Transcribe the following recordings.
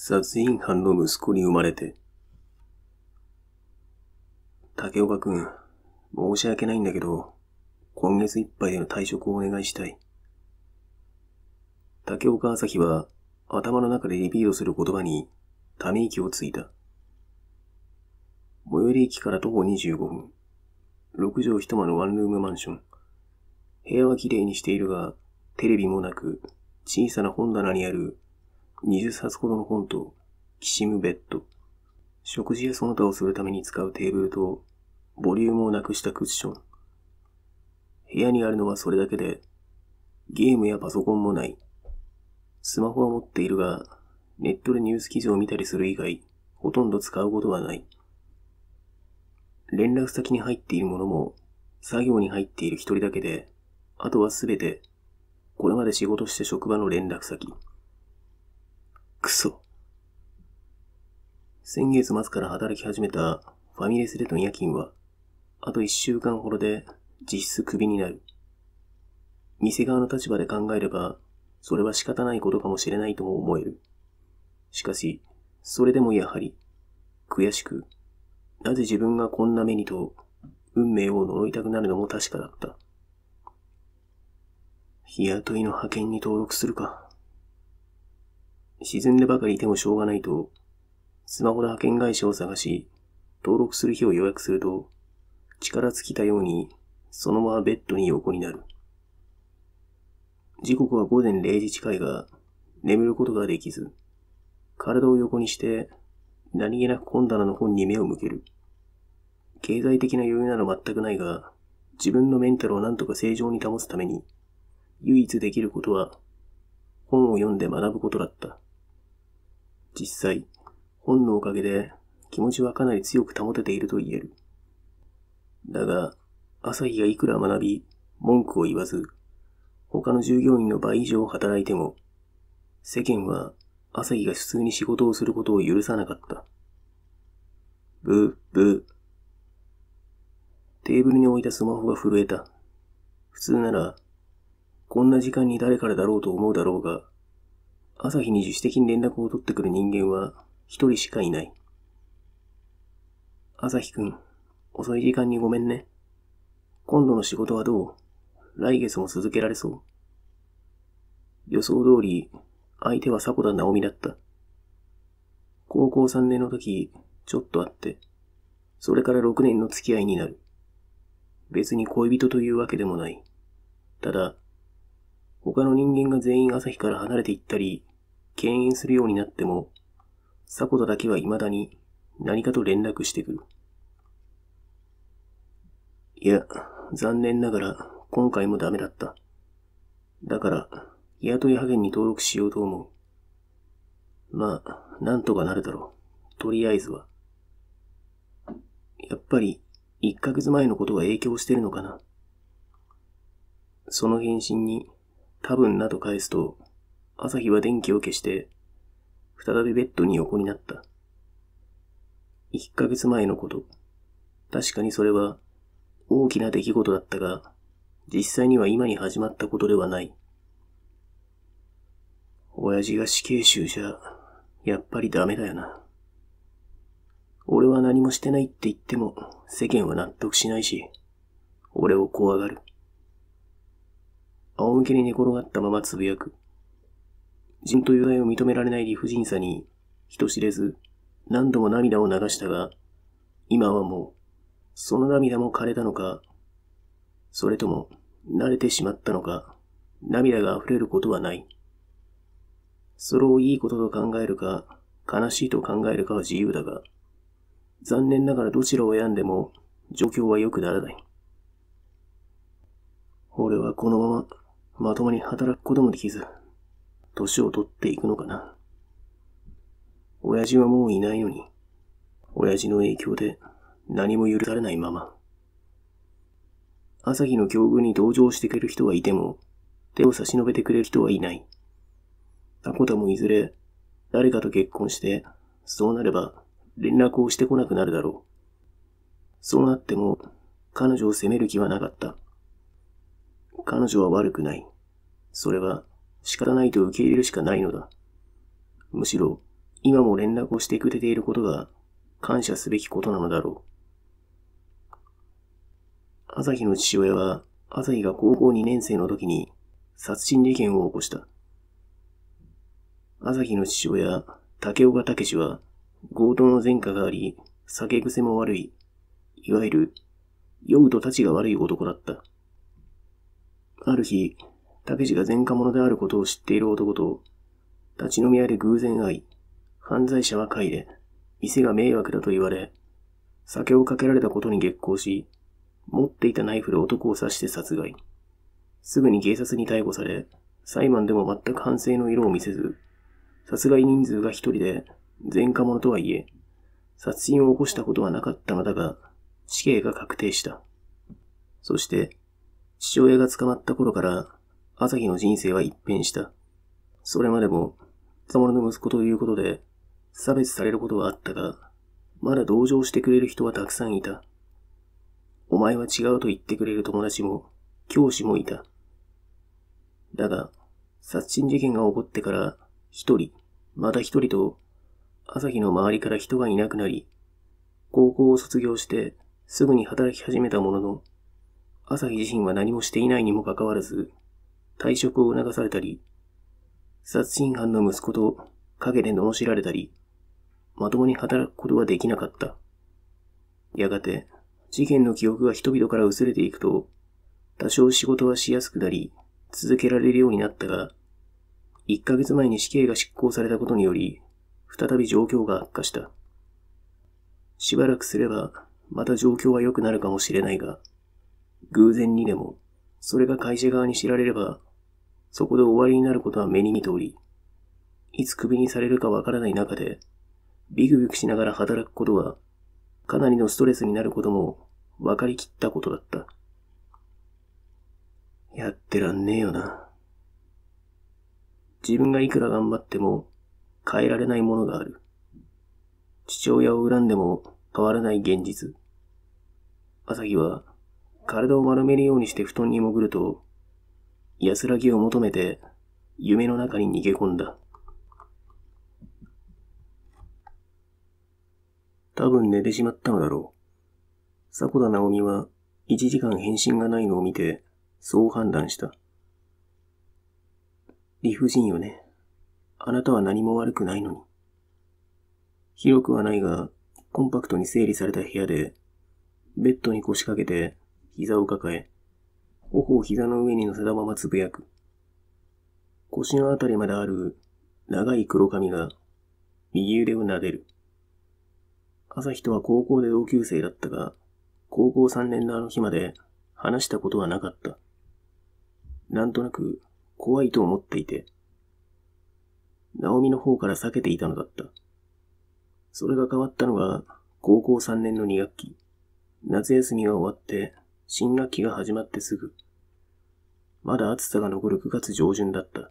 殺人犯の息子に生まれて。竹岡くん、申し訳ないんだけど、今月いっぱいでの退職をお願いしたい。竹岡朝日は頭の中でリピートする言葉にため息をついた。最寄り駅から徒歩25分。6畳一間のワンルームマンション。部屋は綺麗にしているが、テレビもなく、小さな本棚にある20冊ほどの本と、きしむベッド、食事やその他をするために使うテーブルと、ボリュームをなくしたクッション。部屋にあるのはそれだけで、ゲームやパソコンもない。スマホは持っているが、ネットでニュース記事を見たりする以外、ほとんど使うことはない。連絡先に入っているものも、作業に入っている一人だけで、あとはすべて、これまで仕事して職場の連絡先。クソ。先月末から働き始めたファミレスでの夜勤は、あと一週間ほどで実質クビになる。店側の立場で考えれば、それは仕方ないことかもしれないとも思える。しかし、それでもやはり、悔しく、なぜ自分がこんな目にと、運命を呪いたくなるのも確かだった。日雇いの派遣に登録するか。沈んでばかりいてもしょうがないと、スマホで派遣会社を探し、登録する日を予約すると、力尽きたように、そのままベッドに横になる。時刻は午前0時近いが、眠ることができず、体を横にして、何気なく本棚の本に目を向ける。経済的な余裕など全くないが、自分のメンタルをなんとか正常に保つために、唯一できることは、本を読んで学ぶことだった。実際、本のおかげで気持ちはかなり強く保てていると言える。だが、朝日がいくら学び、文句を言わず、他の従業員の倍以上働いても、世間は朝日が普通に仕事をすることを許さなかった。ブー、ブー。テーブルに置いたスマホが震えた。普通なら、こんな時間に誰からだろうと思うだろうが、朝日に自主的に連絡を取ってくる人間は一人しかいない。朝日くん、遅い時間にごめんね。今度の仕事はどう来月も続けられそう予想通り、相手は迫田直美だった。高校3年の時、ちょっとあって、それから6年の付き合いになる。別に恋人というわけでもない。ただ、他の人間が全員朝日から離れていったり、敬遠するようになっても、迫田だけは未だに何かと連絡してくる。いや、残念ながら今回もダメだった。だから、雇い派遣に登録しようと思う。まあ、なんとかなるだろう。とりあえずは。やっぱり、1ヶ月前のことが影響してるのかな。その返信に、多分など返すと、朝日は電気を消して、再びベッドに横になった。一ヶ月前のこと。確かにそれは大きな出来事だったが、実際には今に始まったことではない。親父が死刑囚じゃ、やっぱりダメだよな。俺は何もしてないって言っても世間は納得しないし、俺を怖がる。仰向けに寝転がったままつぶやく。自分と由来を認められない理不尽さに、人知れず、何度も涙を流したが、今はもう、その涙も枯れたのか、それとも、慣れてしまったのか、涙が溢れることはない。それをいいことと考えるか、悲しいと考えるかは自由だが、残念ながらどちらを選んでも状況は良くならない。俺はこのまままともに働くこともできず、年を取っていくのかな。親父はもういないのに、親父の影響で何も許されないまま。朝日の境遇に同情してくれる人はいても、手を差し伸べてくれる人はいない。タコタもいずれ、誰かと結婚して、そうなれば連絡をしてこなくなるだろう。そうなっても、彼女を責める気はなかった。彼女は悪くない。それは叱らないと受け入れるしかないのだ。むしろ、今も連絡をしてくれていることが感謝すべきことなのだろう。朝日の父親は、朝日が高校2年生の時に殺人事件を起こした。朝日の父親、竹岡武は、強盗の前科があり、酒癖も悪い、いわゆる、酔うと立ちが悪い男だった。ある日、武志が前科者であることを知っている男と、立ち飲み屋で偶然会い、犯罪者は会で、店が迷惑だと言われ、酒をかけられたことに激高し、持っていたナイフで男を刺して殺害。すぐに警察に逮捕され、裁判でも全く反省の色を見せず、殺害人数が一人で、前科者とはいえ、殺人を起こしたことはなかったのだが、死刑が確定した。そして、父親が捕まった頃から、朝日の人生は一変した。それまでも、様の息子ということで、差別されることはあったが、まだ同情してくれる人はたくさんいた。お前は違うと言ってくれる友達も、教師もいた。だが、殺人事件が起こってから、一人、また一人と、朝日の周りから人がいなくなり、高校を卒業してすぐに働き始めたものの、朝日自身は何もしていないにもかかわらず、退職を促されたり、殺人犯の息子と陰で罵られたり、まともに働くことはできなかった。やがて、事件の記憶が人々から薄れていくと、多少仕事はしやすくなり、続けられるようになったが、1ヶ月前に死刑が執行されたことにより、再び状況が悪化した。しばらくすれば、また状況は良くなるかもしれないが、偶然にでも、それが会社側に知られれば、そこで終わりになることは目に見ており、いつクビにされるかわからない中で、ビクビクしながら働くことは、かなりのストレスになることも分かりきったことだった。やってらんねえよな。自分がいくら頑張っても変えられないものがある。父親を恨んでも変わらない現実。朝日は体を丸めるようにして布団に潜ると、安らぎを求めて夢の中に逃げ込んだ。多分寝てしまったのだろう。迫田直美は1時間返信がないのを見て、そう判断した。理不尽よね。あなたは何も悪くないのに。広くはないが、コンパクトに整理された部屋で、ベッドに腰掛けて、膝を抱え、頬を膝の上に乗せたままつぶやく。腰のあたりまである長い黒髪が右腕を撫でる。朝日とは高校で同級生だったが、高校3年のあの日まで話したことはなかった。なんとなく怖いと思っていて、ナオミの方から避けていたのだった。それが変わったのが高校3年の2学期。夏休みが終わって新学期が始まってすぐ。まだ暑さが残る9月上旬だった。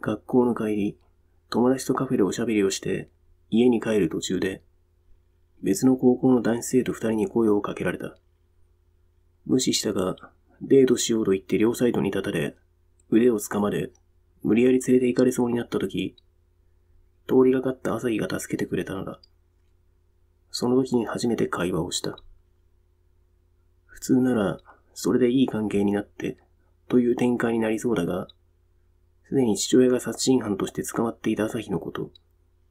学校の帰り、友達とカフェでおしゃべりをして、家に帰る途中で、別の高校の男子生徒二人に声をかけられた。無視したが、デートしようと言って両サイドに立たれ、腕をつかまれ、無理やり連れて行かれそうになった時、通りがかった朝日が助けてくれたのだ。その時に初めて会話をした。普通なら、それでいい関係になって、という展開になりそうだが、すでに父親が殺人犯として捕まっていた朝日のこと、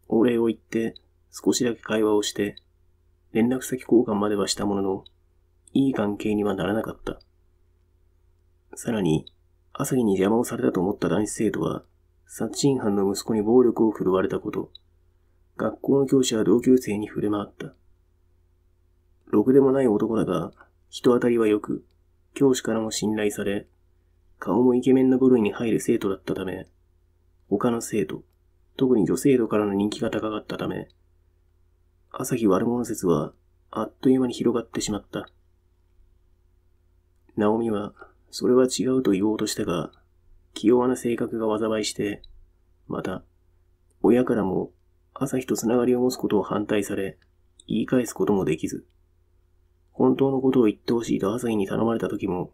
お礼を言って、少しだけ会話をして、連絡先交換まではしたものの、いい関係にはならなかった。さらに、朝日に邪魔をされたと思った男子生徒は、殺人犯の息子に暴力を振るわれたこと、学校の教師は同級生に振る舞った。ろくでもない男だが、人当たりは良く、教師からも信頼され、顔もイケメンな部類に入る生徒だったため、他の生徒、特に女生徒からの人気が高かったため、朝日悪者説はあっという間に広がってしまった。ナオミは、それは違うと言おうとしたが、器用な性格が災いして、また、親からも朝日とつながりを持つことを反対され、言い返すこともできず、本当のことを言ってほしいと朝日に頼まれた時も、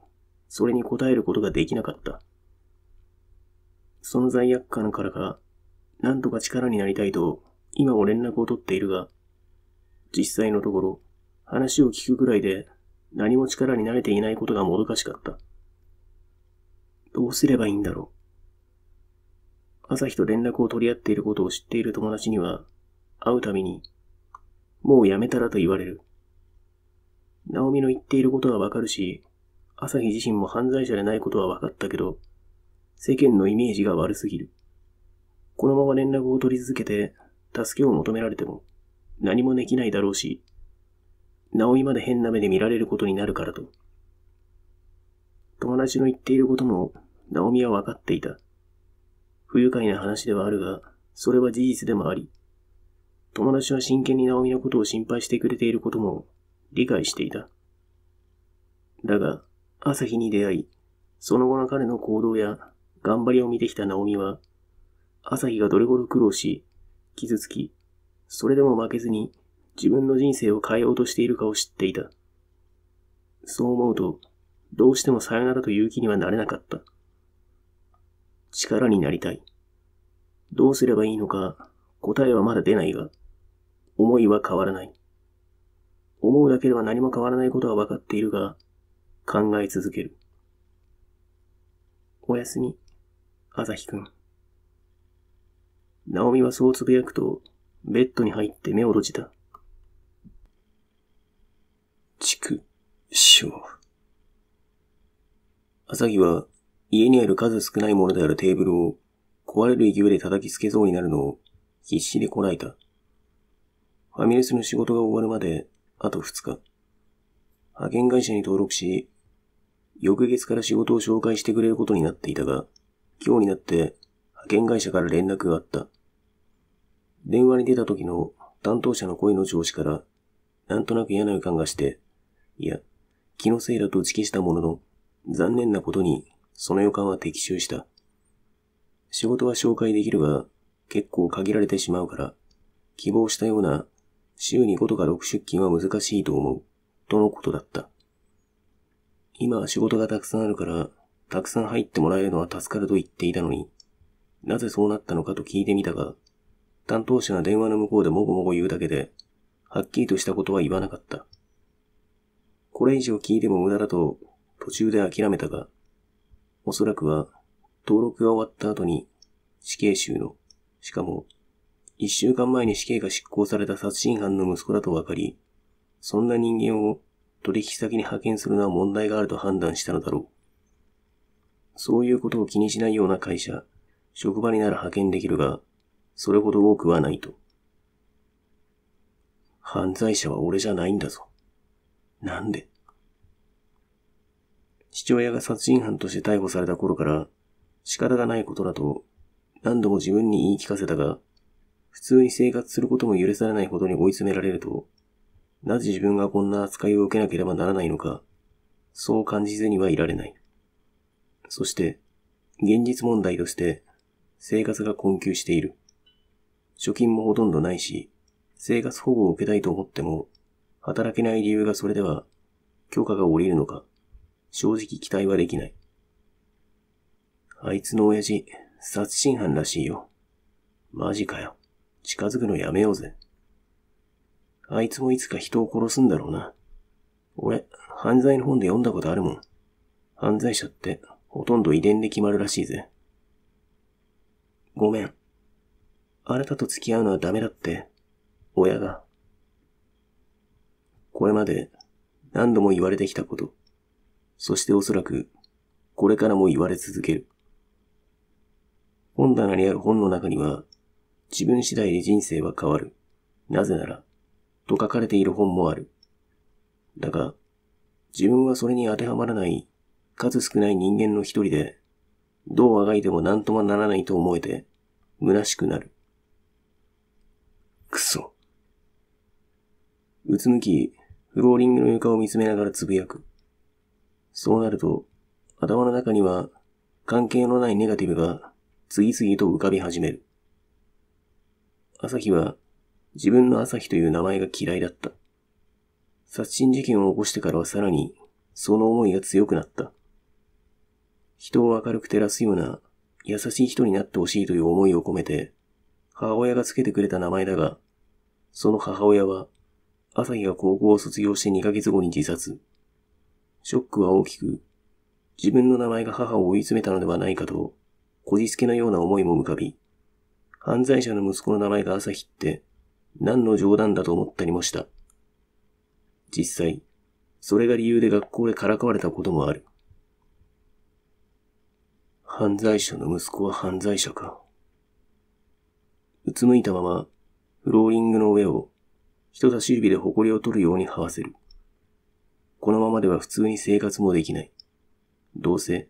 それに答えることができなかった。その罪悪感からか、なんとか力になりたいと、今も連絡を取っているが、実際のところ、話を聞くくらいで、何も力になれていないことがもどかしかった。どうすればいいんだろう。朝日と連絡を取り合っていることを知っている友達には、会うたびに、もうやめたらと言われる。ナオミの言っていることはわかるし、朝日自身も犯罪者でないことは分かったけど、世間のイメージが悪すぎる。このまま連絡を取り続けて、助けを求められても、何もできないだろうし、ナオミまで変な目で見られることになるからと。友達の言っていることも、ナオミは分かっていた。不愉快な話ではあるが、それは事実でもあり、友達は真剣にナオミのことを心配してくれていることも理解していた。だが、朝日に出会い、その後の彼の行動や頑張りを見てきたナオミは、朝日がどれほど苦労し、傷つき、それでも負けずに自分の人生を変えようとしているかを知っていた。そう思うと、どうしてもさよならという気にはなれなかった。力になりたい。どうすればいいのか、答えはまだ出ないが、思いは変わらない。思うだけでは何も変わらないことは分かっているが、考え続ける。おやすみ、あ日ひくん。ナオミはそうつぶやくと、ベッドに入って目を閉じた。ちく、しょう。アサギは、家にある数少ないものであるテーブルを、壊れる勢いで叩きつけそうになるのを、必死でこらえた。ファミレスの仕事が終わるまで、あと2日。派遣会社に登録し、翌月から仕事を紹介してくれることになっていたが、今日になって派遣会社から連絡があった。電話に出た時の担当者の声の調子から、なんとなく嫌な予感がして、いや、気のせいだと打ち消したものの、残念なことに、その予感は的中した。仕事は紹介できるが、結構限られてしまうから、希望したような週に5とか6出勤は難しいと思う。とのことだった。今は仕事がたくさんあるから、たくさん入ってもらえるのは助かると言っていたのに、なぜそうなったのかと聞いてみたが、担当者が電話の向こうでもごもご言うだけで、はっきりとしたことは言わなかった。これ以上聞いても無駄だと、途中で諦めたが、おそらくは、登録が終わった後に、死刑囚の、しかも、一週間前に死刑が執行された殺人犯の息子だと分かり、そんな人間を取引先に派遣するのは問題があると判断したのだろう。そういうことを気にしないような会社、職場になら派遣できるが、それほど多くはないと。犯罪者は俺じゃないんだぞ。なんで父親が殺人犯として逮捕された頃から仕方がないことだと何度も自分に言い聞かせたが、普通に生活することも許されないほどに追い詰められると、なぜ自分がこんな扱いを受けなければならないのか、そう感じずにはいられない。そして、現実問題として、生活が困窮している。貯金もほとんどないし、生活保護を受けたいと思っても、働けない理由がそれでは、許可が下りるのか、正直期待はできない。あいつの親父、殺人犯らしいよ。マジかよ。近づくのやめようぜ。あいつもいつか人を殺すんだろうな。俺、犯罪の本で読んだことあるもん。犯罪者って、ほとんど遺伝で決まるらしいぜ。ごめん。あなたと付き合うのはダメだって、親が。これまで何度も言われてきたこと。そしておそらく、これからも言われ続ける。本棚にある本の中には、自分次第で人生は変わる。なぜなら、と書かれている本もある。だが、自分はそれに当てはまらない数少ない人間の一人で、どうあがいても何ともならないと思えて、虚しくなる。くそ。うつむき、フローリングの床を見つめながらつぶやく。そうなると、頭の中には関係のないネガティブが次々と浮かび始める。朝日は自分の朝日という名前が嫌いだった。殺人事件を起こしてからはさらにその思いが強くなった。人を明るく照らすような優しい人になってほしいという思いを込めて母親がつけてくれた名前だが、その母親は朝日が高校を卒業して2ヶ月後に自殺。ショックは大きく、自分の名前が母を追い詰めたのではないかと、こじつけのような思いも浮かび、犯罪者の息子の名前が朝日って、何の冗談だと思ったりもした。実際、それが理由で学校でからかわれたこともある。犯罪者の息子は犯罪者か。うつむいたまま、フローリングの上を人差し指で埃を取るように這わせる。このままでは普通に生活もできない。どうせ、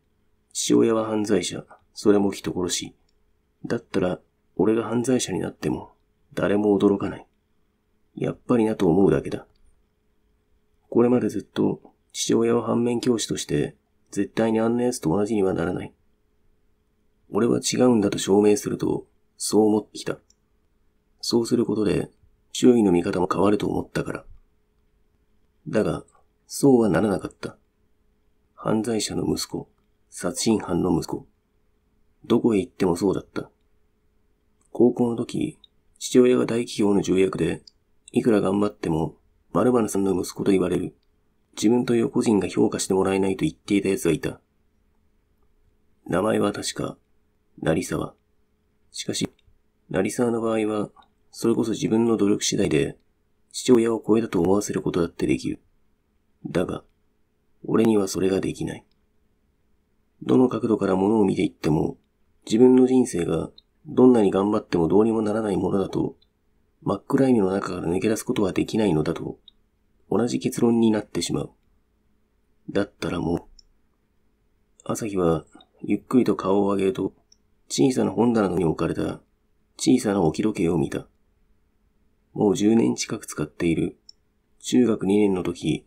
父親は犯罪者、それも人殺し。だったら、俺が犯罪者になっても、誰も驚かない。やっぱりなと思うだけだ。これまでずっと、父親を反面教師として、絶対にあんな奴と同じにはならない。俺は違うんだと証明すると、そう思ってきた。そうすることで、周囲の見方も変わると思ったから。だが、そうはならなかった。犯罪者の息子、殺人犯の息子。どこへ行ってもそうだった。高校の時、父親が大企業の重役で、いくら頑張っても、〇〇さんの息子と言われる。自分という個人が評価してもらえないと言っていた奴がいた。名前は確か、成沢。しかし、成沢の場合は、それこそ自分の努力次第で、父親を超えたと思わせることだってできる。だが、俺にはそれができない。どの角度から物を見ていっても、自分の人生がどんなに頑張ってもどうにもならないものだと、真っ暗闇の中から抜け出すことはできないのだと、同じ結論になってしまう。だったらもう。朝日は、ゆっくりと顔を上げると、小さな本棚に置かれた、小さな置き時計を見た。もう10年近く使っている。中学2年の時、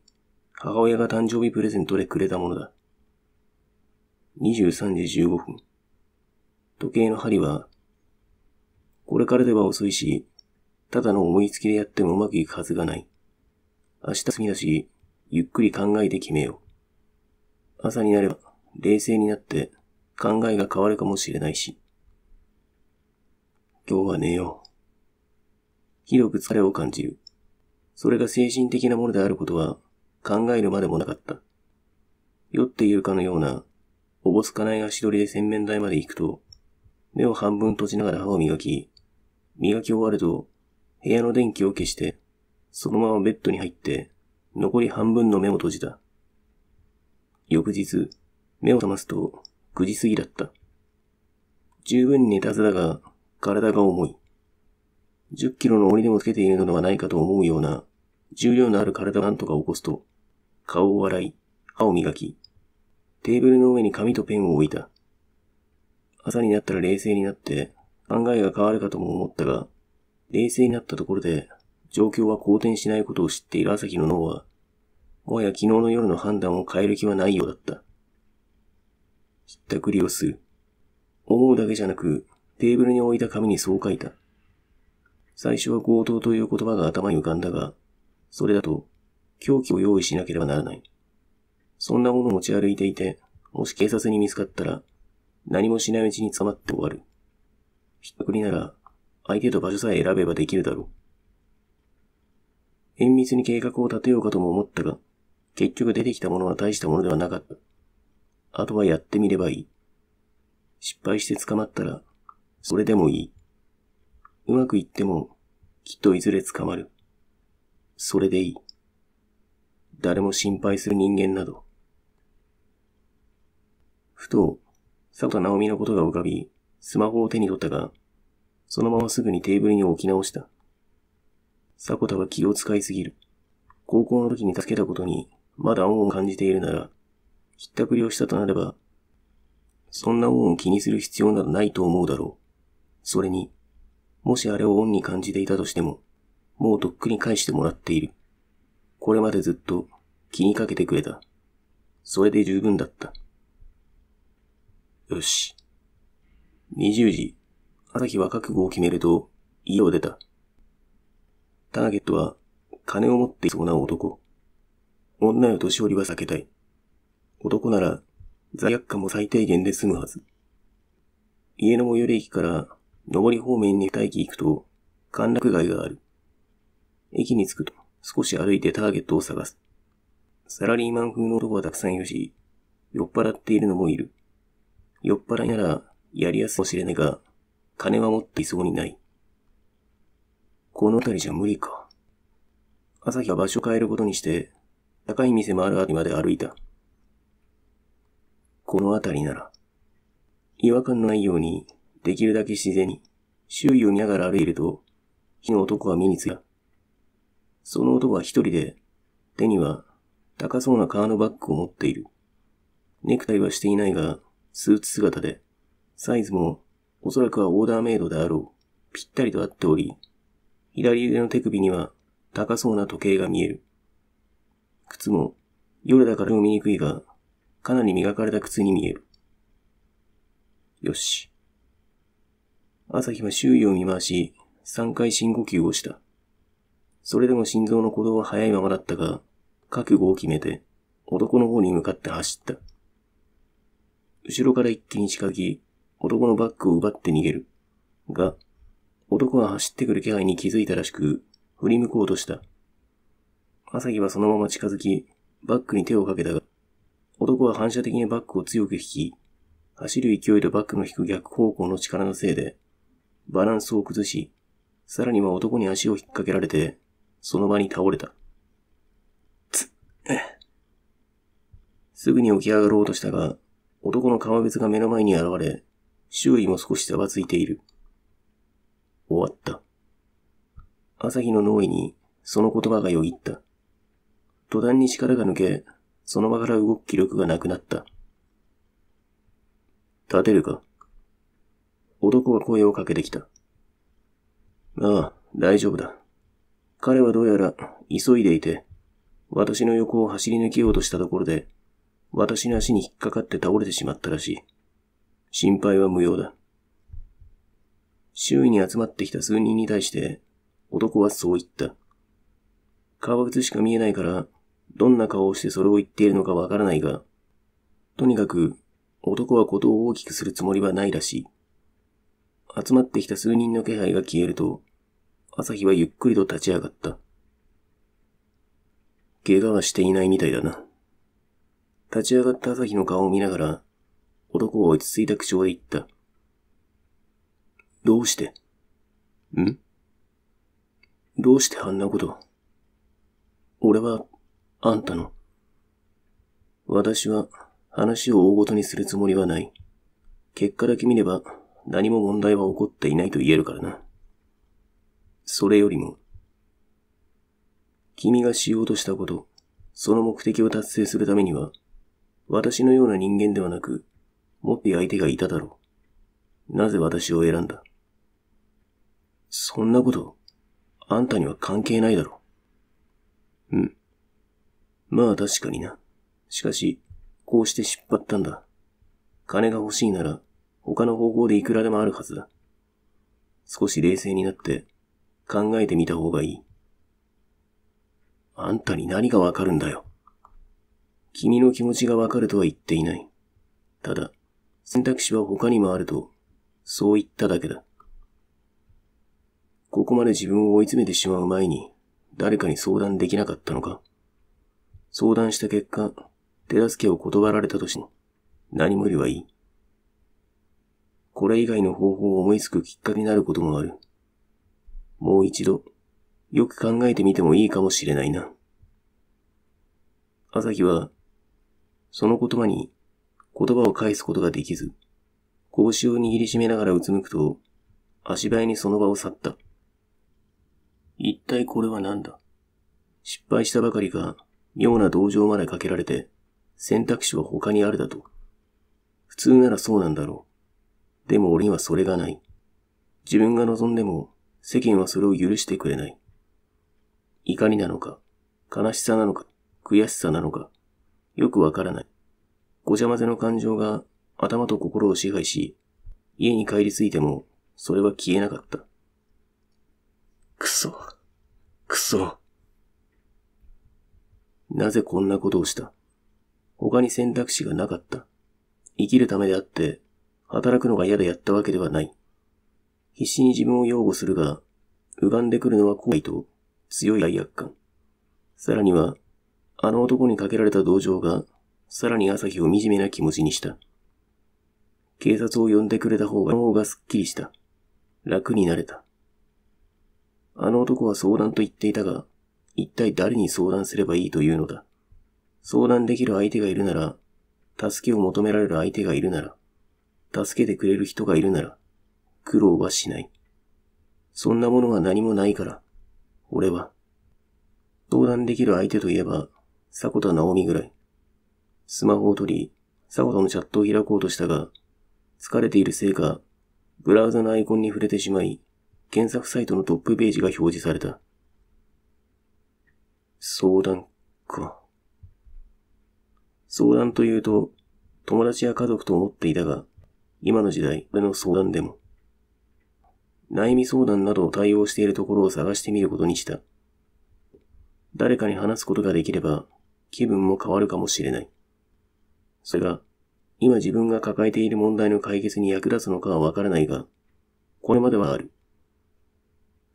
母親が誕生日プレゼントでくれたものだ。23時15分。時計の針はこれからでは遅いし、ただの思いつきでやってもうまくいくはずがない。明日過ぎだし、ゆっくり考えて決めよう。朝になれば、冷静になって考えが変わるかもしれないし。今日は寝よう。広く疲れを感じる。それが精神的なものであることは考えるまでもなかった。酔っているかのような、おぼつかない足取りで洗面台まで行くと、目を半分閉じながら歯を磨き、磨き終わると、部屋の電気を消して、そのままベッドに入って、残り半分の目を閉じた。翌日、目を覚ますと、9時過ぎだった。十分寝たずだが、体が重い。10キロの檻でもつけているのではないかと思うような、重量のある体をなんとか起こすと、顔を洗い、歯を磨き、テーブルの上に紙とペンを置いた。朝になったら冷静になって、考えが変わるかとも思ったが、冷静になったところで、状況は好転しないことを知っている朝日の脳は、もはや昨日の夜の判断を変える気はないようだった。ひったくりをする。思うだけじゃなく、テーブルに置いた紙にそう書いた。最初は強盗という言葉が頭に浮かんだが、それだと、凶器を用意しなければならない。そんなものを持ち歩いていて、もし警察に見つかったら、何もしないうちに捕まって終わる。ひったくりなら、相手と場所さえ選べばできるだろう。厳密に計画を立てようかとも思ったが、結局出てきたものは大したものではなかった。あとはやってみればいい。失敗して捕まったら、それでもいい。うまくいっても、きっといずれ捕まる。それでいい。誰も心配する人間など。ふと、佐藤直美のことが浮かび、スマホを手に取ったが、そのまますぐにテーブルに置き直した。迫田は気を使いすぎる。高校の時に助けたことに、まだ恩を感じているなら、ひったくりをしたとなれば、そんな恩を気にする必要などないと思うだろう。それに、もしあれを恩に感じていたとしても、もうとっくに返してもらっている。これまでずっと気にかけてくれた。それで十分だった。よし。20時、朝日は覚悟を決めると、家を出た。ターゲットは、金を持っていそうな男。女の年寄りは避けたい。男なら、罪悪感も最低限で済むはず。家の最寄り駅から、上り方面に二駅行くと、歓楽街がある。駅に着くと、少し歩いてターゲットを探す。サラリーマン風の男はたくさんいるし、酔っ払っているのもいる。酔っ払いなら、やりやすいかもしれないが、金は持っていそうにない。この辺りじゃ無理か。朝日は場所を変えることにして、高い店もある辺りまで歩いた。この辺りなら、違和感のないように、できるだけ自然に、周囲を見ながら歩いていると、火の男は身についた。その男は一人で、手には高そうな革のバッグを持っている。ネクタイはしていないが、スーツ姿で、サイズもおそらくはオーダーメイドであろう。ぴったりと合っており、左腕の手首には高そうな時計が見える。靴も夜だから読みにくいが、かなり磨かれた靴に見える。よし。朝日は周囲を見回し、3回深呼吸をした。それでも心臓の鼓動は早いままだったが、覚悟を決めて、男の方に向かって走った。後ろから一気に近づき、男のバッグを奪って逃げる。が、男が走ってくる気配に気づいたらしく、振り向こうとした。朝日はそのまま近づき、バッグに手をかけたが、男は反射的にバッグを強く引き、走る勢いとバッグの引く逆方向の力のせいで、バランスを崩し、さらには男に足を引っ掛けられて、その場に倒れた。つえ。すぐに起き上がろうとしたが、男の革靴が目の前に現れ、周囲も少しざわついている。終わった。朝日の脳裏にその言葉がよぎった。途端に力が抜け、その場から動く気力がなくなった。立てるか男は声をかけてきた。ああ、大丈夫だ。彼はどうやら急いでいて、私の横を走り抜けようとしたところで、私の足に引っかかって倒れてしまったらしい。心配は無用だ。周囲に集まってきた数人に対して、男はそう言った。革靴しか見えないから、どんな顔をしてそれを言っているのかわからないが、とにかく、男はことを大きくするつもりはないらしい。集まってきた数人の気配が消えると、朝日はゆっくりと立ち上がった。怪我はしていないみたいだな。立ち上がった朝日の顔を見ながら、男は落ち着いた口調で言った。どうしてんどうしてあんなこと。俺は、あんたの。私は、話を大ごとにするつもりはない。結果だけ見れば、何も問題は起こっていないと言えるからな。それよりも、君がしようとしたこと、その目的を達成するためには、私のような人間ではなく、もって相手がいただろう。なぜ私を選んだそんなこと、あんたには関係ないだろう。うん。まあ確かにな。しかし、こうして失敗ったんだ。金が欲しいなら、他の方法でいくらでもあるはずだ。少し冷静になって、考えてみた方がいい。あんたに何がわかるんだよ。君の気持ちがわかるとは言っていない。ただ、選択肢は他にもあると、そう言っただけだ。ここまで自分を追い詰めてしまう前に、誰かに相談できなかったのか相談した結果、手助けを断られたとしても、何もよりはいい。これ以外の方法を思いつくきっかけになることもある。もう一度、よく考えてみてもいいかもしれないな。朝日は、その言葉に言葉を返すことができず、拳を握りしめながらうつむくと、足早にその場を去った。一体これは何だ失敗したばかりか、妙な同情までかけられて、選択肢は他にあるだと。普通ならそうなんだろう。でも俺にはそれがない。自分が望んでも、世間はそれを許してくれない。怒りなのか、悲しさなのか、悔しさなのか、よくわからない。ごちゃ混ぜの感情が頭と心を支配し、家に帰り着いても、それは消えなかった。くそ。くそ。なぜこんなことをした他に選択肢がなかった。生きるためであって、働くのが嫌でやったわけではない。必死に自分を擁護するが、歪んでくるのは怖いと、強い罪悪感。さらには、あの男にかけられた同情がさらに朝日を惨めな気持ちにした。警察を呼んでくれた方が、方がすっきりした。楽になれた。あの男は相談と言っていたが、一体誰に相談すればいいというのだ。相談できる相手がいるなら、助けを求められる相手がいるなら、助けてくれる人がいるなら、苦労はしない。そんなものは何もないから、俺は。相談できる相手といえば、迫田直美ぐらい。スマホを取り、さほとのチャットを開こうとしたが、疲れているせいか、ブラウザのアイコンに触れてしまい、検索サイトのトップページが表示された。相談か。相談というと、友達や家族と思っていたが、今の時代、俺の相談でも。悩み相談などを対応しているところを探してみることにした。誰かに話すことができれば、気分も変わるかもしれない。それが、今自分が抱えている問題の解決に役立つのかはわからないが、これまではある。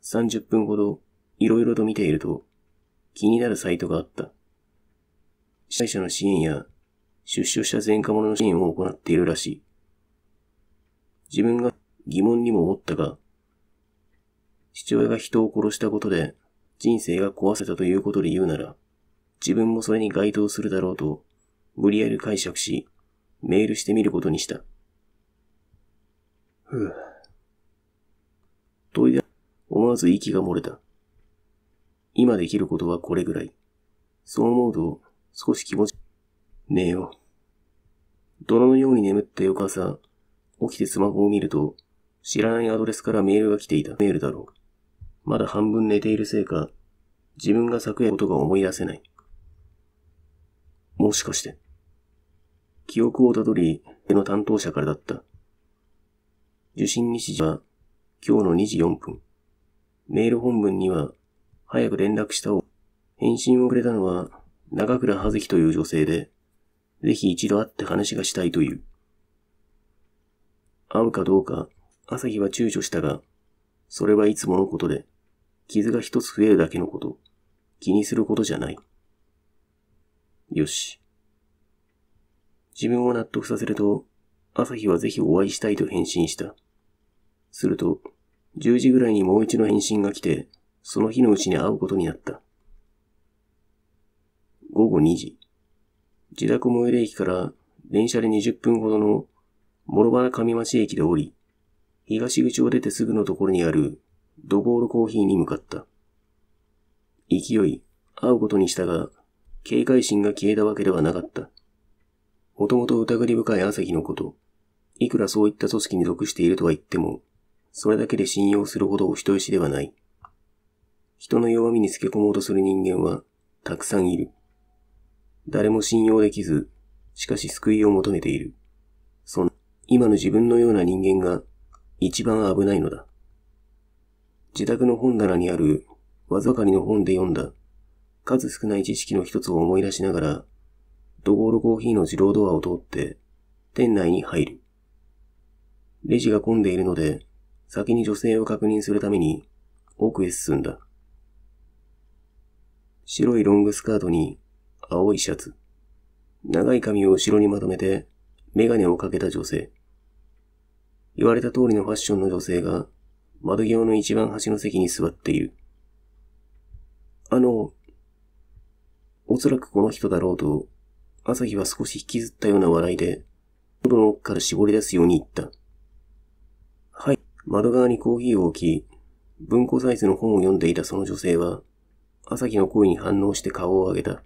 30分ほどいろいろと見ていると気になるサイトがあった。被災者の支援や出所した前科者の支援を行っているらしい。自分が疑問にも思ったが、父親が人を殺したことで人生が壊せたということで言うなら、自分もそれに該当するだろうと無理やり解釈し、メールしてみることにした。ふぅ。問いだ、思わず息が漏れた。今できることはこれぐらい。そう思うと、少し気持ち、寝よう。泥のように眠った翌朝、起きてスマホを見ると、知らないアドレスからメールが来ていた。メールだろう。まだ半分寝ているせいか、自分が昨夜ことが思い出せない。もしかして。記憶をたどり、絵の担当者からだった。受信日時は今日の2時4分。メール本文には、早く連絡したを、返信をくれたのは、長倉葉月という女性で、ぜひ一度会って話がしたいという。会うかどうか、朝日は躊躇したが、それはいつものことで、傷が一つ増えるだけのこと、気にすることじゃない。よし。自分を納得させると、朝日はぜひお会いしたいと返信した。すると、10時ぐらいにもう一度返信が来て、その日のうちに会うことになった。午後2時。自宅最寄り駅から電車で20分ほどの諸原上町駅で降り、東口を出てすぐのところにあるドボールコーヒーに向かった。勢い、会うことにしたが、警戒心が消えたわけではなかった。もともと疑り深い朝日のこと、いくらそういった組織に属しているとは言っても、それだけで信用するほどお人よしではない。人の弱みにつけ込もうとする人間は、たくさんいる。誰も信用できず、しかし救いを求めている。そん、今の自分のような人間が、一番危ないのだ。自宅の本棚にある、わずかりの本で読んだ数少ない知識の一つを思い出しながら、ドゴールコーヒーの自動ドアを通って、店内に入る。レジが混んでいるので、先に女性を確認するために、奥へ進んだ。白いロングスカートに、青いシャツ。長い髪を後ろにまとめて、メガネをかけた女性。言われた通りのファッションの女性が、窓際の一番端の席に座っている。あの、おそらくこの人だろうと、朝日は少し引きずったような笑いで、喉の奥から絞り出すように言った。はい。窓側にコーヒーを置き、文庫サイズの本を読んでいたその女性は、朝日の声に反応して顔を上げた。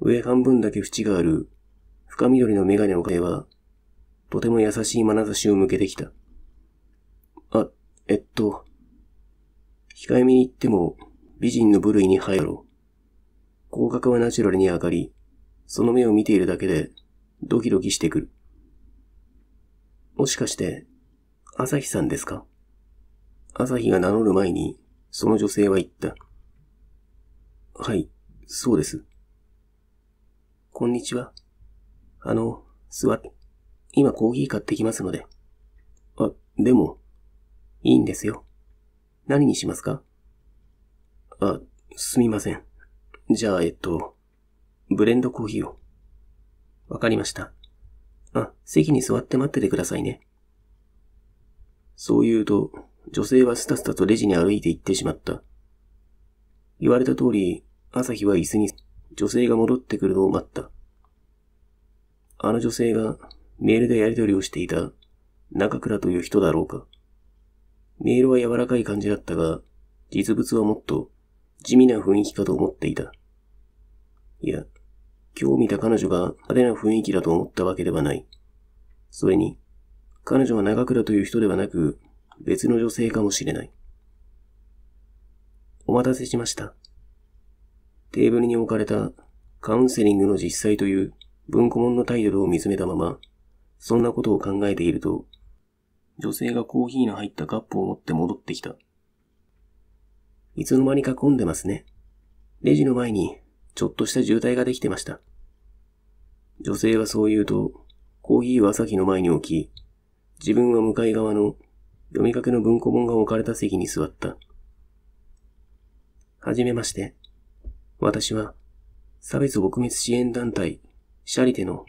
上半分だけ縁がある深緑のメガネの影は、とても優しい眼差しを向けてきた。あ、えっと、控えめに言っても美人の部類に入ろう。広角はナチュラルに上がり、その目を見ているだけでドキドキしてくる。もしかして、朝日さんですか朝日が名乗る前に、その女性は言った。はい、そうです。こんにちは。あの、座って、今コーヒー買ってきますので。あ、でも、いいんですよ。何にしますかあ、すみません。じゃあ、えっと、ブレンドコーヒーを。わかりました。あ、席に座って待っててくださいね。そう言うと、女性はスタスタとレジに歩いて行ってしまった。言われた通り、朝日は椅子に女性が戻ってくるのを待った。あの女性がメールでやり取りをしていた中倉という人だろうか。メールは柔らかい感じだったが、実物はもっと地味な雰囲気かと思っていた。いや、今日見た彼女が派手な雰囲気だと思ったわけではない。それに、彼女は長倉という人ではなく、別の女性かもしれない。お待たせしました。テーブルに置かれたカウンセリングの実際という文庫本のタイトルを見つめたまま、そんなことを考えていると、女性がコーヒーの入ったカップを持って戻ってきた。いつの間にか混んでますね。レジの前に、ちょっとした渋滞ができてました。女性はそう言うと、コーヒーは朝日の前に置き、自分は向かい側の読みかけの文庫本が置かれた席に座った。はじめまして。私は、差別撲滅支援団体、シャリテの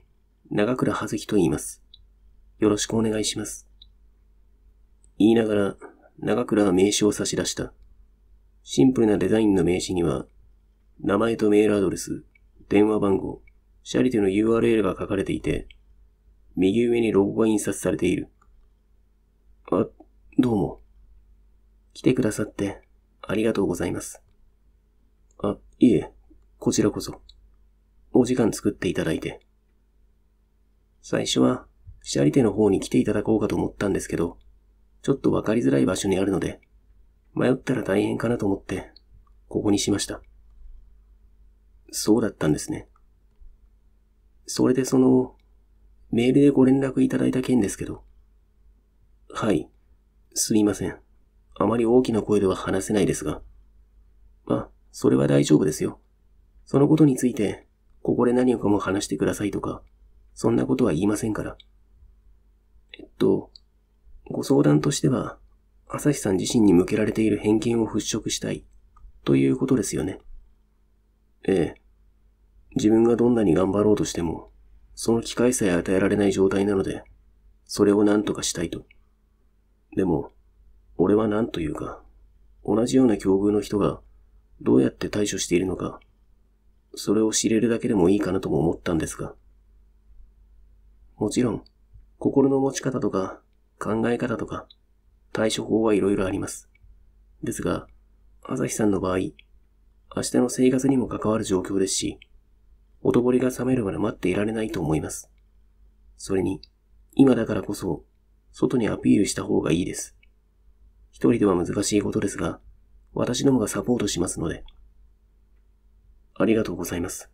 長倉葉月と言います。よろしくお願いします。言いながら、長倉は名刺を差し出した。シンプルなデザインの名刺には、名前とメールアドレス、電話番号、シャリテの URL が書かれていて、右上にロゴが印刷されている。あ、どうも。来てくださって、ありがとうございます。あ、いえ、こちらこそ。お時間作っていただいて。最初は、シャリテの方に来ていただこうかと思ったんですけど、ちょっとわかりづらい場所にあるので、迷ったら大変かなと思って、ここにしました。そうだったんですね。それでその、メールでご連絡いただいた件ですけど。はい。すみません。あまり大きな声では話せないですが。まあ、それは大丈夫ですよ。そのことについて、ここで何をかも話してくださいとか、そんなことは言いませんから。えっと、ご相談としては、朝日さん自身に向けられている偏見を払拭したい、ということですよね。ええ。自分がどんなに頑張ろうとしても、その機会さえ与えられない状態なので、それを何とかしたいと。でも、俺は何というか、同じような境遇の人が、どうやって対処しているのか、それを知れるだけでもいいかなとも思ったんですが。もちろん、心の持ち方とか、考え方とか、対処法はいろいろあります。ですが、朝日さんの場合、明日の生活にも関わる状況ですし、おとぼりが冷めるまで待っていられないと思います。それに、今だからこそ、外にアピールした方がいいです。一人では難しいことですが、私どもがサポートしますので。ありがとうございます。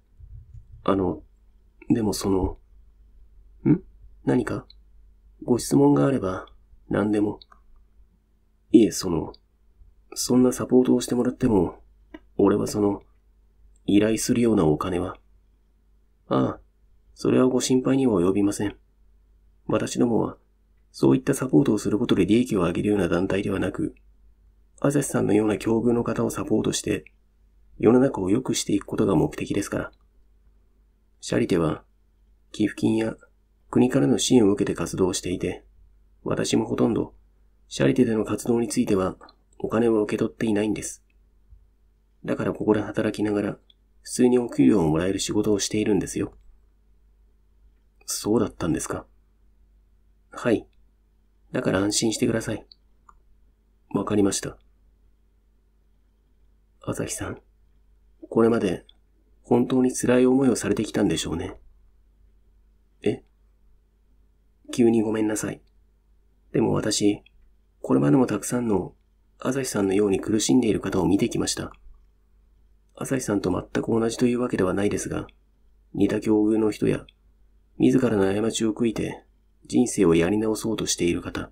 あの、でもその、ん何かご質問があれば、何でも。いえ、その、そんなサポートをしてもらっても、俺はその、依頼するようなお金は。ああ、それはご心配には及びません。私どもは、そういったサポートをすることで利益を上げるような団体ではなく、アザシさんのような境遇の方をサポートして、世の中を良くしていくことが目的ですから。シャリテは、寄付金や国からの支援を受けて活動していて、私もほとんどシャリテでの活動については、お金を受け取っていないんです。だからここで働きながら、普通にお給料をもらえる仕事をしているんですよ。そうだったんですか。はい。だから安心してください。わかりました。朝日さん、これまで本当に辛い思いをされてきたんでしょうね。え急にごめんなさい。でも私、これまでもたくさんの朝日さんのように苦しんでいる方を見てきました。朝日さんと全く同じというわけではないですが、似た境遇の人や、自らの過ちを悔いて人生をやり直そうとしている方。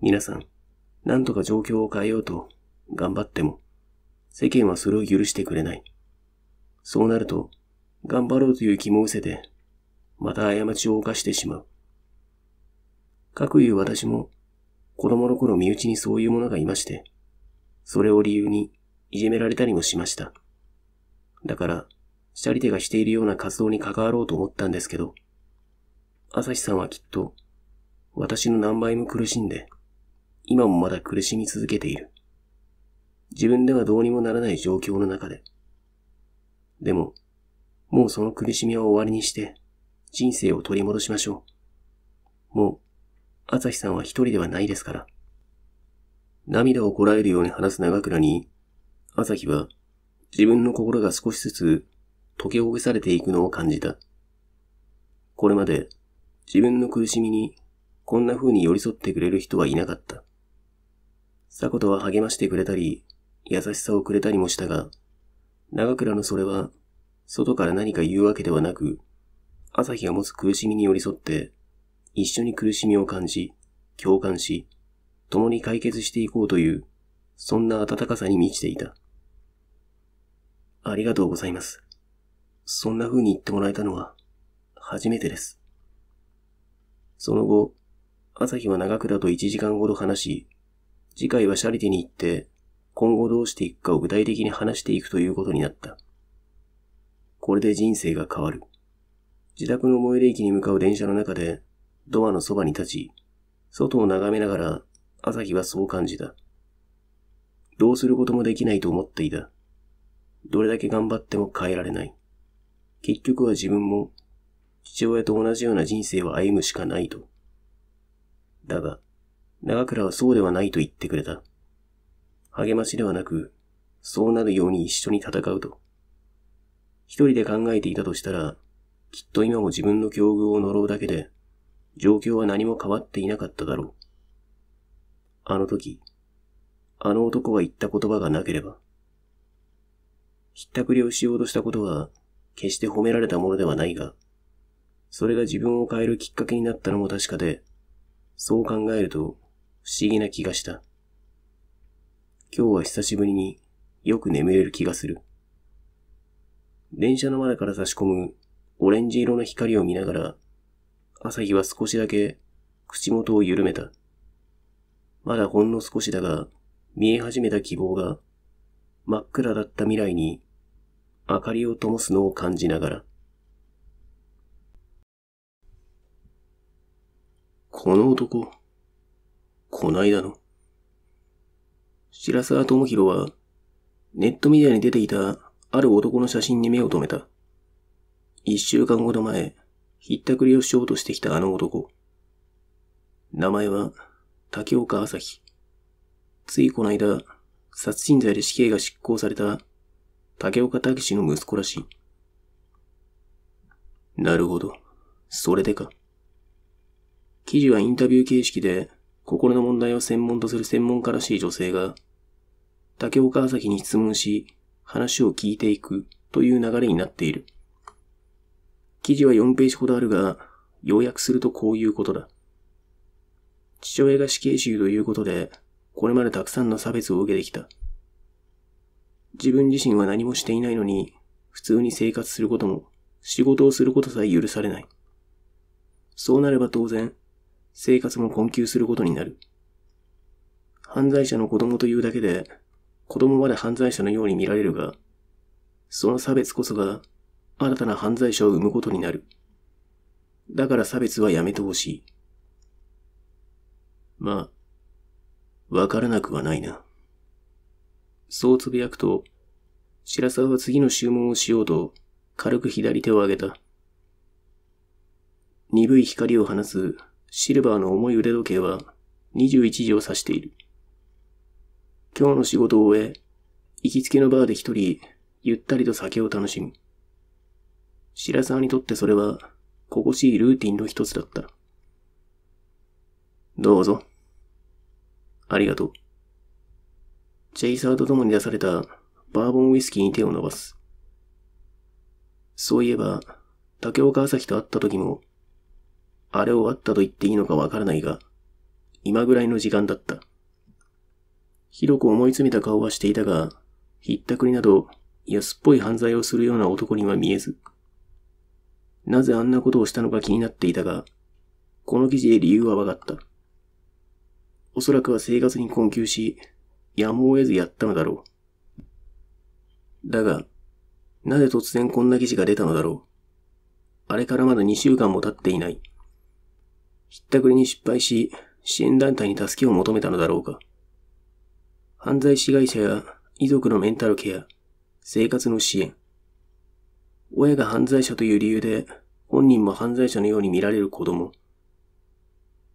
皆さん、何とか状況を変えようと頑張っても、世間はそれを許してくれない。そうなると、頑張ろうという気も失せて、また過ちを犯してしまう。かくいう私も子供の頃身内にそういうものがいまして、それを理由にいじめられたりもしました。だから、シャリテがしているような活動に関わろうと思ったんですけど、朝日さんはきっと、私の何倍も苦しんで、今もまだ苦しみ続けている。自分ではどうにもならない状況の中で。でも、もうその苦しみは終わりにして、人生を取り戻しましょう。もう、朝日さんは一人ではないですから。涙をこらえるように話す長倉に、朝日は自分の心が少しずつ溶けほぐされていくのを感じた。これまで自分の苦しみにこんな風に寄り添ってくれる人はいなかった。ことは励ましてくれたり、優しさをくれたりもしたが、長倉のそれは、外から何か言うわけではなく、朝日が持つ苦しみに寄り添って、一緒に苦しみを感じ、共感し、共に解決していこうという、そんな温かさに満ちていた。ありがとうございます。そんな風に言ってもらえたのは、初めてです。その後、朝日は長くだと1時間ほど話し、次回はシャリティに行って、今後どうしていくかを具体的に話していくということになった。これで人生が変わる。自宅の最寄り駅に向かう電車の中で、ドアのそばに立ち、外を眺めながら、朝日はそう感じた。どうすることもできないと思っていた。どれだけ頑張っても変えられない。結局は自分も、父親と同じような人生を歩むしかないと。だが、長倉はそうではないと言ってくれた。励ましではなく、そうなるように一緒に戦うと。一人で考えていたとしたら、きっと今も自分の境遇を呪うだけで状況は何も変わっていなかっただろう。あの時、あの男が言った言葉がなければ。ひったくりをしようとしたことは、決して褒められたものではないが、それが自分を変えるきっかけになったのも確かで、そう考えると不思議な気がした。今日は久しぶりによく眠れる気がする。電車の窓から差し込むオレンジ色の光を見ながら朝日は少しだけ口元を緩めた。まだほんの少しだが、見え始めた希望が、真っ暗だった未来に、明かりを灯すのを感じながら。この男、こないだの。白沢智弘は、ネットメディアに出ていたある男の写真に目を留めた。一週間ほど前、ひったくりをしようとしてきたあの男。名前は、竹岡朝日。ついこの間、殺人罪で死刑が執行された、竹岡武史の息子らしい。なるほど。それでか。記事はインタビュー形式で、心の問題を専門とする専門家らしい女性が、竹岡朝日に質問し、話を聞いていくという流れになっている。記事は4ページほどあるが、要約するとこういうことだ。父親が死刑囚ということで、これまでたくさんの差別を受けてきた。自分自身は何もしていないのに、普通に生活することも、仕事をすることさえ許されない。そうなれば当然、生活も困窮することになる。犯罪者の子供というだけで、子供まで犯罪者のように見られるが、その差別こそが新たな犯罪者を生むことになる。だから差別はやめてほしい。まあ、わからなくはないな。そうつぶやくと、白沢は次の注文をしようと、軽く左手を上げた。鈍い光を放つシルバーの重い腕時計は21時を指している。今日の仕事を終え、行きつけのバーで一人、ゆったりと酒を楽しむ。白沢にとってそれは、心しいルーティンの一つだった。どうぞ。ありがとう。チェイサーと共に出されたバーボンウイスキーに手を伸ばす。そういえば、竹岡朝日と会った時も、あれを会ったと言っていいのかわからないが、今ぐらいの時間だった。広く思い詰めた顔はしていたが、ひったくりなど安っぽい犯罪をするような男には見えず。なぜあんなことをしたのか気になっていたが、この記事で理由は分かった。おそらくは生活に困窮し、やむを得ずやったのだろう。だが、なぜ突然こんな記事が出たのだろう。あれからまだ2週間も経っていない。ひったくりに失敗し、支援団体に助けを求めたのだろうか。犯罪被害者や遺族のメンタルケア、生活の支援、親が犯罪者という理由で、本人も犯罪者のように見られる子供。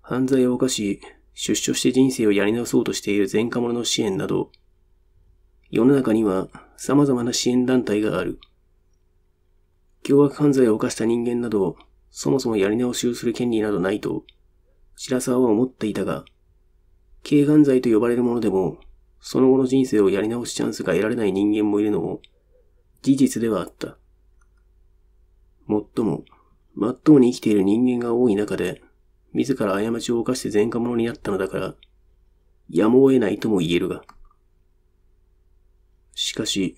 犯罪を犯し、出所して人生をやり直そうとしている前科者の支援など、世の中には様々な支援団体がある。凶悪犯罪を犯した人間など、そもそもやり直しをする権利などないと、白沢は思っていたが、軽犯罪と呼ばれるものでも、その後の人生をやり直すチャンスが得られない人間もいるのも、事実ではあった。最も、まっとうに生きている人間が多い中で、自ら過ちを犯して前科者になったのだから、やむを得ないとも言えるが。しかし、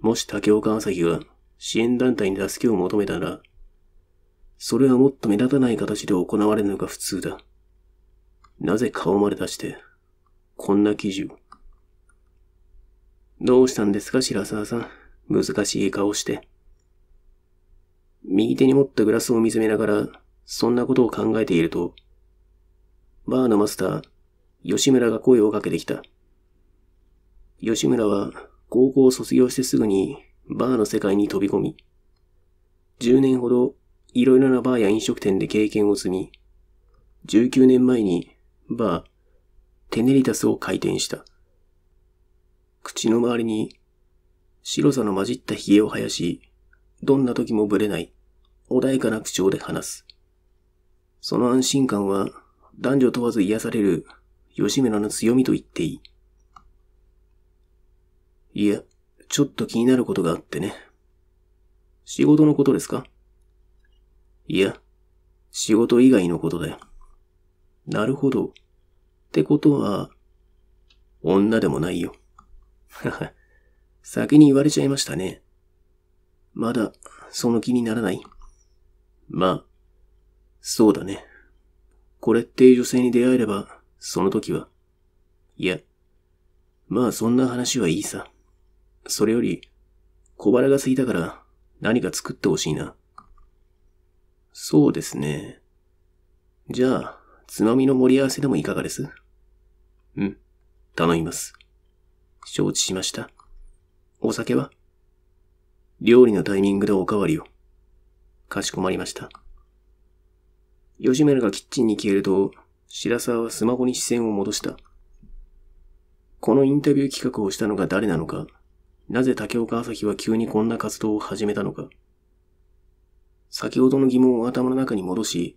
もし竹岡朝日が支援団体に助けを求めたなら、それはもっと目立たない形で行われるのが普通だ。なぜ顔まで出して、こんな記事を。どうしたんですか、白沢さん。難しい顔して。右手に持ったグラスを見つめながら、そんなことを考えていると、バーのマスター、吉村が声をかけてきた。吉村は高校を卒業してすぐにバーの世界に飛び込み、10年ほどいろいろなバーや飲食店で経験を積み、19年前にバー、テネリタスを開店した。口の周りに白さの混じった髭を生やし、どんな時もぶれない、穏やかな口調で話す。その安心感は男女問わず癒される吉村の強みと言っていい。いや、ちょっと気になることがあってね。仕事のことですかいや、仕事以外のことだよ。なるほど。ってことは、女でもないよ。は は、先に言われちゃいましたね。まだ、その気にならないまあ、そうだね。これっていう女性に出会えれば、その時は。いや、まあそんな話はいいさ。それより、小腹が空いたから、何か作ってほしいな。そうですね。じゃあ、つまみの盛り合わせでもいかがですうん、頼みます。承知しました。お酒は料理のタイミングでおかわりを。かしこまりました。吉村がキッチンに消えると、白沢はスマホに視線を戻した。このインタビュー企画をしたのが誰なのか、なぜ竹岡朝日は急にこんな活動を始めたのか。先ほどの疑問を頭の中に戻し、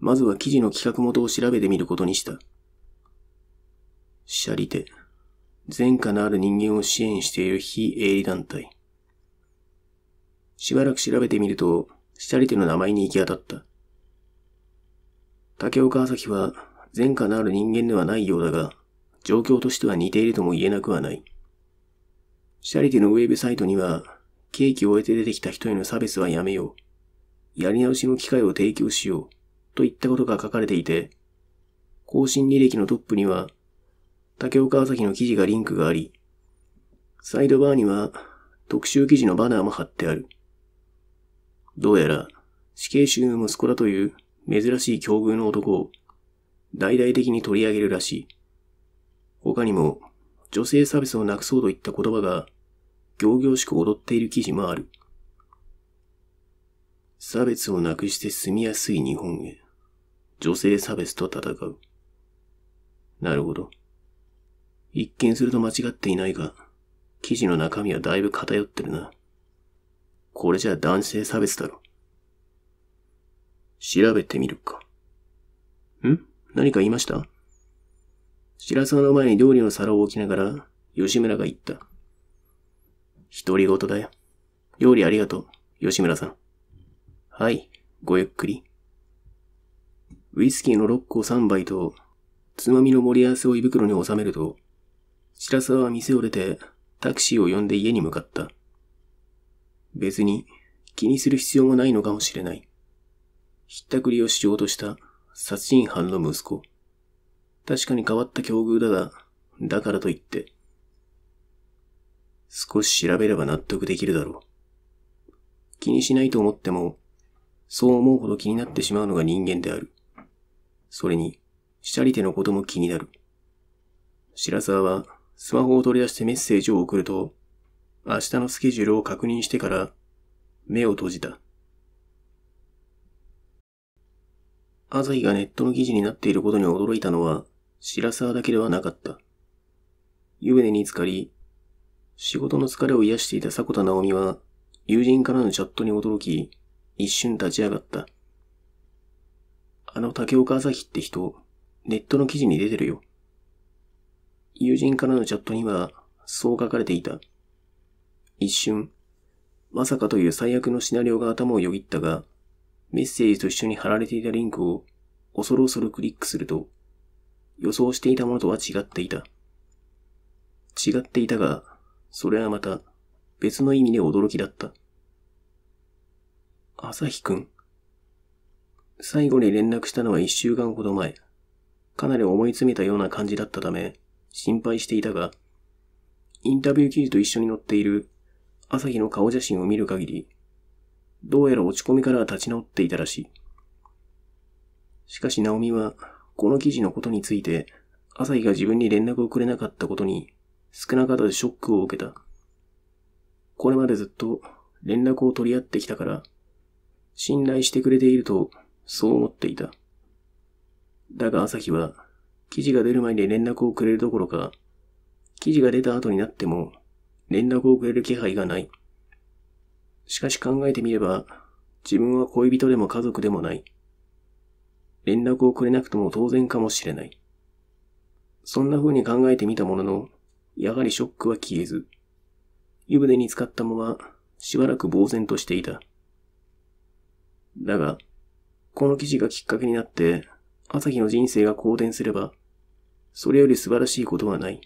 まずは記事の企画元を調べてみることにした。シャリテ。前科のある人間を支援している非営利団体。しばらく調べてみると、シャリテの名前に行き当たった。竹岡朝日は、前科のある人間ではないようだが、状況としては似ているとも言えなくはない。シャリテのウェブサイトには、刑期を終えて出てきた人への差別はやめよう。やり直しの機会を提供しよう。といったことが書かれていて、更新履歴のトップには、竹岡朝日の記事がリンクがあり、サイドバーには特集記事のバナーも貼ってある。どうやら死刑囚の息子だという珍しい境遇の男を大々的に取り上げるらしい。他にも女性差別をなくそうといった言葉が行々しく踊っている記事もある。差別をなくして住みやすい日本へ。女性差別と戦う。なるほど。一見すると間違っていないが、記事の中身はだいぶ偏ってるな。これじゃ男性差別だろ。調べてみるか。ん何か言いました白沢の前に料理の皿を置きながら、吉村が言った。独り言だよ。料理ありがとう、吉村さん。はい、ごゆっくり。ウイスキーの6個3杯と、つまみの盛り合わせを胃袋に収めると、白沢は店を出て、タクシーを呼んで家に向かった。別に気にする必要もないのかもしれない。ひったくりをしようとした殺人犯の息子。確かに変わった境遇だが、だからといって。少し調べれば納得できるだろう。気にしないと思っても、そう思うほど気になってしまうのが人間である。それに、シャリテのことも気になる。白沢はスマホを取り出してメッセージを送ると、明日のスケジュールを確認してから目を閉じた。朝日がネットの記事になっていることに驚いたのは白沢だけではなかった。湯船に浸かり、仕事の疲れを癒していた迫田直美は友人からのチャットに驚き、一瞬立ち上がった。あの竹岡朝日って人、ネットの記事に出てるよ。友人からのチャットにはそう書かれていた。一瞬、まさかという最悪のシナリオが頭をよぎったが、メッセージと一緒に貼られていたリンクを恐る恐るクリックすると、予想していたものとは違っていた。違っていたが、それはまた別の意味で驚きだった。朝日くん。最後に連絡したのは一週間ほど前。かなり思い詰めたような感じだったため、心配していたが、インタビュー記事と一緒に載っている朝日の顔写真を見る限り、どうやら落ち込みから立ち直っていたらしい。しかしナオミは、この記事のことについて、朝日が自分に連絡をくれなかったことに、少なからずショックを受けた。これまでずっと連絡を取り合ってきたから、信頼してくれていると、そう思っていた。だが朝日は、記事が出る前に連絡をくれるどころか、記事が出た後になっても連絡をくれる気配がない。しかし考えてみれば、自分は恋人でも家族でもない。連絡をくれなくても当然かもしれない。そんな風に考えてみたものの、やはりショックは消えず、湯船に浸かったまま、しばらく呆然としていた。だが、この記事がきっかけになって、朝日の人生が好転すれば、それより素晴らしいことはない。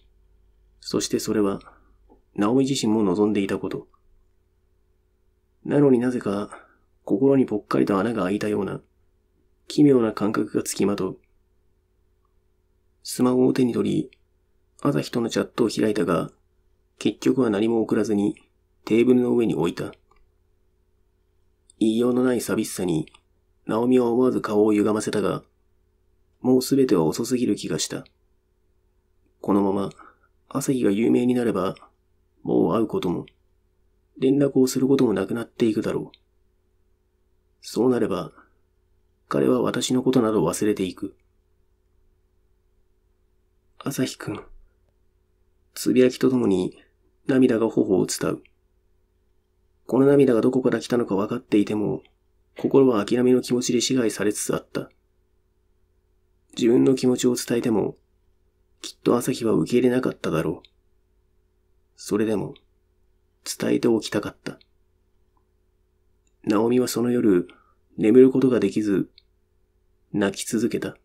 そしてそれは、ナオミ自身も望んでいたこと。なのになぜか、心にぽっかりと穴が開いたような、奇妙な感覚がつきまとう。スマホを手に取り、朝日とのチャットを開いたが、結局は何も送らずに、テーブルの上に置いた。言いようのない寂しさに、ナオミは思わず顔を歪ませたが、もうすべては遅すぎる気がした。このまま、朝日が有名になれば、もう会うことも、連絡をすることもなくなっていくだろう。そうなれば、彼は私のことなど忘れていく。朝日くん。つぶやきとともに涙が頬を伝う。この涙がどこから来たのか分かっていても、心は諦めの気持ちで支配されつつあった。自分の気持ちを伝えても、きっと朝日は受け入れなかっただろう。それでも、伝えておきたかった。ナオミはその夜、眠ることができず、泣き続けた。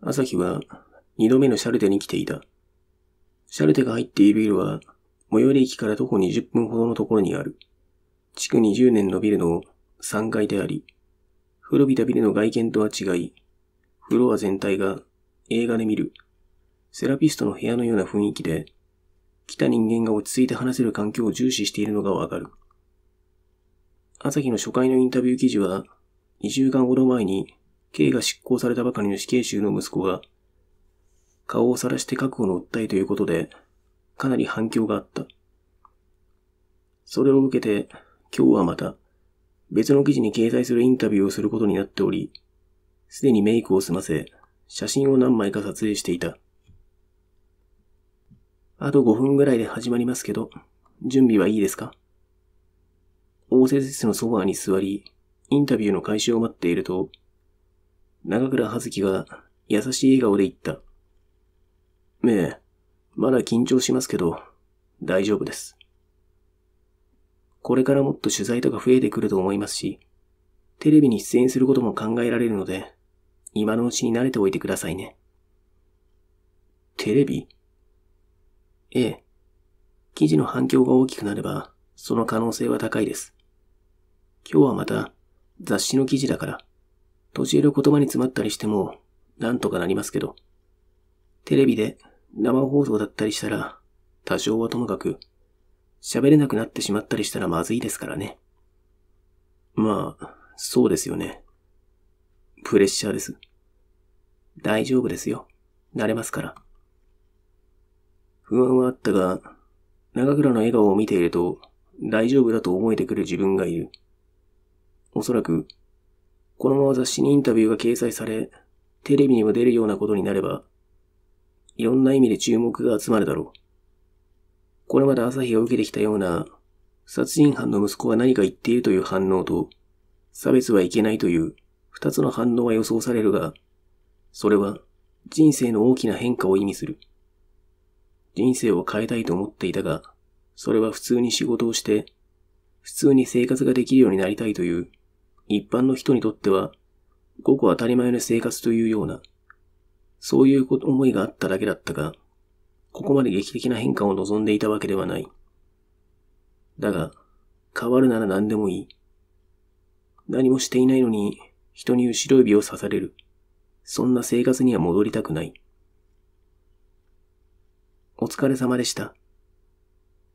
朝日は、二度目のシャルテに来ていた。シャルテが入っているビルは、最寄り駅から徒歩20分ほどのところにある。築20年のビルの3階であり、古びたビルの外見とは違い、フロア全体が映画で見るセラピストの部屋のような雰囲気で、来た人間が落ち着いて話せる環境を重視しているのがわかる。朝日の初回のインタビュー記事は、2週間ほど前に、刑が執行されたばかりの死刑囚の息子が、顔を晒して覚悟の訴えということで、かなり反響があった。それを受けて、今日はまた、別の記事に掲載するインタビューをすることになっており、すでにメイクを済ませ、写真を何枚か撮影していた。あと5分ぐらいで始まりますけど、準備はいいですか応接室のソファーに座り、インタビューの開始を待っていると、長倉葉月が優しい笑顔で言った。ねえ、まだ緊張しますけど、大丈夫です。これからもっと取材とか増えてくると思いますし、テレビに出演することも考えられるので、今のうちに慣れておいてくださいね。テレビええ。記事の反響が大きくなれば、その可能性は高いです。今日はまた、雑誌の記事だから、年寄りの言葉に詰まったりしても、なんとかなりますけど。テレビで生放送だったりしたら、多少はともかく、喋れなくなってしまったりしたらまずいですからね。まあ、そうですよね。プレッシャーです。大丈夫ですよ。慣れますから。不安はあったが、長倉の笑顔を見ていると、大丈夫だと思えてくる自分がいる。おそらく、このまま雑誌にインタビューが掲載され、テレビにも出るようなことになれば、いろんな意味で注目が集まるだろう。これまで朝日を受けてきたような、殺人犯の息子は何か言っているという反応と、差別はいけないという二つの反応は予想されるが、それは人生の大きな変化を意味する。人生を変えたいと思っていたが、それは普通に仕事をして、普通に生活ができるようになりたいという、一般の人にとっては、ごく当たり前の生活というような、そういう思いがあっただけだったが、ここまで劇的な変化を望んでいたわけではない。だが、変わるなら何でもいい。何もしていないのに、人に後ろ指を刺される。そんな生活には戻りたくない。お疲れ様でした。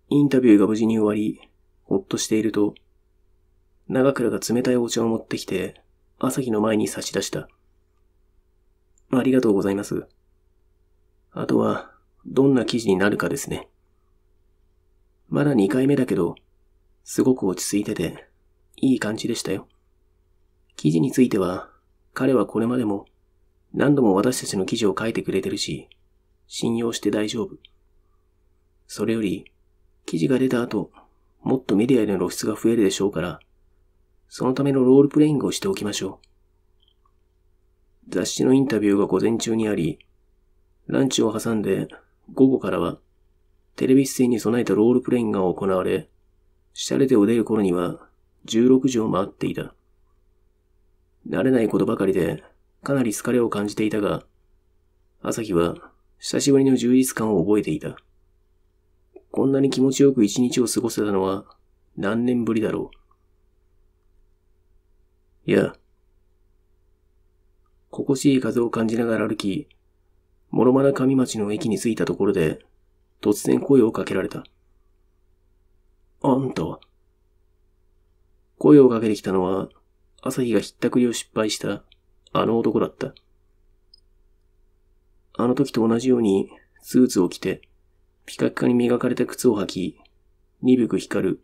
インタビューが無事に終わり、ほっとしていると、長倉が冷たいお茶を持ってきて、朝日の前に差し出した。ありがとうございます。あとは、どんな記事になるかですね。まだ2回目だけど、すごく落ち着いてて、いい感じでしたよ。記事については、彼はこれまでも、何度も私たちの記事を書いてくれてるし、信用して大丈夫。それより、記事が出た後、もっとメディアへの露出が増えるでしょうから、そのためのロールプレイングをしておきましょう。雑誌のインタビューが午前中にあり、ランチを挟んで午後からはテレビ出演に備えたロールプレイングが行われ、シャレお出る頃には16時を回っていた。慣れないことばかりでかなり疲れを感じていたが、朝日は久しぶりの充実感を覚えていた。こんなに気持ちよく一日を過ごせたのは何年ぶりだろう。いや、心地いい風を感じながら歩き、諸間な上町の駅に着いたところで、突然声をかけられた。あんたは声をかけてきたのは、朝日がひったくりを失敗したあの男だった。あの時と同じようにスーツを着て、ピカピカに磨かれた靴を履き、鈍く光る、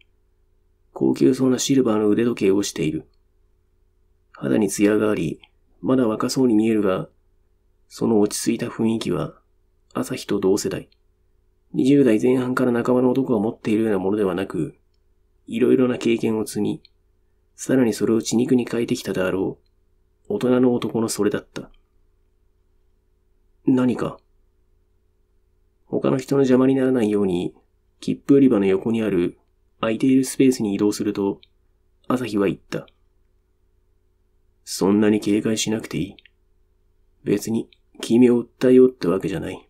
高級そうなシルバーの腕時計をしている。肌に艶があり、まだ若そうに見えるが、その落ち着いた雰囲気は、朝日と同世代、20代前半から半ばの男が持っているようなものではなく、いろいろな経験を積み、さらにそれを血肉に変えてきたであろう、大人の男のそれだった。何か、他の人の邪魔にならないように、切符売り場の横にある空いているスペースに移動すると、朝日は言った。そんなに警戒しなくていい。別に君を訴えようってわけじゃない。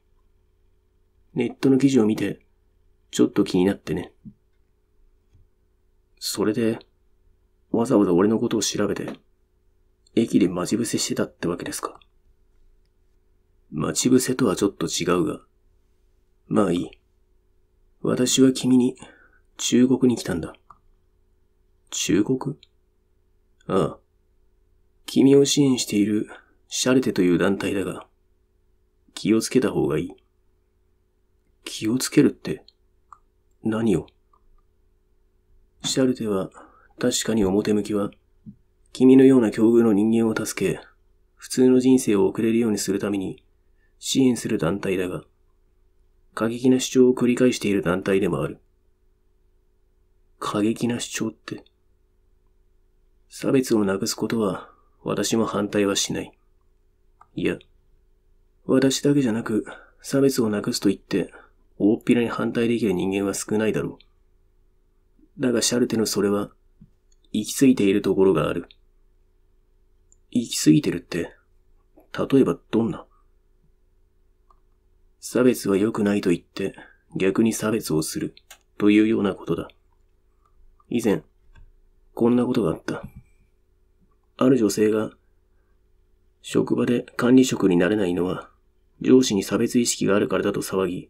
ネットの記事を見て、ちょっと気になってね。それで、わざわざ俺のことを調べて、駅で待ち伏せしてたってわけですか。待ち伏せとはちょっと違うが、まあいい。私は君に中国に来たんだ。中国ああ。君を支援しているシャルテという団体だが、気をつけた方がいい。気をつけるって何をシャルテは確かに表向きは、君のような境遇の人間を助け、普通の人生を送れるようにするために支援する団体だが、過激な主張を繰り返している団体でもある。過激な主張って。差別をなくすことは私も反対はしない。いや、私だけじゃなく差別をなくすと言って大っぴらに反対できる人間は少ないだろう。だがシャルテのそれは行き過ぎているところがある。行き過ぎてるって、例えばどんな差別は良くないと言って、逆に差別をする、というようなことだ。以前、こんなことがあった。ある女性が、職場で管理職になれないのは、上司に差別意識があるからだと騒ぎ、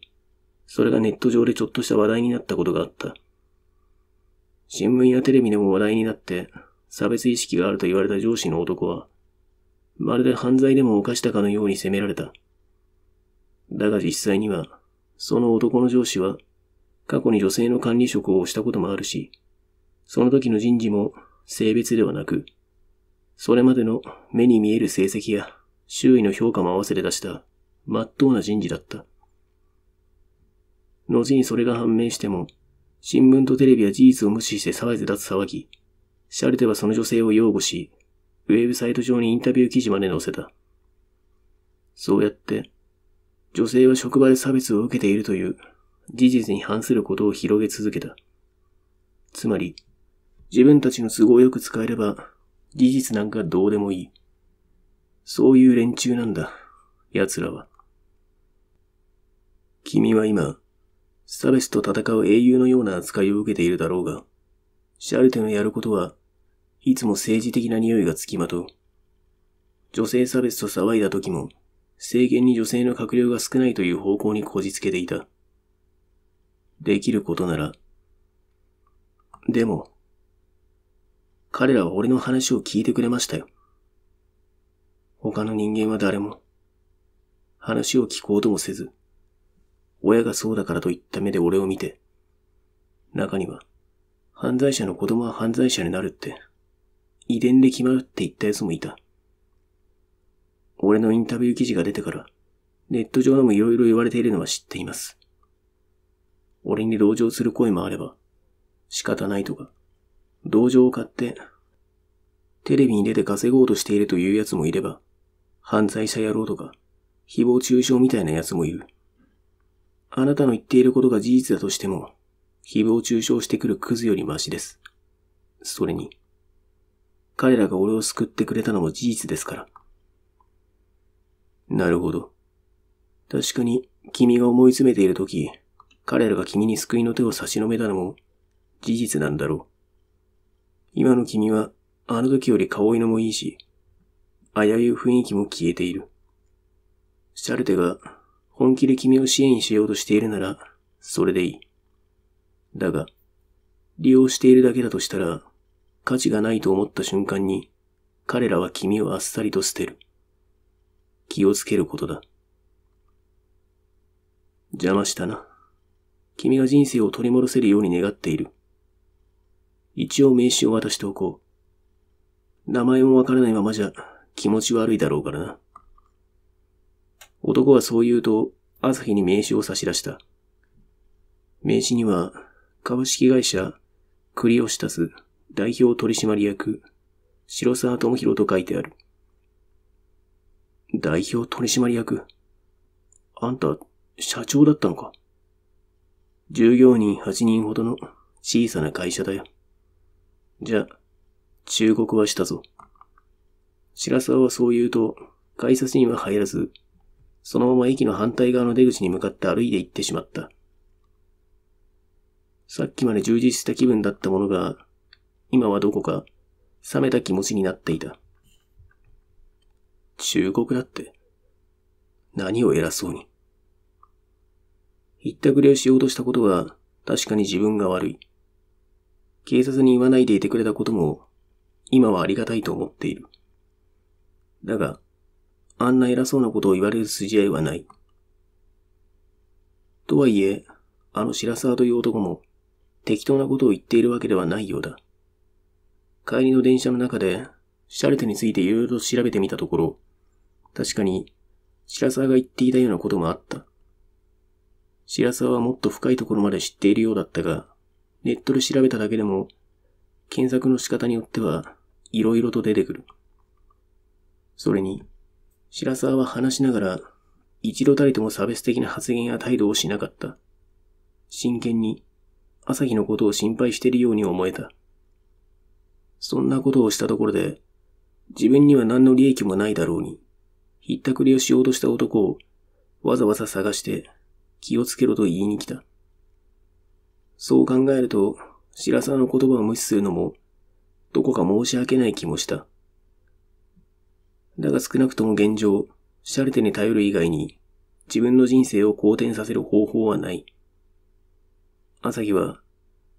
それがネット上でちょっとした話題になったことがあった。新聞やテレビでも話題になって、差別意識があると言われた上司の男は、まるで犯罪でも犯したかのように責められた。だが実際には、その男の上司は、過去に女性の管理職をしたこともあるし、その時の人事も性別ではなく、それまでの目に見える成績や周囲の評価も合わせて出した真っ当な人事だった。後にそれが判明しても、新聞とテレビは事実を無視して騒いで立つ騒ぎ、シャルテはその女性を擁護し、ウェブサイト上にインタビュー記事まで載せた。そうやって、女性は職場で差別を受けているという事実に反することを広げ続けた。つまり、自分たちの都合よく使えれば、事実なんかどうでもいい。そういう連中なんだ、奴らは。君は今、差別と戦う英雄のような扱いを受けているだろうが、シャルテのやることはいつも政治的な匂いがつきまとう。女性差別と騒いだ時も、制限に女性の閣僚が少ないという方向にこじつけていた。できることなら。でも、彼らは俺の話を聞いてくれましたよ。他の人間は誰も、話を聞こうともせず、親がそうだからといった目で俺を見て、中には、犯罪者の子供は犯罪者になるって、遺伝で決まるって言った奴もいた。俺のインタビュー記事が出てから、ネット上でも色々言われているのは知っています。俺に同情する声もあれば、仕方ないとか、同情を買って、テレビに出て稼ごうとしているという奴もいれば、犯罪者野郎とか、誹謗中傷みたいな奴もいる。あなたの言っていることが事実だとしても、誹謗中傷してくるクズよりマシです。それに、彼らが俺を救ってくれたのも事実ですから。なるほど。確かに、君が思い詰めているとき、彼らが君に救いの手を差し伸べたのも、事実なんだろう。今の君は、あの時より顔色もいいし、危うい雰囲気も消えている。シャルテが、本気で君を支援しようとしているなら、それでいい。だが、利用しているだけだとしたら、価値がないと思った瞬間に、彼らは君をあっさりと捨てる。気をつけることだ。邪魔したな。君が人生を取り戻せるように願っている。一応名刺を渡しておこう。名前もわからないままじゃ気持ち悪いだろうからな。男はそう言うと、朝日に名刺を差し出した。名刺には、株式会社、クリオシタス代表取締役、白沢智弘と書いてある。代表取締役。あんた、社長だったのか従業員8人ほどの小さな会社だよ。じゃあ、忠告はしたぞ。白沢はそう言うと、改札には入らず、そのまま駅の反対側の出口に向かって歩いて行ってしまった。さっきまで充実した気分だったものが、今はどこか冷めた気持ちになっていた。忠告だって。何を偉そうに。言ったくれをしようとしたことは、確かに自分が悪い。警察に言わないでいてくれたことも、今はありがたいと思っている。だが、あんな偉そうなことを言われる筋合いはない。とはいえ、あの白沢という男も、適当なことを言っているわけではないようだ。帰りの電車の中で、シャルテについて色々ろ調べてみたところ、確かに、白沢が言っていたようなこともあった。白沢はもっと深いところまで知っているようだったが、ネットで調べただけでも、検索の仕方によっては、色々と出てくる。それに、白沢は話しながら、一度たりとも差別的な発言や態度をしなかった。真剣に、朝日のことを心配しているように思えた。そんなことをしたところで、自分には何の利益もないだろうに、ひったくりをしようとした男をわざわざ探して気をつけろと言いに来た。そう考えると、白沢の言葉を無視するのも、どこか申し訳ない気もした。だが少なくとも現状、シャルテに頼る以外に、自分の人生を好転させる方法はない。朝日は、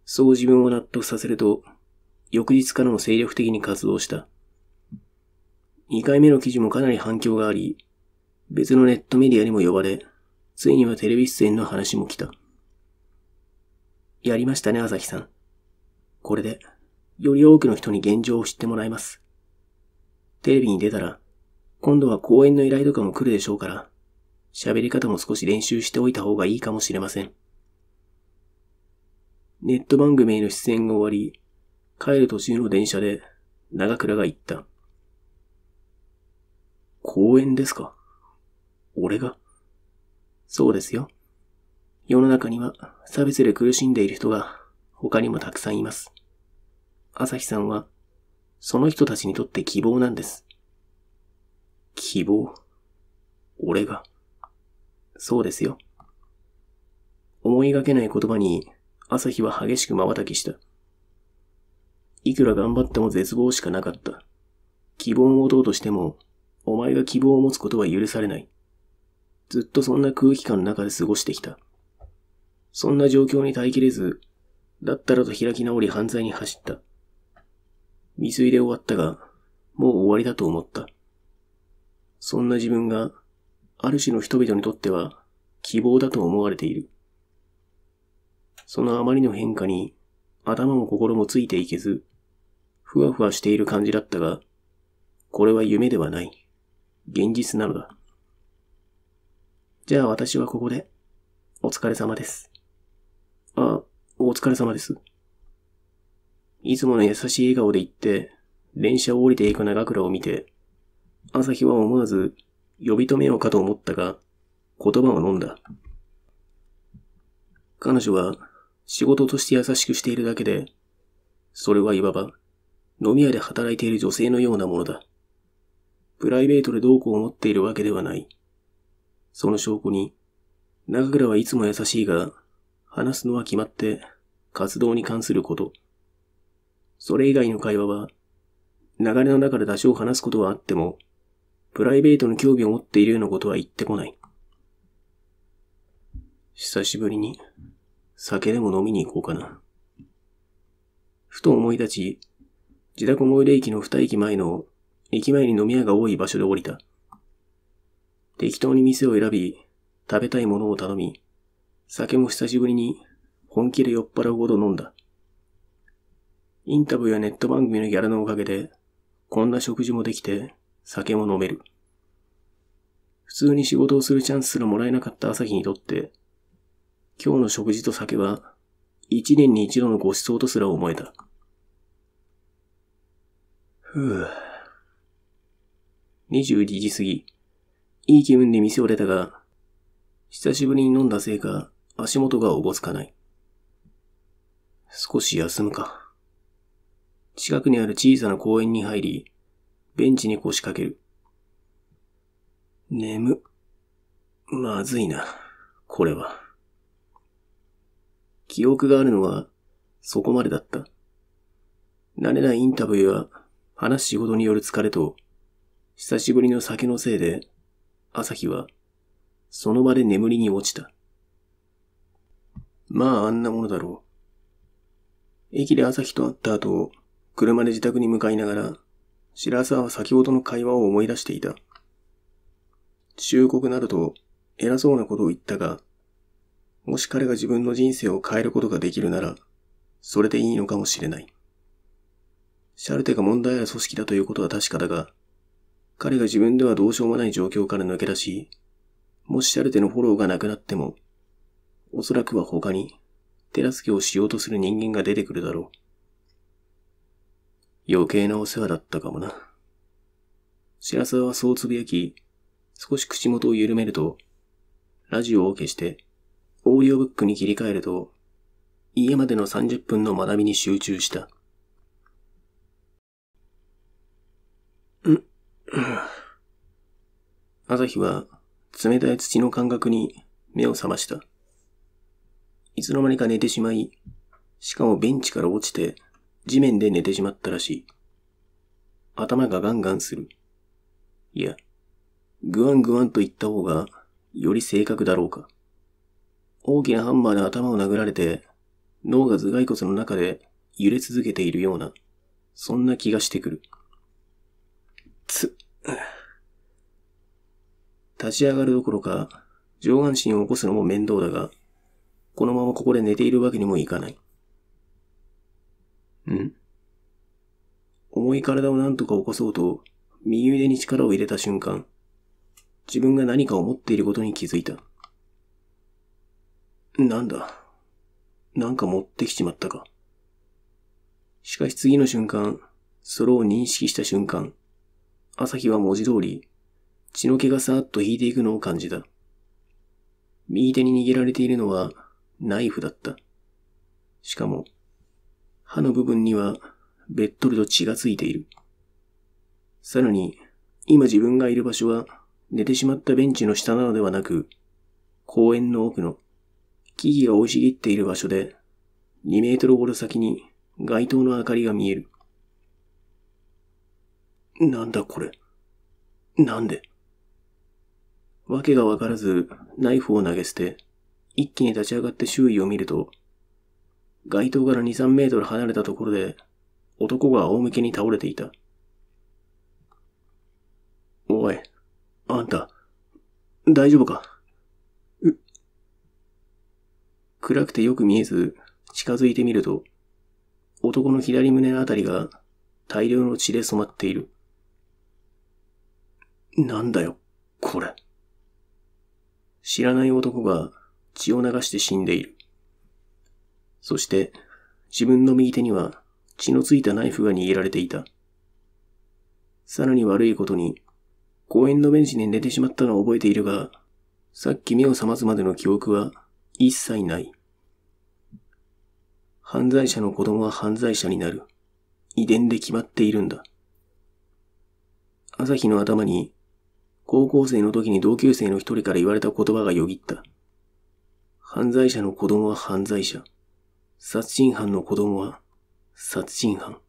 そう自分を納得させると、翌日からも精力的に活動した。2回目の記事もかなり反響があり、別のネットメディアにも呼ばれ、ついにはテレビ出演の話も来た。やりましたね、朝日さん。これで、より多くの人に現状を知ってもらいます。テレビに出たら、今度は講演の依頼とかも来るでしょうから、喋り方も少し練習しておいた方がいいかもしれません。ネット番組への出演が終わり、帰る途中の電車で、長倉が言った。公園ですか俺がそうですよ。世の中には差別で苦しんでいる人が他にもたくさんいます。朝日さんはその人たちにとって希望なんです。希望俺がそうですよ。思いがけない言葉に朝日は激しく瞬きした。いくら頑張っても絶望しかなかった。希望を持とうとしてもお前が希望を持つことは許されない。ずっとそんな空気感の中で過ごしてきた。そんな状況に耐えきれず、だったらと開き直り犯罪に走った。未遂で終わったが、もう終わりだと思った。そんな自分が、ある種の人々にとっては、希望だと思われている。そのあまりの変化に、頭も心もついていけず、ふわふわしている感じだったが、これは夢ではない。現実なのだ。じゃあ私はここで、お疲れ様です。あ、お疲れ様です。いつもの優しい笑顔で言って、電車を降りていく長倉を見て、朝日は思わず呼び止めようかと思ったが、言葉を飲んだ。彼女は仕事として優しくしているだけで、それはいわば飲み屋で働いている女性のようなものだ。プライベートでどうこう思っているわけではない。その証拠に、長倉はいつも優しいが、話すのは決まって活動に関すること。それ以外の会話は、流れの中で多少話すことはあっても、プライベートの興味を持っているようなことは言ってこない。久しぶりに、酒でも飲みに行こうかな。ふと思い立ち、自宅最寄り駅の二駅前の駅前に飲み屋が多い場所で降りた。適当に店を選び、食べたいものを頼み、酒も久しぶりに本気で酔っ払うほど飲んだ。インタビューやネット番組のギャラのおかげで、こんな食事もできて、酒も飲める。普通に仕事をするチャンスすらもらえなかった朝日にとって、今日の食事と酒は、一年に一度のご馳走とすら思えた。ふぅ。22時過ぎ。いい気分で店を出たが、久しぶりに飲んだせいか、足元がおぼつかない。少し休むか。近くにある小さな公園に入り、ベンチに腰掛ける。眠。まずいな、これは。記憶があるのは、そこまでだった。慣れないインタビューは、話仕事による疲れと、久しぶりの酒のせいで、朝日は、その場で眠りに落ちた。まああんなものだろう。駅で朝日と会った後、車で自宅に向かいながら、白沢は先ほどの会話を思い出していた。忠告などと偉そうなことを言ったが、もし彼が自分の人生を変えることができるなら、それでいいのかもしれない。シャルテが問題ある組織だということは確かだが、彼が自分ではどうしようもない状況から抜け出し、もしシャルテのフォローがなくなっても、おそらくは他に手助けをしようとする人間が出てくるだろう。余計なお世話だったかもな。白沢はそう呟き、少し口元を緩めると、ラジオを消して、オーディオブックに切り替えると、家までの30分の学びに集中した。朝日は冷たい土の感覚に目を覚ました。いつの間にか寝てしまい、しかもベンチから落ちて地面で寝てしまったらしい。頭がガンガンする。いや、グワングワンと言った方がより正確だろうか。大きなハンマーで頭を殴られて、脳が頭蓋骨の中で揺れ続けているような、そんな気がしてくる。立ち上がるどころか、上半身を起こすのも面倒だが、このままここで寝ているわけにもいかない。ん重い体を何とか起こそうと、右腕に力を入れた瞬間、自分が何かを持っていることに気づいた。なんだ。なんか持ってきちまったか。しかし次の瞬間、それを認識した瞬間、朝日は文字通り血の気がさーっと引いていくのを感じた。右手に握られているのはナイフだった。しかも、歯の部分にはベッドルと血がついている。さらに、今自分がいる場所は寝てしまったベンチの下なのではなく、公園の奥の木々が生い茂っている場所で、2メートルほど先に街灯の明かりが見える。なんだこれ。なんでわけがわからず、ナイフを投げ捨て、一気に立ち上がって周囲を見ると、街灯から2、3メートル離れたところで、男が仰向けに倒れていた。おい、あんた、大丈夫かう、暗くてよく見えず、近づいてみると、男の左胸のあたりが大量の血で染まっている。なんだよ、これ。知らない男が血を流して死んでいる。そして、自分の右手には血のついたナイフが握られていた。さらに悪いことに、公園のベンチに寝てしまったのを覚えているが、さっき目を覚ますまでの記憶は一切ない。犯罪者の子供は犯罪者になる。遺伝で決まっているんだ。朝日の頭に高校生の時に同級生の一人から言われた言葉がよぎった。犯罪者の子供は犯罪者。殺人犯の子供は殺人犯。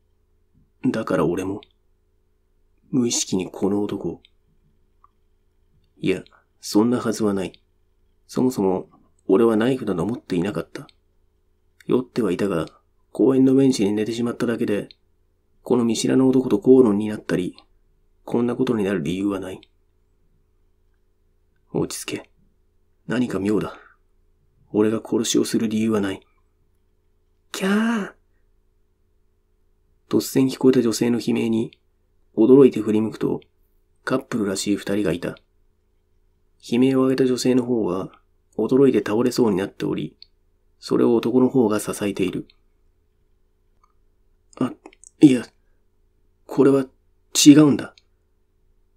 だから俺も。無意識にこの男を。いや、そんなはずはない。そもそも、俺はナイフなど持っていなかった。酔ってはいたが、公園のベンチに寝てしまっただけで、この見知らぬ男と口論になったり、こんなことになる理由はない。落ち着け。何か妙だ。俺が殺しをする理由はない。キャー突然聞こえた女性の悲鳴に、驚いて振り向くと、カップルらしい二人がいた。悲鳴を上げた女性の方は、驚いて倒れそうになっており、それを男の方が支えている。あ、いや、これは違うんだ。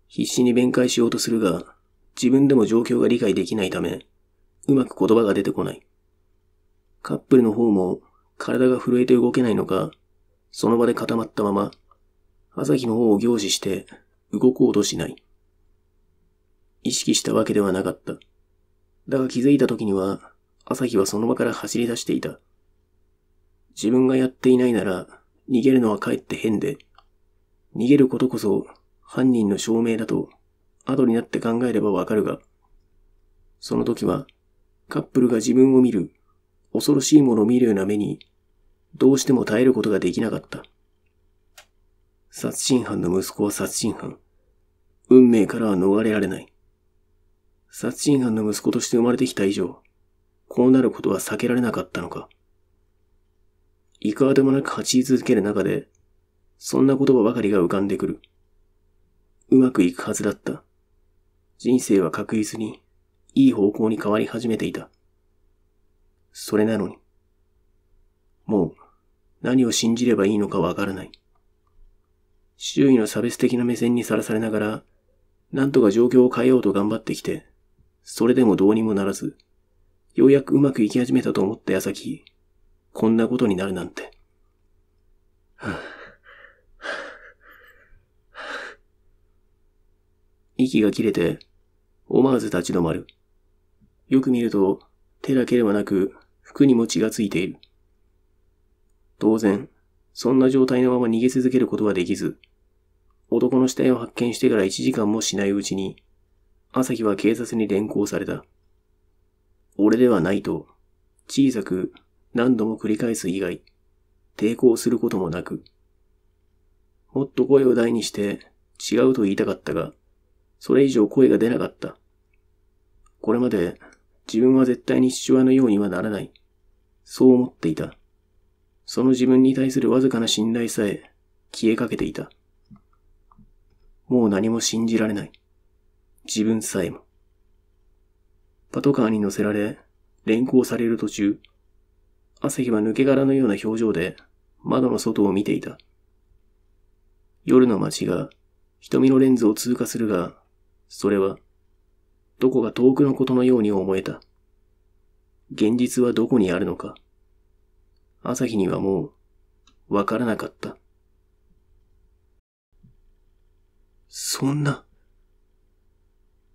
必死に弁解しようとするが、自分でも状況が理解できないため、うまく言葉が出てこない。カップルの方も体が震えて動けないのか、その場で固まったまま、朝日の方を凝視して動こうとしない。意識したわけではなかった。だが気づいた時には、朝日はその場から走り出していた。自分がやっていないなら、逃げるのはかえって変で、逃げることこそ犯人の証明だと後になって考えればわかるが、その時はカップルが自分を見る、恐ろしいものを見るような目に、どうしても耐えることができなかった。殺人犯の息子は殺人犯。運命からは逃れられない。殺人犯の息子として生まれてきた以上、こうなることは避けられなかったのか。いかがでもなく走り続ける中で、そんな言葉ばかりが浮かんでくる。うまくいくはずだった。人生は確実にいい方向に変わり始めていた。それなのに、もう何を信じればいいのかわからない。周囲の差別的な目線にさらされながら、なんとか状況を変えようと頑張ってきて、それでもどうにもならず、ようやくうまくいき始めたと思った矢先、こんなことになるなんて。息が切れて、思わず立ち止まる。よく見ると、手だけではなく、服にも血がついている。当然、そんな状態のまま逃げ続けることはできず、男の死体を発見してから1時間もしないうちに、朝日は警察に連行された。俺ではないと、小さく何度も繰り返す以外、抵抗することもなく、もっと声を大にして違うと言いたかったが、それ以上声が出なかった。これまで自分は絶対に父親のようにはならない。そう思っていた。その自分に対するわずかな信頼さえ消えかけていた。もう何も信じられない。自分さえも。パトカーに乗せられ、連行される途中、朝日は抜け殻のような表情で窓の外を見ていた。夜の街が瞳のレンズを通過するが、それはどこが遠くのことのように思えた。現実はどこにあるのか。朝日にはもう、わからなかった。そんな。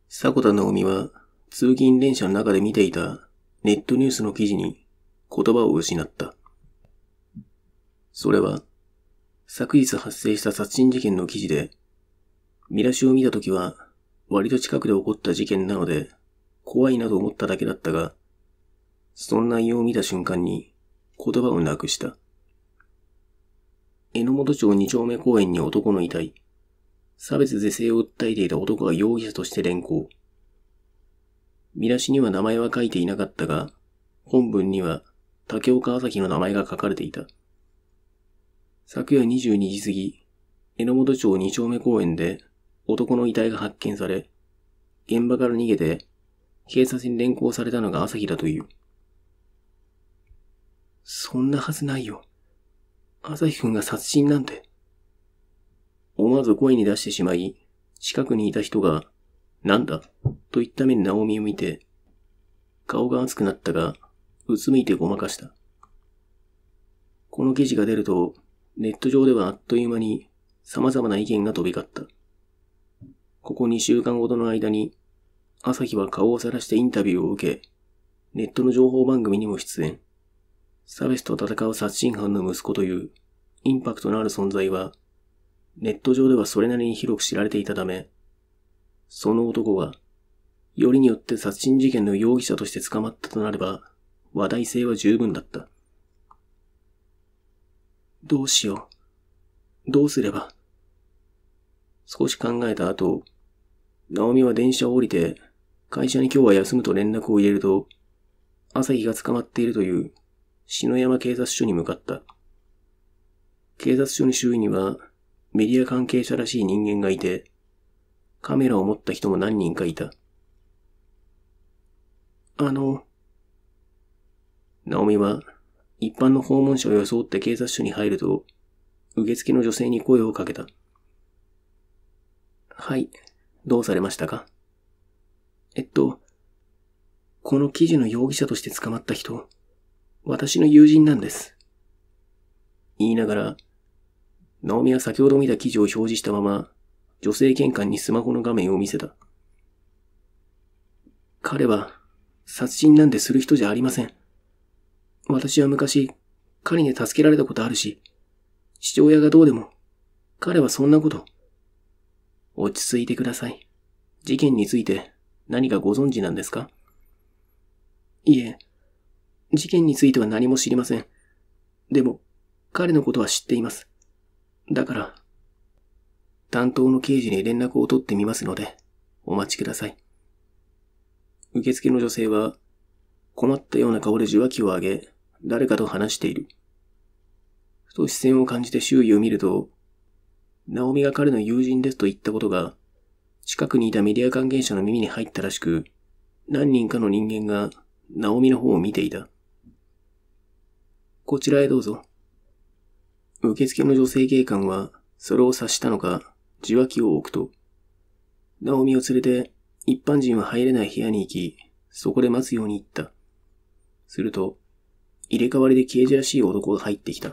迫田直美は、通勤電車の中で見ていたネットニュースの記事に言葉を失った。それは、昨日発生した殺人事件の記事で、見出しを見たときは割と近くで起こった事件なので、怖いなと思っただけだったが、その内容を見た瞬間に言葉をなくした。榎本町二丁目公園に男の遺体、差別是正を訴えていた男が容疑者として連行。見出しには名前は書いていなかったが、本文には竹岡朝日の名前が書かれていた。昨夜22時過ぎ、榎本町二丁目公園で男の遺体が発見され、現場から逃げて、警察に連行されたのが朝日だという。そんなはずないよ。朝日くんが殺人なんて。思わず声に出してしまい、近くにいた人が、なんだと言った目にナオミを見て、顔が熱くなったが、うつむいてごまかした。この記事が出ると、ネット上ではあっという間に様々な意見が飛び交った。ここ2週間ほどの間に、朝日は顔をさらしてインタビューを受け、ネットの情報番組にも出演。差別と戦う殺人犯の息子というインパクトのある存在は、ネット上ではそれなりに広く知られていたため、その男が、よりによって殺人事件の容疑者として捕まったとなれば、話題性は十分だった。どうしよう。どうすれば。少し考えた後、ナオミは電車を降りて、会社に今日は休むと連絡を入れると、朝日が捕まっているという篠山警察署に向かった。警察署の周囲にはメディア関係者らしい人間がいて、カメラを持った人も何人かいた。あの、ナオミは一般の訪問者を装って警察署に入ると、受付の女性に声をかけた。はい、どうされましたかえっと、この記事の容疑者として捕まった人、私の友人なんです。言いながら、ナオミは先ほど見た記事を表示したまま、女性玄関にスマホの画面を見せた。彼は、殺人なんてする人じゃありません。私は昔、彼に助けられたことあるし、父親がどうでも、彼はそんなこと。落ち着いてください。事件について何かご存知なんですかいえ、事件については何も知りません。でも、彼のことは知っています。だから、担当の刑事に連絡を取ってみますので、お待ちください。受付の女性は、困ったような顔で受話器を上げ、誰かと話している。ふと視線を感じて周囲を見ると、ナオミが彼の友人ですと言ったことが、近くにいたメディア関係者の耳に入ったらしく、何人かの人間がナオミの方を見ていた。こちらへどうぞ。受付の女性警官は、それを察したのか、受話器を置くと、ナオミを連れて、一般人は入れない部屋に行き、そこで待つように言った。すると、入れ替わりで刑事らしい男が入ってきた。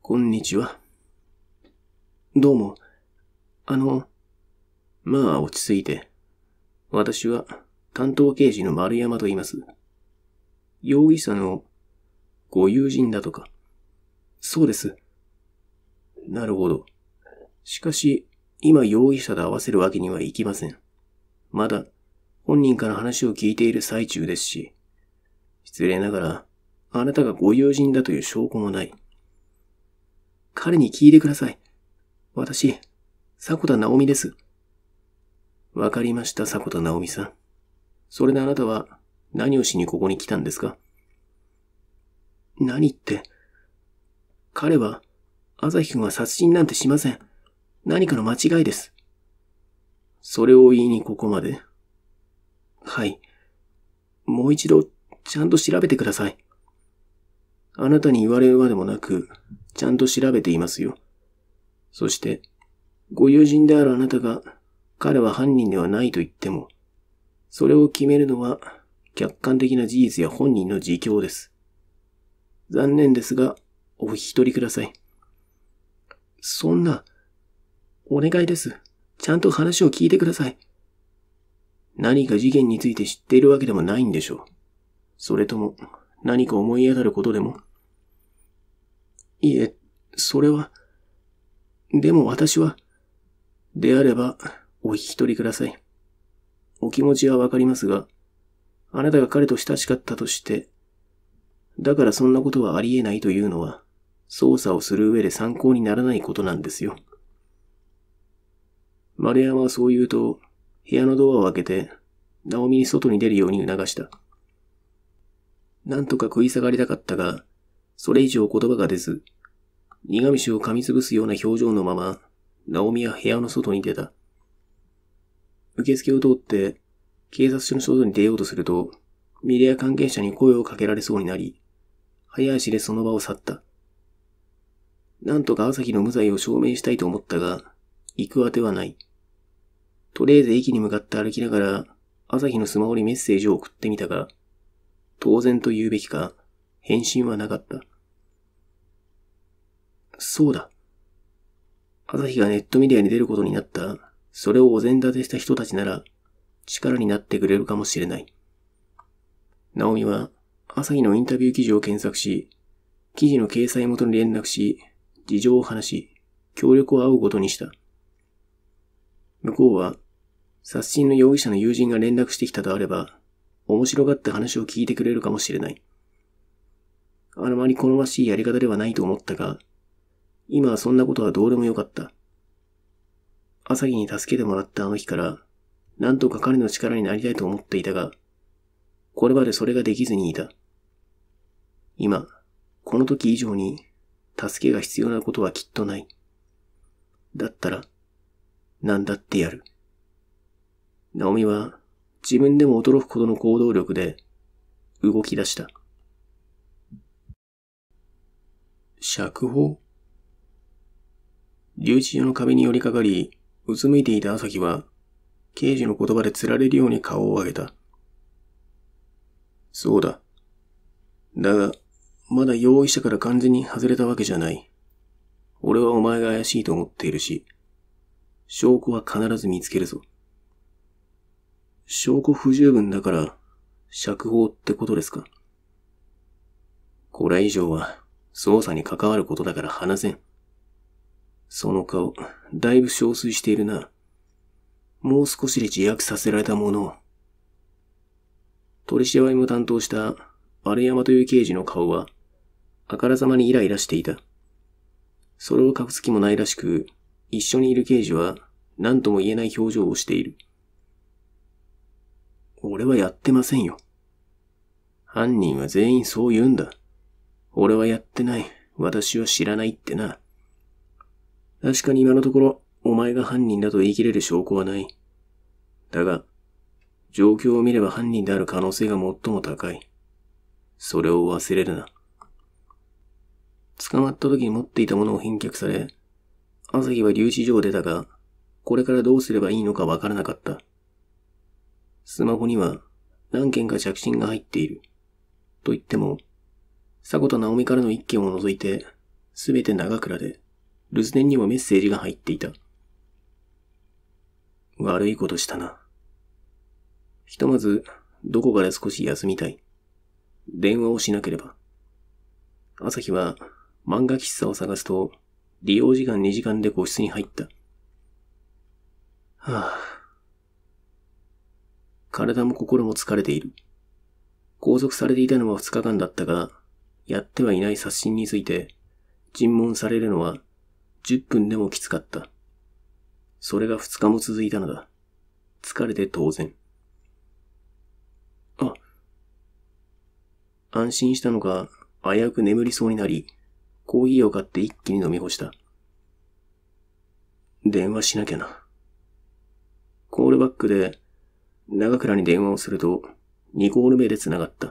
こんにちは。どうも。あの、まあ落ち着いて。私は担当刑事の丸山と言います。容疑者のご友人だとか。そうです。なるほど。しかし、今容疑者と合わせるわけにはいきません。まだ本人から話を聞いている最中ですし、失礼ながら、あなたがご友人だという証拠もない。彼に聞いてください。私、迫田直美です。わかりました、迫田直美さん。それであなたは何をしにここに来たんですか何って。彼は、朝日くんは殺人なんてしません。何かの間違いです。それを言いにここまで。はい。もう一度、ちゃんと調べてください。あなたに言われるまでもなく、ちゃんと調べていますよ。そして、ご友人であるあなたが、彼は犯人ではないと言っても、それを決めるのは、客観的な事実や本人の自供です。残念ですが、お引き取りください。そんな、お願いです。ちゃんと話を聞いてください。何か事件について知っているわけでもないんでしょう。それとも、何か思い当たることでもいいえ、それは、でも私は、であれば、お引き取りください。お気持ちはわかりますが、あなたが彼と親しかったとして、だからそんなことはありえないというのは、捜査をする上で参考にならないことなんですよ。丸山はそう言うと、部屋のドアを開けて、ナオミに外に出るように促した。なんとか食い下がりたかったが、それ以上言葉が出ず、苦虫を噛みつぶすような表情のまま、ナオミは部屋の外に出た。受付を通って、警察署の外に出ようとすると、ミレア関係者に声をかけられそうになり、早足でその場を去った。なんとか朝日の無罪を証明したいと思ったが、行くあてはない。とりあえず駅に向かって歩きながら、朝日のスマホにメッセージを送ってみたが、当然と言うべきか、返信はなかった。そうだ。朝日がネットメディアに出ることになった、それをお膳立てした人たちなら、力になってくれるかもしれない。ナオミは、朝日のインタビュー記事を検索し、記事の掲載元に連絡し、事情を話し、協力を仰ぐことにした。向こうは、殺人の容疑者の友人が連絡してきたとあれば、面白がって話を聞いてくれるかもしれない。あまり好ましいやり方ではないと思ったが、今はそんなことはどうでもよかった。朝日に助けてもらったあの日から、なんとか彼の力になりたいと思っていたが、これまでそれができずにいた。今、この時以上に、助けが必要なことはきっとない。だったら、なんだってやる。ナオミは、自分でも驚くほどの行動力で、動き出した。釈放留置所の壁に寄りかかり、うつむいていた朝日は、刑事の言葉で釣られるように顔を上げた。そうだ。だが、まだ容疑者から完全に外れたわけじゃない。俺はお前が怪しいと思っているし、証拠は必ず見つけるぞ。証拠不十分だから、釈放ってことですかこれ以上は、捜査に関わることだから話せん。その顔、だいぶ憔悴しているな。もう少しで自白させられたもの。取り調べも担当した丸山という刑事の顔は、あからさまにイライラしていた。それを隠す気もないらしく、一緒にいる刑事は何とも言えない表情をしている。俺はやってませんよ。犯人は全員そう言うんだ。俺はやってない。私は知らないってな。確かに今のところ、お前が犯人だと言い切れる証拠はない。だが、状況を見れば犯人である可能性が最も高い。それを忘れるな。捕まった時に持っていたものを返却され、朝日は留置所を出たが、これからどうすればいいのかわからなかった。スマホには何件か着信が入っている。と言っても、迫と直美からの一件を除いて、すべて長倉で、留守電にもメッセージが入っていた。悪いことしたな。ひとまず、どこかで少し休みたい。電話をしなければ。朝日は漫画喫茶を探すと、利用時間2時間で個室に入った。はあ、体も心も疲れている。拘束されていたのは2日間だったが、やってはいない刷新について、尋問されるのは10分でもきつかった。それが2日も続いたのだ。疲れて当然。あ、安心したのか、危うく眠りそうになり、コーヒーを買って一気に飲み干した。電話しなきゃな。コールバックで、長倉に電話をすると、2コール目で繋がった。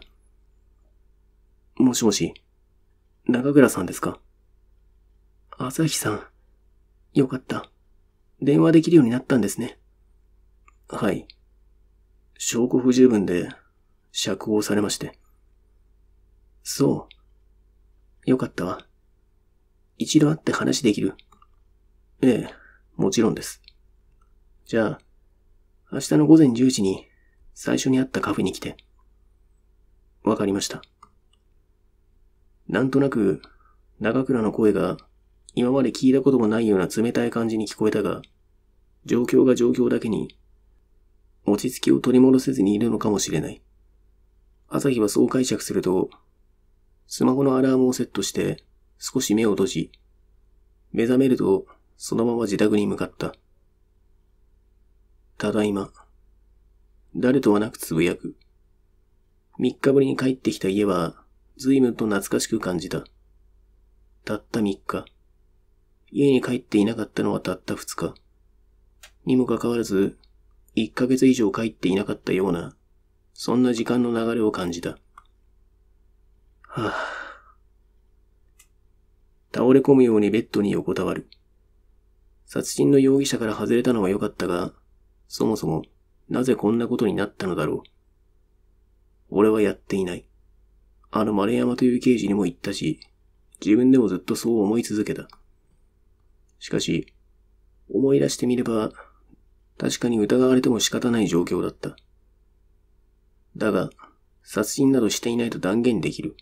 もしもし、長倉さんですか朝日さん。よかった。電話できるようになったんですね。はい。証拠不十分で釈放されまして。そう。よかったわ。一度会って話できるええ、もちろんです。じゃあ、明日の午前10時に最初に会ったカフェに来て。わかりました。なんとなく、長倉の声が今まで聞いたこともないような冷たい感じに聞こえたが、状況が状況だけに、落ち着きを取り戻せずにいるのかもしれない。朝日はそう解釈すると、スマホのアラームをセットして少し目を閉じ、目覚めるとそのまま自宅に向かった。ただいま。誰とはなくつぶやく。3日ぶりに帰ってきた家は随分と懐かしく感じた。たった3日。家に帰っていなかったのはたった2日。にもかかわらず、1ヶ月以上帰っていなかったような、そんな時間の流れを感じた。はぁ、あ、倒れ込むようにベッドに横たわる。殺人の容疑者から外れたのは良かったが、そもそもなぜこんなことになったのだろう。俺はやっていない。あの丸山という刑事にも言ったし、自分でもずっとそう思い続けた。しかし、思い出してみれば、確かに疑われても仕方ない状況だった。だが、殺人などしていないと断言できる。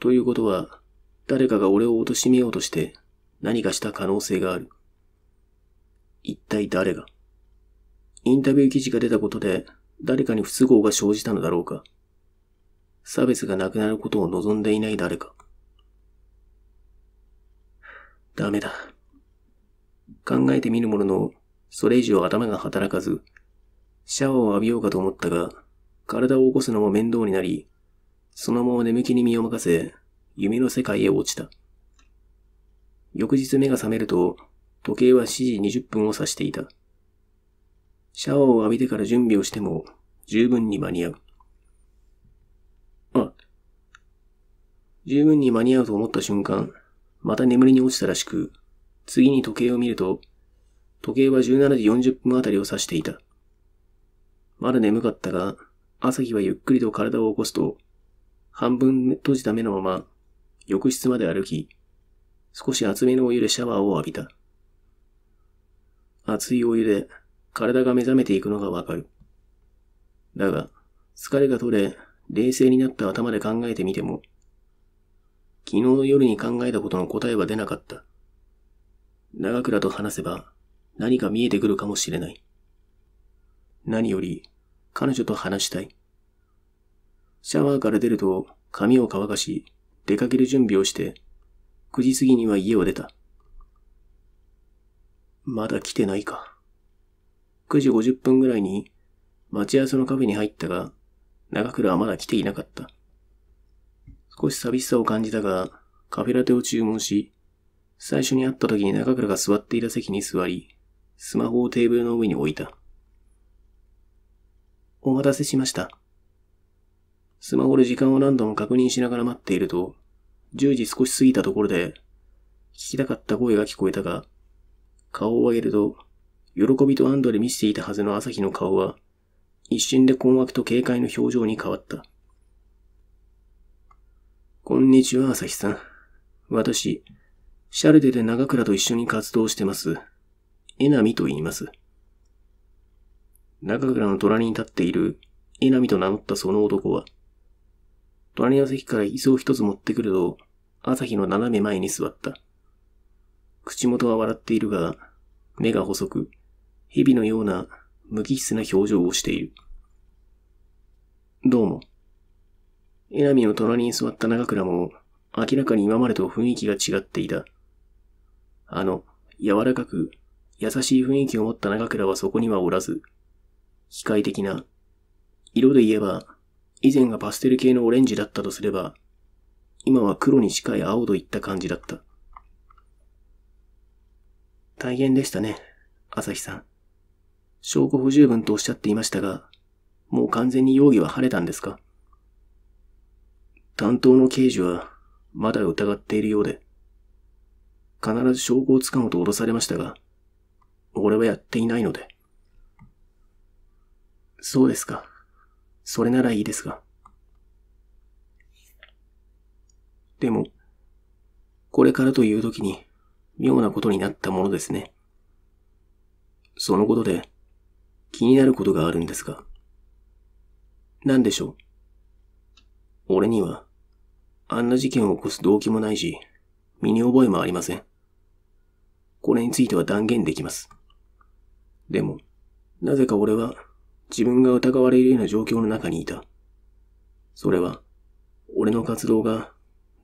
ということは、誰かが俺を貶めようとして何かした可能性がある。一体誰がインタビュー記事が出たことで誰かに不都合が生じたのだろうか差別がなくなることを望んでいない誰かダメだ。考えてみるものの、それ以上頭が働かず、シャワーを浴びようかと思ったが、体を起こすのも面倒になり、そのまま眠気に身を任せ、夢の世界へ落ちた。翌日目が覚めると、時計は7時20分を指していた。シャワーを浴びてから準備をしても、十分に間に合う。あ、十分に間に合うと思った瞬間、また眠りに落ちたらしく、次に時計を見ると、時計は17時40分あたりを指していた。まだ眠かったが、朝日はゆっくりと体を起こすと、半分閉じた目のまま、浴室まで歩き、少し厚めのお湯でシャワーを浴びた。熱いお湯で体が目覚めていくのがわかる。だが、疲れが取れ、冷静になった頭で考えてみても、昨日の夜に考えたことの答えは出なかった。長倉と話せば何か見えてくるかもしれない。何より彼女と話したい。シャワーから出ると髪を乾かし出かける準備をして9時過ぎには家を出た。まだ来てないか。9時50分ぐらいに待ち合わせのカフェに入ったが長倉はまだ来ていなかった。少し寂しさを感じたがカフェラテを注文し最初に会った時に中倉が座っていた席に座り、スマホをテーブルの上に置いた。お待たせしました。スマホで時間を何度も確認しながら待っていると、10時少し過ぎたところで、聞きたかった声が聞こえたが、顔を上げると、喜びと安堵で見せていたはずの朝日の顔は、一瞬で困惑と警戒の表情に変わった。こんにちは、朝日さん。私、シャルデで長倉と一緒に活動してます。江波と言います。長倉の隣に立っている江波と名乗ったその男は、隣の席から椅子を一つ持ってくると、朝日の斜め前に座った。口元は笑っているが、目が細く、蛇のような無機質な表情をしている。どうも。江波の隣に座った長倉も、明らかに今までと雰囲気が違っていた。あの、柔らかく、優しい雰囲気を持った長倉はそこにはおらず、機械的な、色で言えば、以前がパステル系のオレンジだったとすれば、今は黒に近い青といった感じだった。大変でしたね、朝日さん。証拠不十分とおっしゃっていましたが、もう完全に容疑は晴れたんですか担当の刑事は、まだ疑っているようで。必ず証拠をつかむと脅されましたが、俺はやっていないので。そうですか。それならいいですが。でも、これからという時に妙なことになったものですね。そのことで気になることがあるんですが。何でしょう俺にはあんな事件を起こす動機もないし、身に覚えもありません。これについては断言できます。でも、なぜか俺は自分が疑われるような状況の中にいた。それは、俺の活動が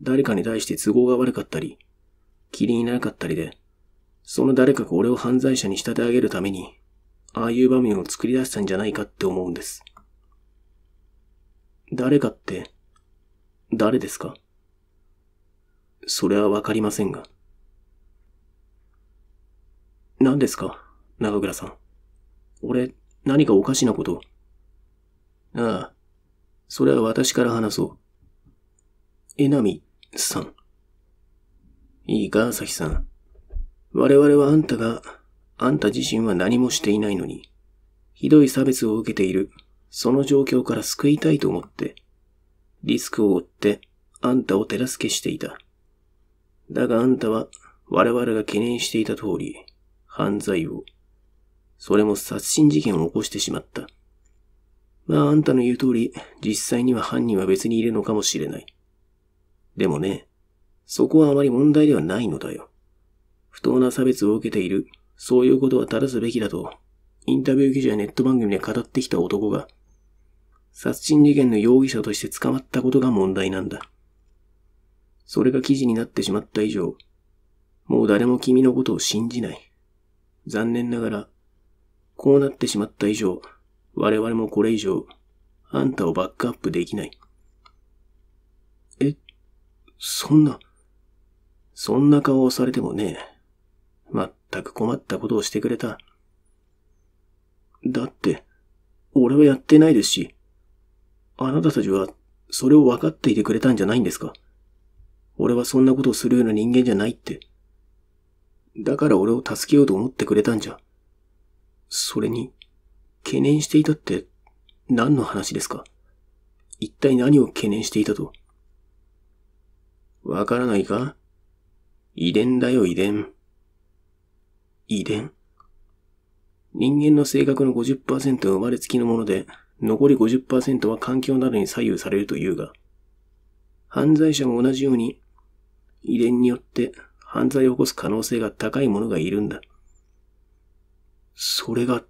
誰かに対して都合が悪かったり、気にならなかったりで、その誰かが俺を犯罪者に仕立て上げるために、ああいう場面を作り出したんじゃないかって思うんです。誰かって、誰ですかそれはわかりませんが。何ですか長倉さん。俺、何かおかしなことああ。それは私から話そう。えなみ、さん。いいか、朝日さん。我々はあんたが、あんた自身は何もしていないのに、ひどい差別を受けている、その状況から救いたいと思って、リスクを負って、あんたを手助けしていた。だがあんたは、我々が懸念していた通り、犯罪を。それも殺人事件を起こしてしまった。まああんたの言う通り、実際には犯人は別にいるのかもしれない。でもね、そこはあまり問題ではないのだよ。不当な差別を受けている、そういうことは正すべきだと、インタビュー記事やネット番組で語ってきた男が、殺人事件の容疑者として捕まったことが問題なんだ。それが記事になってしまった以上、もう誰も君のことを信じない。残念ながら、こうなってしまった以上、我々もこれ以上、あんたをバックアップできない。え、そんな、そんな顔をされてもね、まったく困ったことをしてくれた。だって、俺はやってないですし、あなたたちはそれを分かっていてくれたんじゃないんですか俺はそんなことをするような人間じゃないって。だから俺を助けようと思ってくれたんじゃ。それに、懸念していたって何の話ですか一体何を懸念していたと。わからないか遺伝だよ遺伝。遺伝人間の性格の50%は生まれつきのもので、残り50%は環境などに左右されるというが、犯罪者も同じように遺伝によって犯罪を起こす可能性が高い者がいるんだ。それが、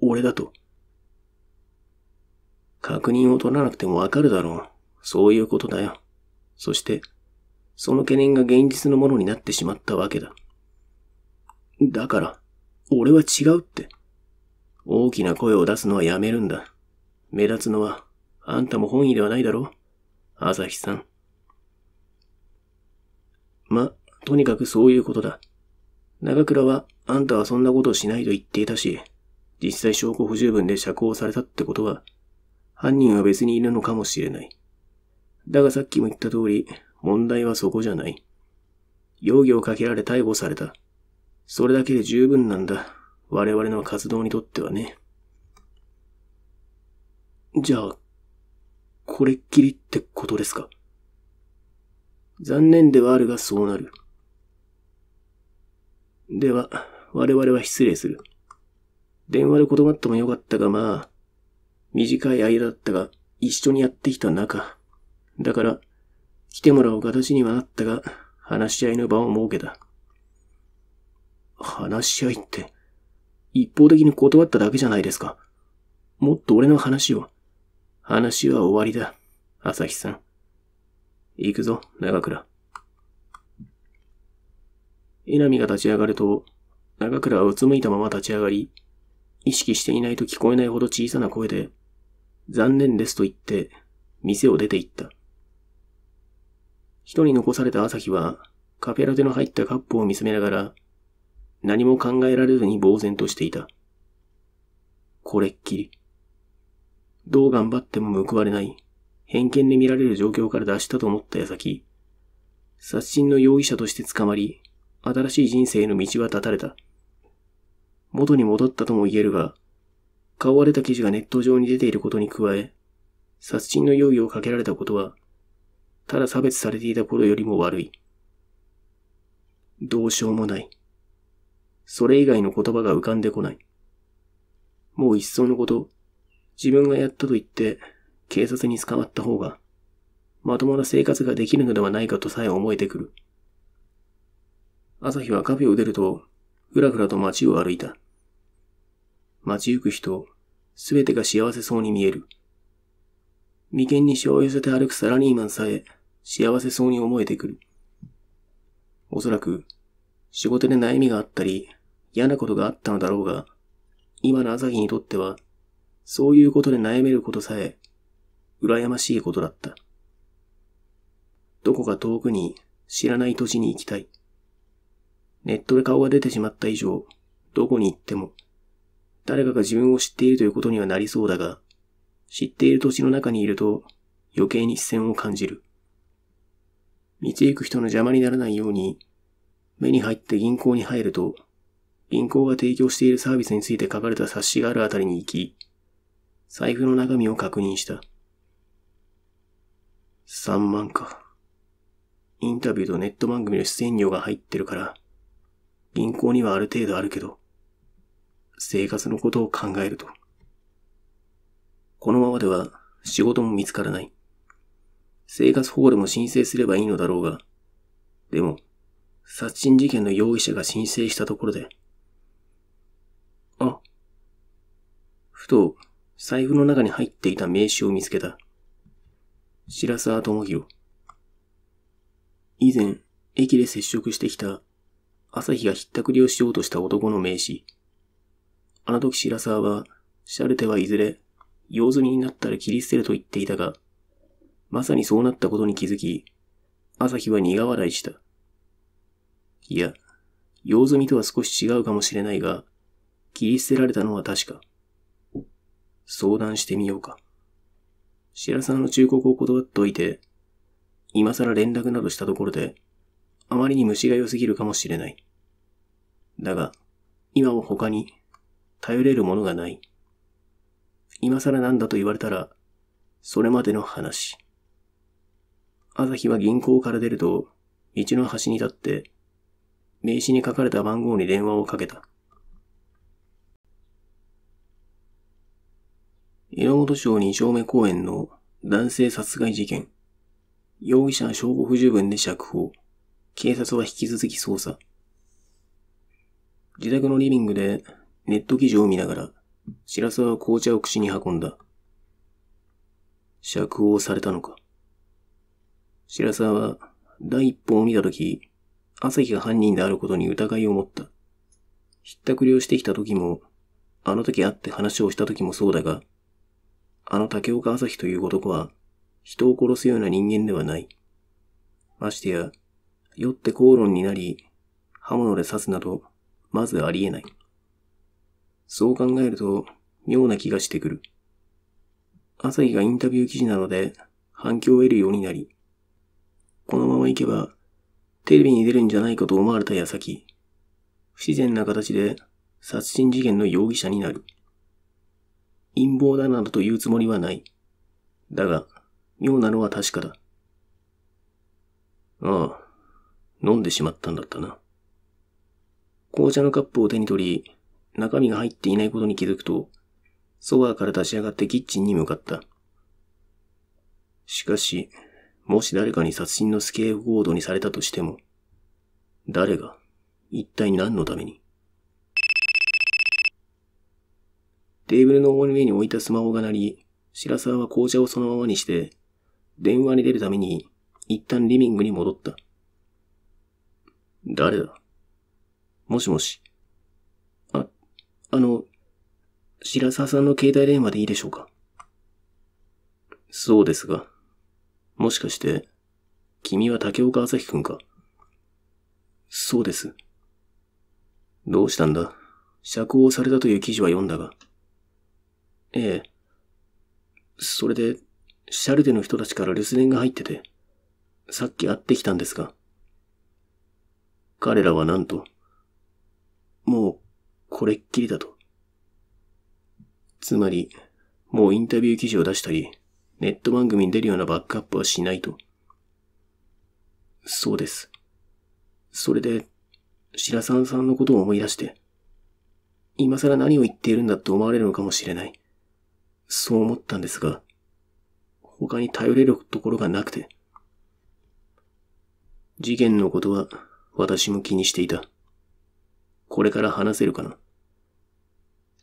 俺だと。確認を取らなくてもわかるだろう。そういうことだよ。そして、その懸念が現実のものになってしまったわけだ。だから、俺は違うって。大きな声を出すのはやめるんだ。目立つのは、あんたも本意ではないだろう朝日さん。ま、とにかくそういうことだ。長倉は、あんたはそんなことしないと言っていたし、実際証拠不十分で釈放されたってことは、犯人は別にいるのかもしれない。だがさっきも言った通り、問題はそこじゃない。容疑をかけられ逮捕された。それだけで十分なんだ。我々の活動にとってはね。じゃあ、これっきりってことですか残念ではあるがそうなる。では、我々は失礼する。電話で断ってもよかったが、まあ、短い間だったが、一緒にやってきた仲。だから、来てもらう形にはなったが、話し合いの場を設けた。話し合いって、一方的に断っただけじゃないですか。もっと俺の話を。話は終わりだ、朝日さん。行くぞ、長倉。江波が立ち上がると、長倉はうつむいたまま立ち上がり、意識していないと聞こえないほど小さな声で、残念ですと言って、店を出て行った。一人残された朝日は、カフェラテの入ったカップを見つめながら、何も考えられずに呆然としていた。これっきり。どう頑張っても報われない、偏見で見られる状況から脱したと思った矢先、殺人の容疑者として捕まり、新しい人生への道は断たれた。元に戻ったとも言えるが、買われた記事がネット上に出ていることに加え、殺人の容疑をかけられたことは、ただ差別されていた頃よりも悪い。どうしようもない。それ以外の言葉が浮かんでこない。もういっそのこと、自分がやったと言って、警察に捕まった方が、まともな生活ができるのではないかとさえ思えてくる。朝日はカフェを出ると、ふらふらと街を歩いた。街行く人、すべてが幸せそうに見える。眉間にしを寄せて歩くサラリーマンさえ、幸せそうに思えてくる。おそらく、仕事で悩みがあったり、嫌なことがあったのだろうが、今の朝日にとっては、そういうことで悩めることさえ、羨ましいことだった。どこか遠くに知らない土地に行きたい。ネットで顔が出てしまった以上、どこに行っても、誰かが自分を知っているということにはなりそうだが、知っている土地の中にいると余計に視線を感じる。道行く人の邪魔にならないように、目に入って銀行に入ると、銀行が提供しているサービスについて書かれた冊子があるあたりに行き、財布の中身を確認した。3万か。インタビューとネット番組の出演料が入ってるから、銀行にはある程度あるけど、生活のことを考えると。このままでは仕事も見つからない。生活保護でも申請すればいいのだろうが、でも、殺人事件の容疑者が申請したところで、あ、ふと財布の中に入っていた名刺を見つけた。白沢智弘。以前、駅で接触してきた朝日がひったくりをしようとした男の名詞。あの時白沢は、シャルテはいずれ、用済みになったら切り捨てると言っていたが、まさにそうなったことに気づき、朝日は苦笑いした。いや、用済みとは少し違うかもしれないが、切り捨てられたのは確か。相談してみようか。白沢の忠告を断っておいて、今更連絡などしたところで、あまりに虫が良すぎるかもしれない。だが、今も他に頼れるものがない。今更なんだと言われたら、それまでの話。朝日は銀行から出ると、道の端に立って、名刺に書かれた番号に電話をかけた。榎本町二丁目公園の男性殺害事件。容疑者は証拠不十分で釈放。警察は引き続き捜査。自宅のリビングでネット記事を見ながら、白沢は紅茶を口に運んだ。釈放されたのか。白沢は第一報を見たとき、朝日が犯人であることに疑いを持った。ひったくりをしてきた時も、あの時会って話をした時もそうだが、あの竹岡朝日という男は、人を殺すような人間ではない。ましてや、酔って口論になり、刃物で刺すなど、まずありえない。そう考えると、妙な気がしてくる。朝日がインタビュー記事などで反響を得るようになり、このまま行けば、テレビに出るんじゃないかと思われた矢先、不自然な形で殺人事件の容疑者になる。陰謀だなどと言うつもりはない。だが、妙なのは確かだ。ああ、飲んでしまったんだったな。紅茶のカップを手に取り、中身が入っていないことに気づくと、ソファーから立ち上がってキッチンに向かった。しかし、もし誰かに殺人のスケーフボードにされたとしても、誰が、一体何のためにテーブルの上に置いたスマホが鳴り、白沢は紅茶をそのままにして、電話に出るために、一旦リビングに戻った。誰だもしもし。あ、あの、白沢さんの携帯電話でいいでしょうかそうですが、もしかして、君は竹岡朝日くんかそうです。どうしたんだ釈放されたという記事は読んだが。ええ。それで、シャルデの人たちから留守電が入ってて、さっき会ってきたんですが。彼らはなんと、もう、これっきりだと。つまり、もうインタビュー記事を出したり、ネット番組に出るようなバックアップはしないと。そうです。それで、白沢さんのことを思い出して、今更何を言っているんだと思われるのかもしれない。そう思ったんですが、他に頼れるところがなくて。事件のことは私も気にしていた。これから話せるかな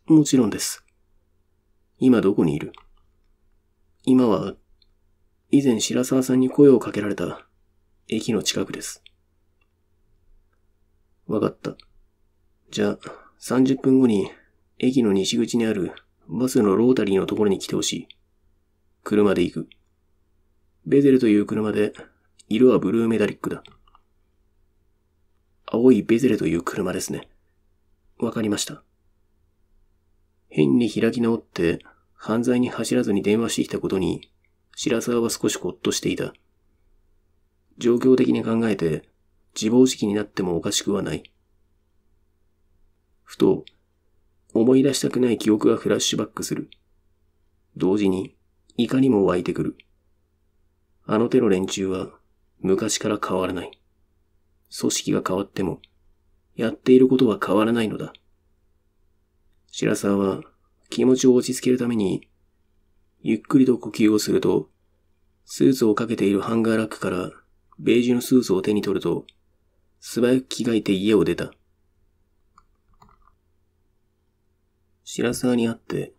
もちろんです。今どこにいる今は、以前白沢さんに声をかけられた駅の近くです。わかった。じゃあ、30分後に駅の西口にあるバスのロータリーのところに来てほしい。車で行く。ベゼルという車で、色はブルーメダリックだ。青いベゼレという車ですね。わかりました。変に開き直って、犯罪に走らずに電話してきたことに、白沢は少しこっとしていた。状況的に考えて、自暴自棄になってもおかしくはない。ふと、思い出したくない記憶がフラッシュバックする。同時に、いかにも湧いてくる。あの手の連中は、昔から変わらない。組織が変わっても、やっていることは変わらないのだ。白沢は気持ちを落ち着けるために、ゆっくりと呼吸をすると、スーツをかけているハンガーラックからベージュのスーツを手に取ると、素早く着替えて家を出た。白沢に会って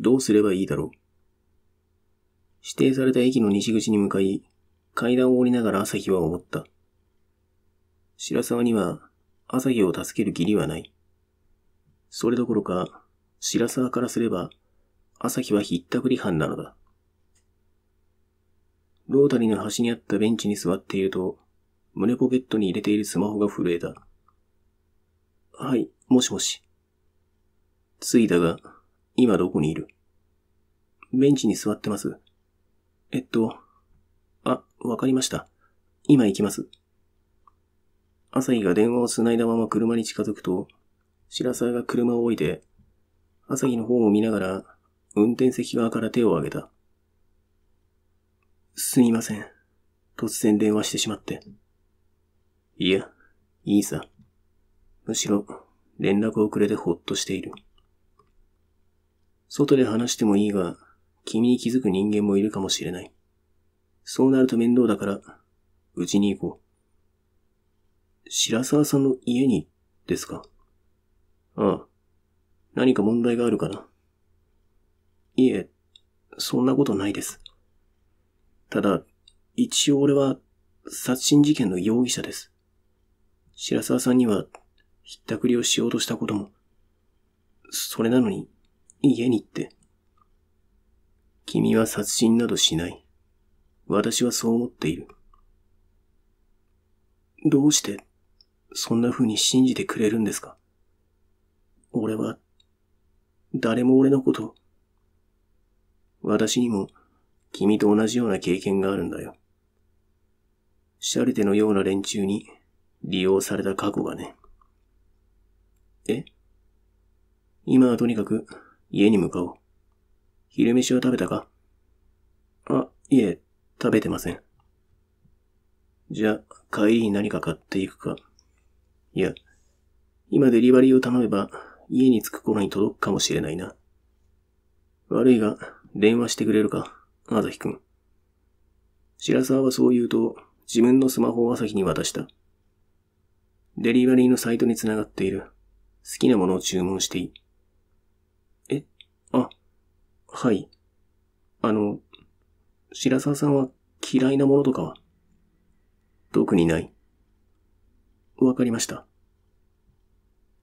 どうすればいいだろう。指定された駅の西口に向かい、階段を降りながら朝日は思った。白沢には、朝日を助ける義理はない。それどころか、白沢からすれば、朝日はひったくり犯なのだ。ロータリーの端にあったベンチに座っていると、胸ポケットに入れているスマホが震えた。はい、もしもし。着いたが、今どこにいるベンチに座ってます。えっと、あ、わかりました。今行きます。朝日が電話を繋いだまま車に近づくと、白沢が車を置いて、朝日の方を見ながら、運転席側から手を挙げた。すみません。突然電話してしまって。いや、いいさ。むしろ、連絡をくれてほっとしている。外で話してもいいが、君に気づく人間もいるかもしれない。そうなると面倒だから、うちに行こう。白沢さんの家にですかああ。何か問題があるかないえ、そんなことないです。ただ、一応俺は殺人事件の容疑者です。白沢さんにはひったくりをしようとしたことも。それなのに、家に行って。君は殺人などしない。私はそう思っている。どうしてそんな風に信じてくれるんですか俺は、誰も俺のこと、私にも君と同じような経験があるんだよ。シャルテのような連中に利用された過去がね。え今はとにかく家に向かおう。昼飯は食べたかあ、いえ、食べてません。じゃあ、帰りに何か買っていくか。いや、今デリバリーを頼めば、家に着く頃に届くかもしれないな。悪いが、電話してくれるか、朝日くん。白沢はそう言うと、自分のスマホを朝日に渡した。デリバリーのサイトに繋がっている。好きなものを注文していい。え、あ、はい。あの、白沢さんは嫌いなものとかは特にない。わかりました。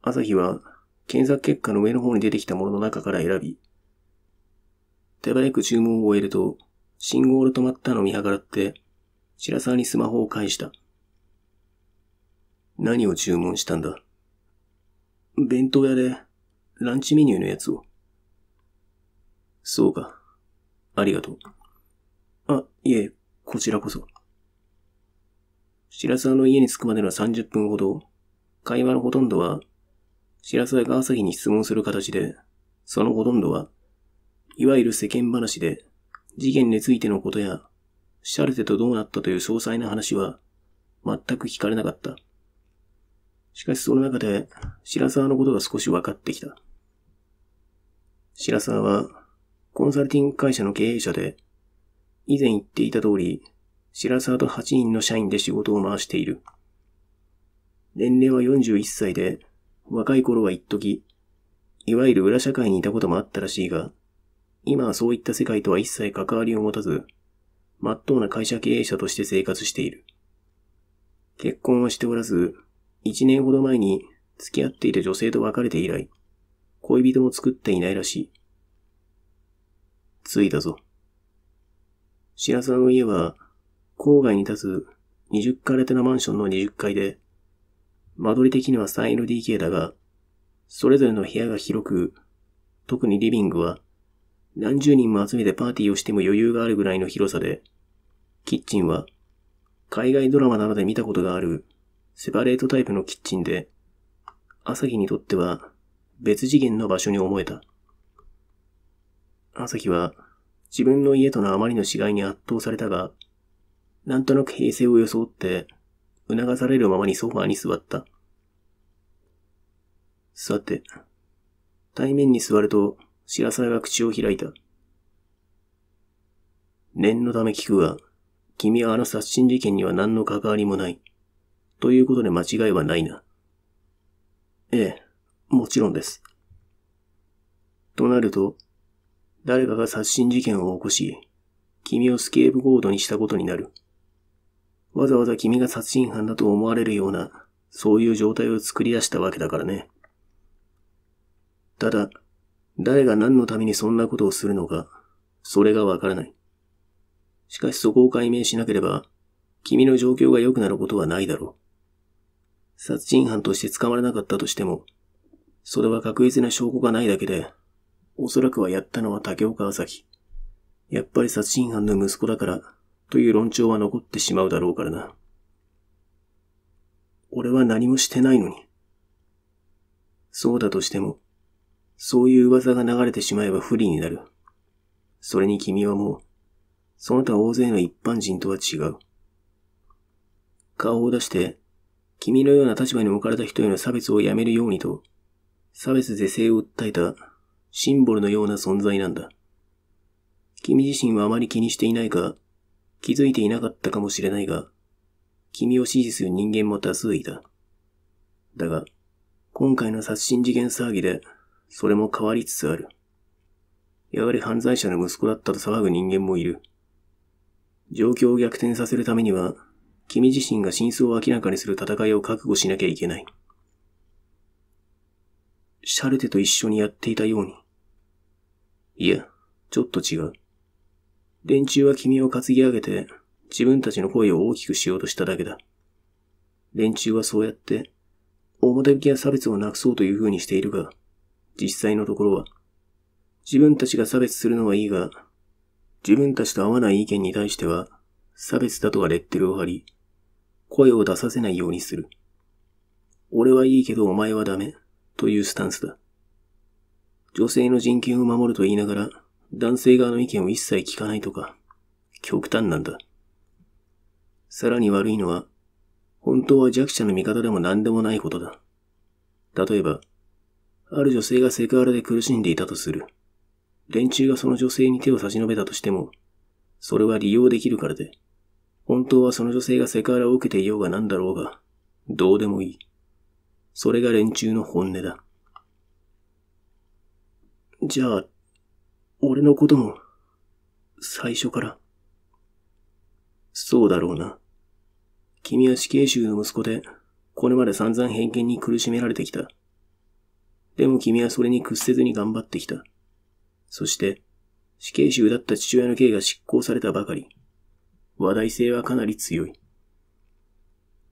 朝日は、検索結果の上の方に出てきたものの中から選び、手早く注文を終えると、信号で止まったのを見計らって、白沢にスマホを返した。何を注文したんだ弁当屋で、ランチメニューのやつを。そうか。ありがとう。あ、いえ、こちらこそ。白沢の家に着くまでの30分ほど、会話のほとんどは、白沢が朝日に質問する形で、そのほとんどは、いわゆる世間話で、事件についてのことや、シャルテとどうなったという詳細な話は、全く聞かれなかった。しかしその中で、白沢のことが少し分かってきた。白沢は、コンサルティング会社の経営者で、以前言っていた通り、白沢と8人の社員で仕事を回している。年齢は41歳で、若い頃は一時、いわゆる裏社会にいたこともあったらしいが、今はそういった世界とは一切関わりを持たず、まっとうな会社経営者として生活している。結婚はしておらず、1年ほど前に付き合っていた女性と別れて以来、恋人も作っていないらしい。着いたぞ。白沢の家は郊外に立つ20階建てのマンションの20階で、間取り的には 3LDK だが、それぞれの部屋が広く、特にリビングは、何十人も集めてパーティーをしても余裕があるぐらいの広さで、キッチンは、海外ドラマなどで見たことがある、セパレートタイプのキッチンで、朝日にとっては別次元の場所に思えた。朝日は自分の家とのあまりの違いに圧倒されたが、なんとなく平静を装って、促されるままにソファーに座った。さて、対面に座ると、白沢が口を開いた。念のため聞くが、君はあの殺人事件には何の関わりもない。ということで間違いはないな。ええ、もちろんです。となると、誰かが殺人事件を起こし、君をスケープゴードにしたことになる。わざわざ君が殺人犯だと思われるような、そういう状態を作り出したわけだからね。ただ、誰が何のためにそんなことをするのか、それがわからない。しかしそこを解明しなければ、君の状況が良くなることはないだろう。殺人犯として捕まらなかったとしても、それは確実な証拠がないだけで、おそらくはやったのは竹岡朝日。やっぱり殺人犯の息子だから、という論調は残ってしまうだろうからな。俺は何もしてないのに。そうだとしても、そういう噂が流れてしまえば不利になる。それに君はもう、その他大勢の一般人とは違う。顔を出して、君のような立場に置かれた人への差別をやめるようにと、差別是正を訴えたシンボルのような存在なんだ。君自身はあまり気にしていないか、気づいていなかったかもしれないが、君を支持する人間も多数いた。だが、今回の殺人事件騒ぎで、それも変わりつつある。やはり犯罪者の息子だったと騒ぐ人間もいる。状況を逆転させるためには、君自身が真相を明らかにする戦いを覚悟しなきゃいけない。シャルテと一緒にやっていたように。いや、ちょっと違う。連中は君を担ぎ上げて、自分たちの声を大きくしようとしただけだ。連中はそうやって、表向きや差別をなくそうという風にしているが、実際のところは、自分たちが差別するのはいいが、自分たちと合わない意見に対しては、差別だとはレッテルを貼り、声を出させないようにする。俺はいいけどお前はダメ、というスタンスだ。女性の人権を守ると言いながら、男性側の意見を一切聞かないとか、極端なんだ。さらに悪いのは、本当は弱者の味方でも何でもないことだ。例えば、ある女性がセクハラで苦しんでいたとする。連中がその女性に手を差し伸べたとしても、それは利用できるからで、本当はその女性がセクハラを受けていようが何だろうが、どうでもいい。それが連中の本音だ。じゃあ、俺のことも、最初から。そうだろうな。君は死刑囚の息子で、これまで散々偏見に苦しめられてきた。でも君はそれに屈せずに頑張ってきた。そして、死刑囚だった父親の刑が執行されたばかり。話題性はかなり強い。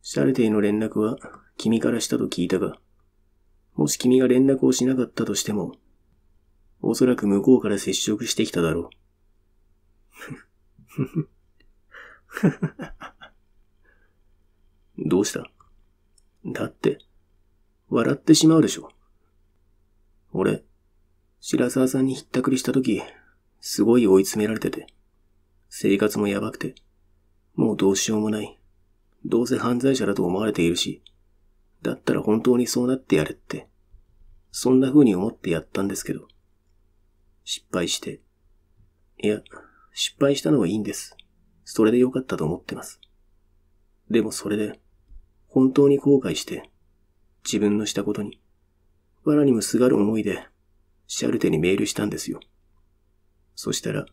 シャルテへの連絡は君からしたと聞いたが、もし君が連絡をしなかったとしても、おそらく向こうから接触してきただろう。どうしただって、笑ってしまうでしょ。俺、白沢さんにひったくりしたとき、すごい追い詰められてて、生活もやばくて、もうどうしようもない。どうせ犯罪者だと思われているし、だったら本当にそうなってやれって、そんな風に思ってやったんですけど。失敗して。いや、失敗したのはいいんです。それで良かったと思ってます。でもそれで、本当に後悔して、自分のしたことに、藁にもすがる思いで、シャルテにメールしたんですよ。そしたら、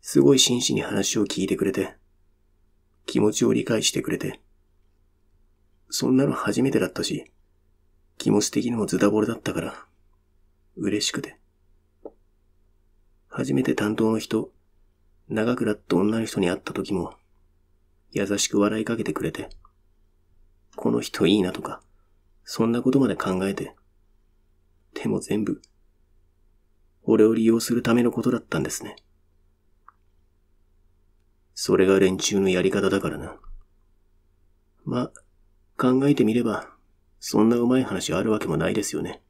すごい真摯に話を聞いてくれて、気持ちを理解してくれて、そんなの初めてだったし、気持ち的にもズタボロだったから、嬉しくて。初めて担当の人、長倉って女の人に会った時も、優しく笑いかけてくれて、この人いいなとか、そんなことまで考えて、でも全部、俺を利用するためのことだったんですね。それが連中のやり方だからな。ま、考えてみれば、そんなうまい話あるわけもないですよね。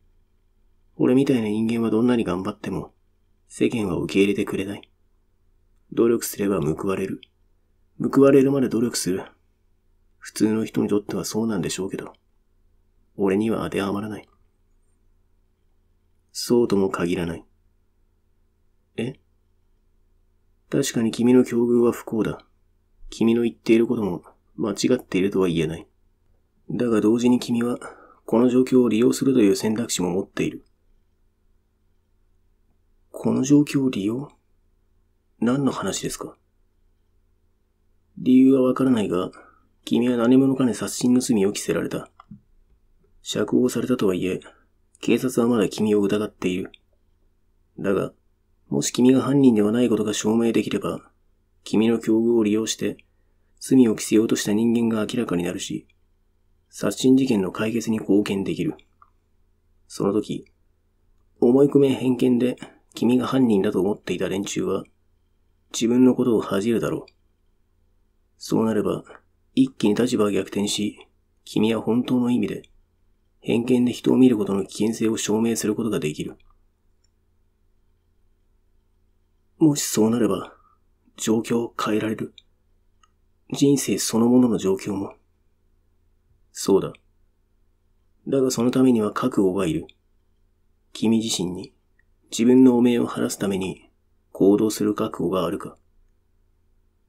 俺みたいな人間はどんなに頑張っても、世間は受け入れてくれない。努力すれば報われる。報われるまで努力する。普通の人にとってはそうなんでしょうけど、俺には当てはまらない。そうとも限らない。え確かに君の境遇は不幸だ。君の言っていることも間違っているとは言えない。だが同時に君は、この状況を利用するという選択肢も持っている。この状況を利用何の話ですか理由はわからないが、君は何者かに殺人の罪を着せられた。釈放されたとはいえ、警察はまだ君を疑っている。だが、もし君が犯人ではないことが証明できれば、君の境遇を利用して、罪を着せようとした人間が明らかになるし、殺人事件の解決に貢献できる。その時、思い込み偏見で君が犯人だと思っていた連中は、自分のことを恥じるだろう。そうなれば、一気に立場は逆転し、君は本当の意味で、偏見で人を見ることの危険性を証明することができる。もしそうなれば、状況を変えられる。人生そのものの状況も。そうだ。だがそのためには覚悟がいる。君自身に。自分の汚名を晴らすために行動する覚悟があるか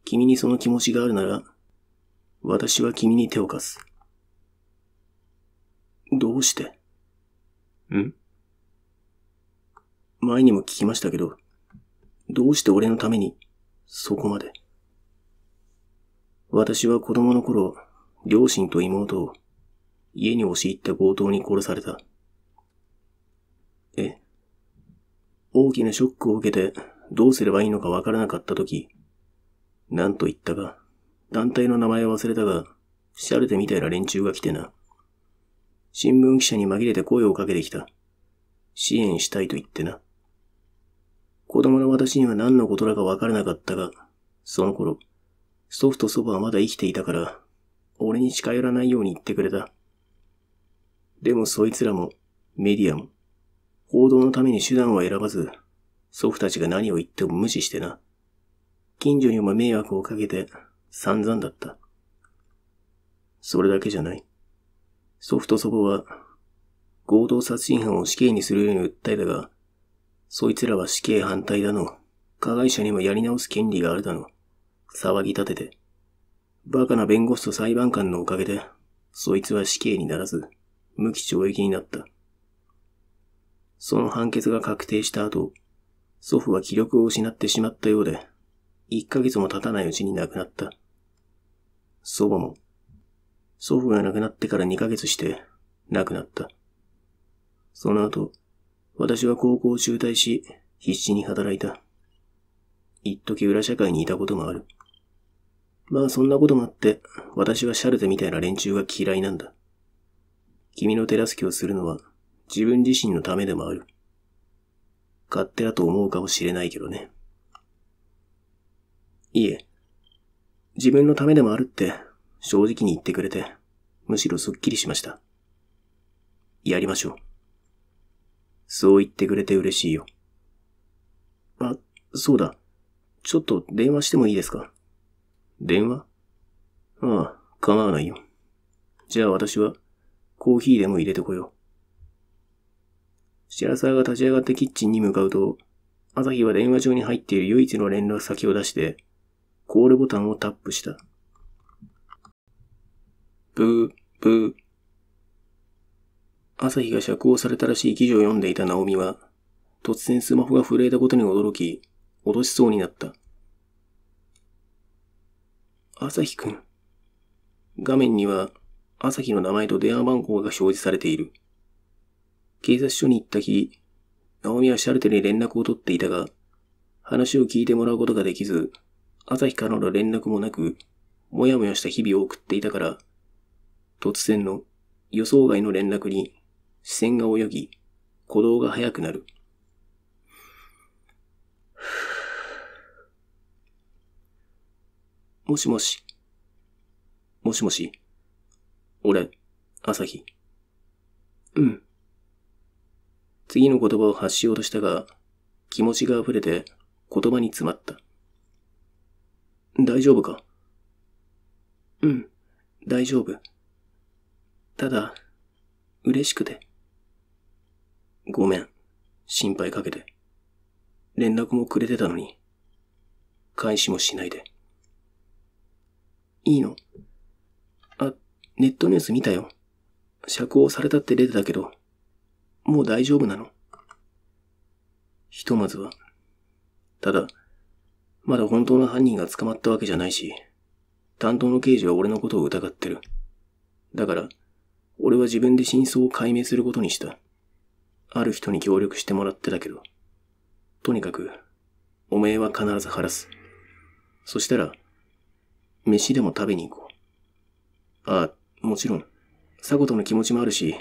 君にその気持ちがあるなら、私は君に手を貸す。どうしてん前にも聞きましたけど、どうして俺のために、そこまで。私は子供の頃、両親と妹を、家に押し入った強盗に殺された。え大きなショックを受けてどうすればいいのかわからなかったとき、なんと言ったか、団体の名前を忘れたが、シャルテみたいな連中が来てな。新聞記者に紛れて声をかけてきた。支援したいと言ってな。子供の私には何のことだかわからなかったが、その頃、祖父と祖母はまだ生きていたから、俺に近寄らないように言ってくれた。でもそいつらも、メディアも、行動のために手段は選ばず、祖父たちが何を言っても無視してな。近所にも迷惑をかけて散々だった。それだけじゃない。祖父と祖母は、合同殺人犯を死刑にするように訴えたが、そいつらは死刑反対だの。加害者にもやり直す権利があるだの。騒ぎ立てて。馬鹿な弁護士と裁判官のおかげで、そいつは死刑にならず、無期懲役になった。その判決が確定した後、祖父は気力を失ってしまったようで、1ヶ月も経たないうちに亡くなった。祖母も、祖父が亡くなってから2ヶ月して亡くなった。その後、私は高校を中退し、必死に働いた。一時裏社会にいたこともある。まあそんなこともあって、私はシャルテみたいな連中が嫌いなんだ。君の手助けをするのは自分自身のためでもある。勝手だと思うかもしれないけどね。いいえ、自分のためでもあるって正直に言ってくれて、むしろすっきりしました。やりましょう。そう言ってくれて嬉しいよ。あ、そうだ。ちょっと電話してもいいですか電話ああ、構わないよ。じゃあ私は、コーヒーでも入れてこよう。白沢が立ち上がってキッチンに向かうと、朝日は電話帳に入っている唯一の連絡先を出して、コールボタンをタップした。ブー、ブー。朝日が釈放されたらしい記事を読んでいたナオミは、突然スマホが震えたことに驚き、脅しそうになった。朝日くん。画面には、朝日の名前と電話番号が表示されている。警察署に行った日、ナオミはシャルテに連絡を取っていたが、話を聞いてもらうことができず、朝日からの連絡もなく、もやもやした日々を送っていたから、突然の予想外の連絡に視線が泳ぎ、鼓動が速くなる。もしもし。もしもし。俺、朝日。うん。次の言葉を発しようとしたが、気持ちが溢れて言葉に詰まった。大丈夫かうん、大丈夫。ただ、嬉しくて。ごめん、心配かけて。連絡もくれてたのに、返しもしないで。いいの。あ、ネットニュース見たよ。釈放されたって出てたけど、もう大丈夫なのひとまずは。ただ、まだ本当の犯人が捕まったわけじゃないし、担当の刑事は俺のことを疑ってる。だから、俺は自分で真相を解明することにした。ある人に協力してもらってたけど。とにかく、おめえは必ず晴らす。そしたら、飯でも食べに行こう。ああ、もちろん、サゴとの気持ちもあるし、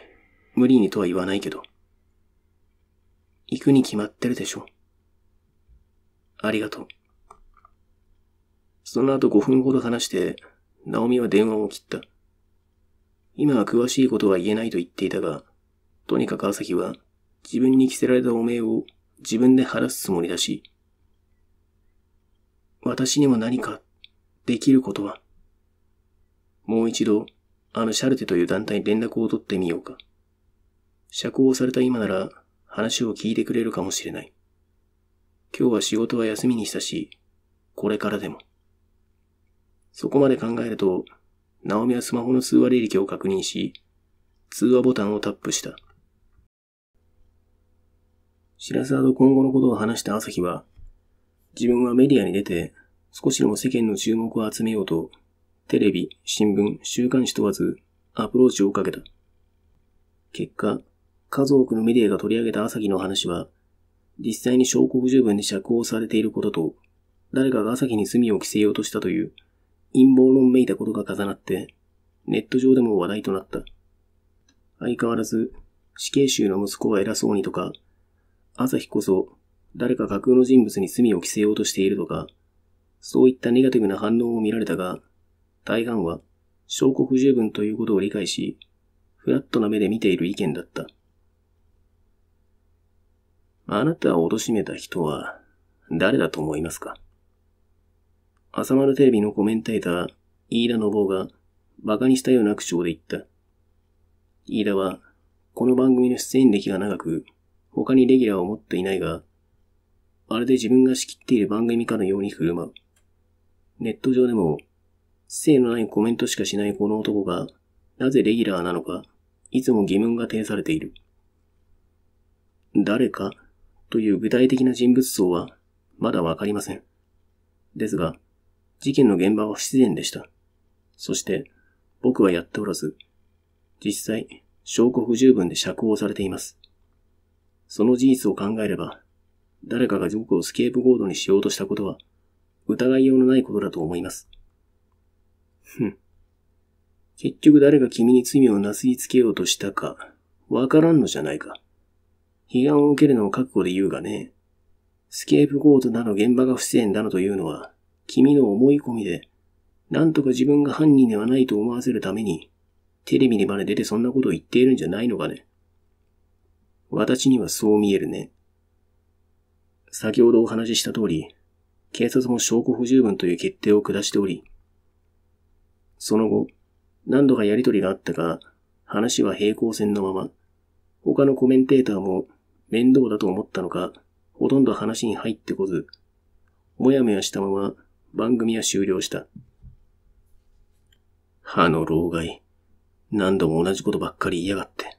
無理にとは言わないけど。行くに決まってるでしょ。ありがとう。その後5分ほど話して、ナオミは電話を切った。今は詳しいことは言えないと言っていたが、とにかく朝日は自分に着せられた汚名を自分で晴らすつもりだし、私にも何かできることは、もう一度あのシャルテという団体に連絡を取ってみようか。釈放された今なら話を聞いてくれるかもしれない。今日は仕事は休みにしたし、これからでも。そこまで考えると、ナオミはスマホの通話履歴を確認し、通話ボタンをタップした。白沢と今後のことを話した朝日は、自分はメディアに出て少しでも世間の注目を集めようと、テレビ、新聞、週刊誌問わずアプローチをかけた。結果、数多くのメディアが取り上げた朝日の話は、実際に証拠不十分で釈放されていることと、誰かが朝日に罪を着せようとしたという陰謀論めいたことが重なって、ネット上でも話題となった。相変わらず、死刑囚の息子は偉そうにとか、朝日こそ誰か架空の人物に罪を着せようとしているとか、そういったネガティブな反応を見られたが、大半は証拠不十分ということを理解し、フラットな目で見ている意見だった。あなたを貶めた人は誰だと思いますか朝丸テレビのコメンテーター、飯田信夫が馬鹿にしたような口調で言った。飯田は、この番組の出演歴が長く、他にレギュラーを持っていないが、まるで自分が仕切っている番組かのように振る舞う。ネット上でも、性のないコメントしかしないこの男が、なぜレギュラーなのか、いつも疑問が呈されている。誰かという具体的な人物像はまだわかりません。ですが、事件の現場は不自然でした。そして、僕はやっておらず、実際、証拠不十分で釈放されています。その事実を考えれば、誰かが僕をスケープゴードにしようとしたことは、疑いようのないことだと思います。ふん。結局誰が君に罪をなすりつけようとしたか、わからんのじゃないか。批判を受けるのを覚悟で言うがね、スケープゴートなど現場が不自然だのというのは、君の思い込みで、なんとか自分が犯人ではないと思わせるために、テレビにまで出てそんなことを言っているんじゃないのかね。私にはそう見えるね。先ほどお話しした通り、警察も証拠不十分という決定を下しており、その後、何度かやりとりがあったが、話は平行線のまま、他のコメンテーターも面倒だと思ったのか、ほとんど話に入ってこず、もやもやしたまま番組は終了した。歯の老害。何度も同じことばっかり言いやがって。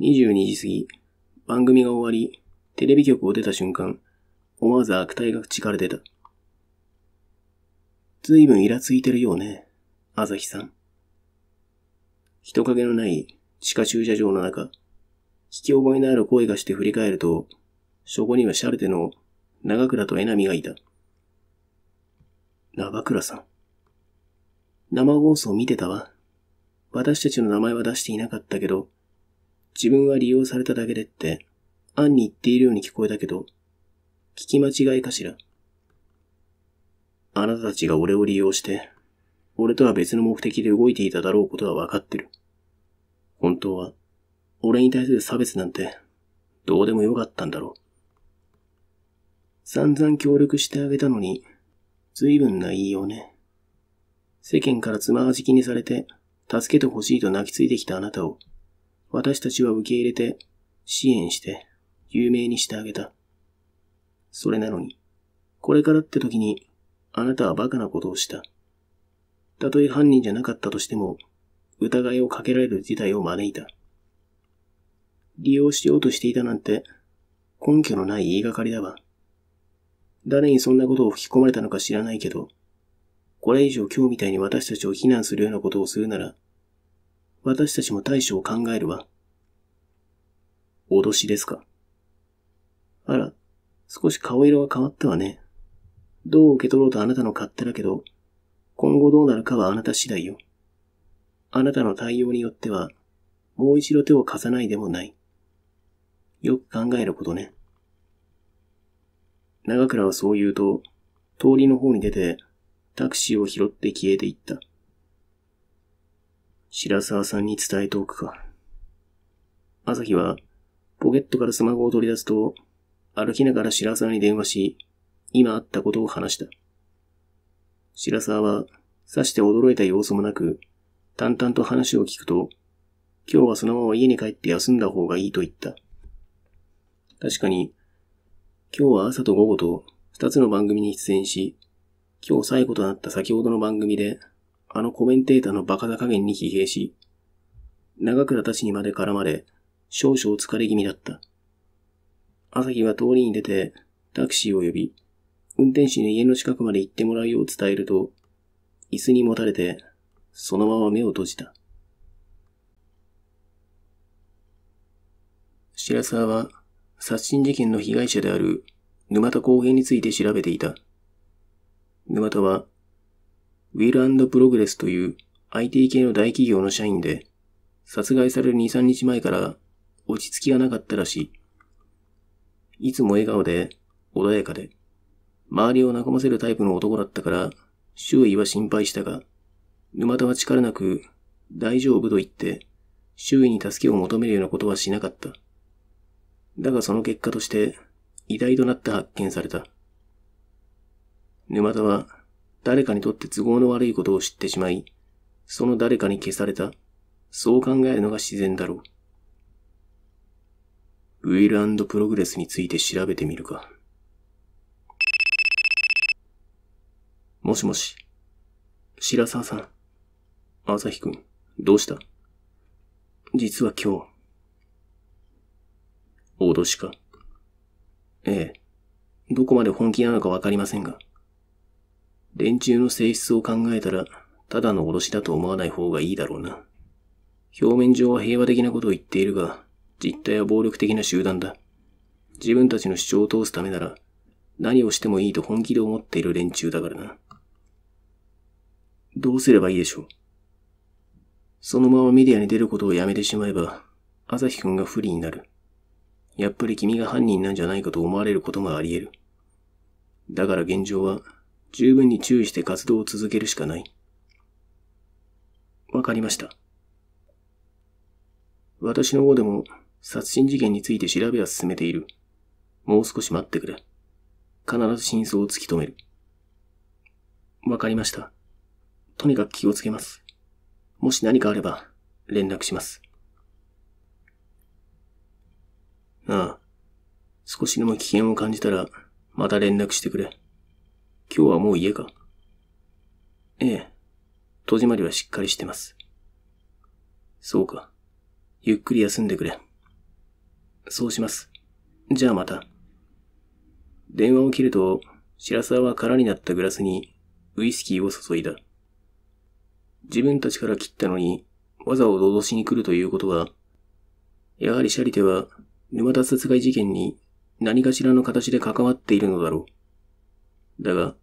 22時過ぎ、番組が終わり、テレビ局を出た瞬間、思わず悪態が口から出た。ずいぶんイラついてるようね、朝日さん。人影のない地下駐車場の中、聞き覚えのある声がして振り返ると、そこにはシャルテの長倉と江波がいた。長倉さん。生放送見てたわ。私たちの名前は出していなかったけど、自分は利用されただけでって、暗に言っているように聞こえたけど、聞き間違いかしら。あなたたちが俺を利用して、俺とは別の目的で動いていただろうことはわかってる。本当は、俺に対する差別なんて、どうでもよかったんだろう。散々協力してあげたのに、随分な言いようね。世間からつまはじきにされて、助けてほしいと泣きついてきたあなたを、私たちは受け入れて、支援して、有名にしてあげた。それなのに、これからって時に、あなたは馬鹿なことをした。たとえ犯人じゃなかったとしても、疑いをかけられる事態を招いた。利用しようとしていたなんて、根拠のない言いがかりだわ。誰にそんなことを吹き込まれたのか知らないけど、これ以上今日みたいに私たちを非難するようなことをするなら、私たちも対処を考えるわ。脅しですか。あら、少し顔色が変わったわね。どう受け取ろうとあなたの勝手だけど、今後どうなるかはあなた次第よ。あなたの対応によっては、もう一度手を貸さないでもない。よく考えることね。長倉はそう言うと、通りの方に出て、タクシーを拾って消えていった。白沢さんに伝えておくか。朝日は、ポケットからスマホを取り出すと、歩きながら白沢に電話し、今あったことを話した。白沢は、さして驚いた様子もなく、淡々と話を聞くと、今日はそのまま家に帰って休んだ方がいいと言った。確かに、今日は朝と午後と二つの番組に出演し、今日最後となった先ほどの番組で、あのコメンテーターのバカな加減に疲弊し、長倉たちにまで絡まれ、少々疲れ気味だった。朝日は通りに出て、タクシーを呼び、運転手に家の近くまで行ってもらうよう伝えると、椅子にもたれて、そのまま目を閉じた。白沢は殺人事件の被害者である沼田公平について調べていた。沼田は、ウィルプログレスという IT 系の大企業の社員で、殺害される2、3日前から落ち着きがなかったらしい。いつも笑顔で、穏やかで、周りを和ませるタイプの男だったから、周囲は心配したが、沼田は力なく、大丈夫と言って、周囲に助けを求めるようなことはしなかった。だがその結果として、偉大となって発見された。沼田は、誰かにとって都合の悪いことを知ってしまい、その誰かに消された。そう考えるのが自然だろう。ウィルプログレスについて調べてみるか。もしもし。白沢さん。朝日くん、どうした実は今日、脅しか。ええ。どこまで本気なのかわかりませんが。連中の性質を考えたら、ただの脅しだと思わない方がいいだろうな。表面上は平和的なことを言っているが、実態は暴力的な集団だ。自分たちの主張を通すためなら、何をしてもいいと本気で思っている連中だからな。どうすればいいでしょう。そのままメディアに出ることをやめてしまえば、朝日くんが不利になる。やっぱり君が犯人なんじゃないかと思われることもあり得る。だから現状は、十分に注意して活動を続けるしかない。わかりました。私の方でも、殺人事件について調べは進めている。もう少し待ってくれ。必ず真相を突き止める。わかりました。とにかく気をつけます。もし何かあれば、連絡します。ああ。少しでも危険を感じたら、また連絡してくれ。今日はもう家かええ。戸締まりはしっかりしてます。そうか。ゆっくり休んでくれ。そうします。じゃあまた。電話を切ると、白沢は空になったグラスにウイスキーを注いだ。自分たちから切ったのに、わざわざ脅しに来るということは、やはりシャリテは沼田殺害事件に何かしらの形で関わっているのだろう。だが、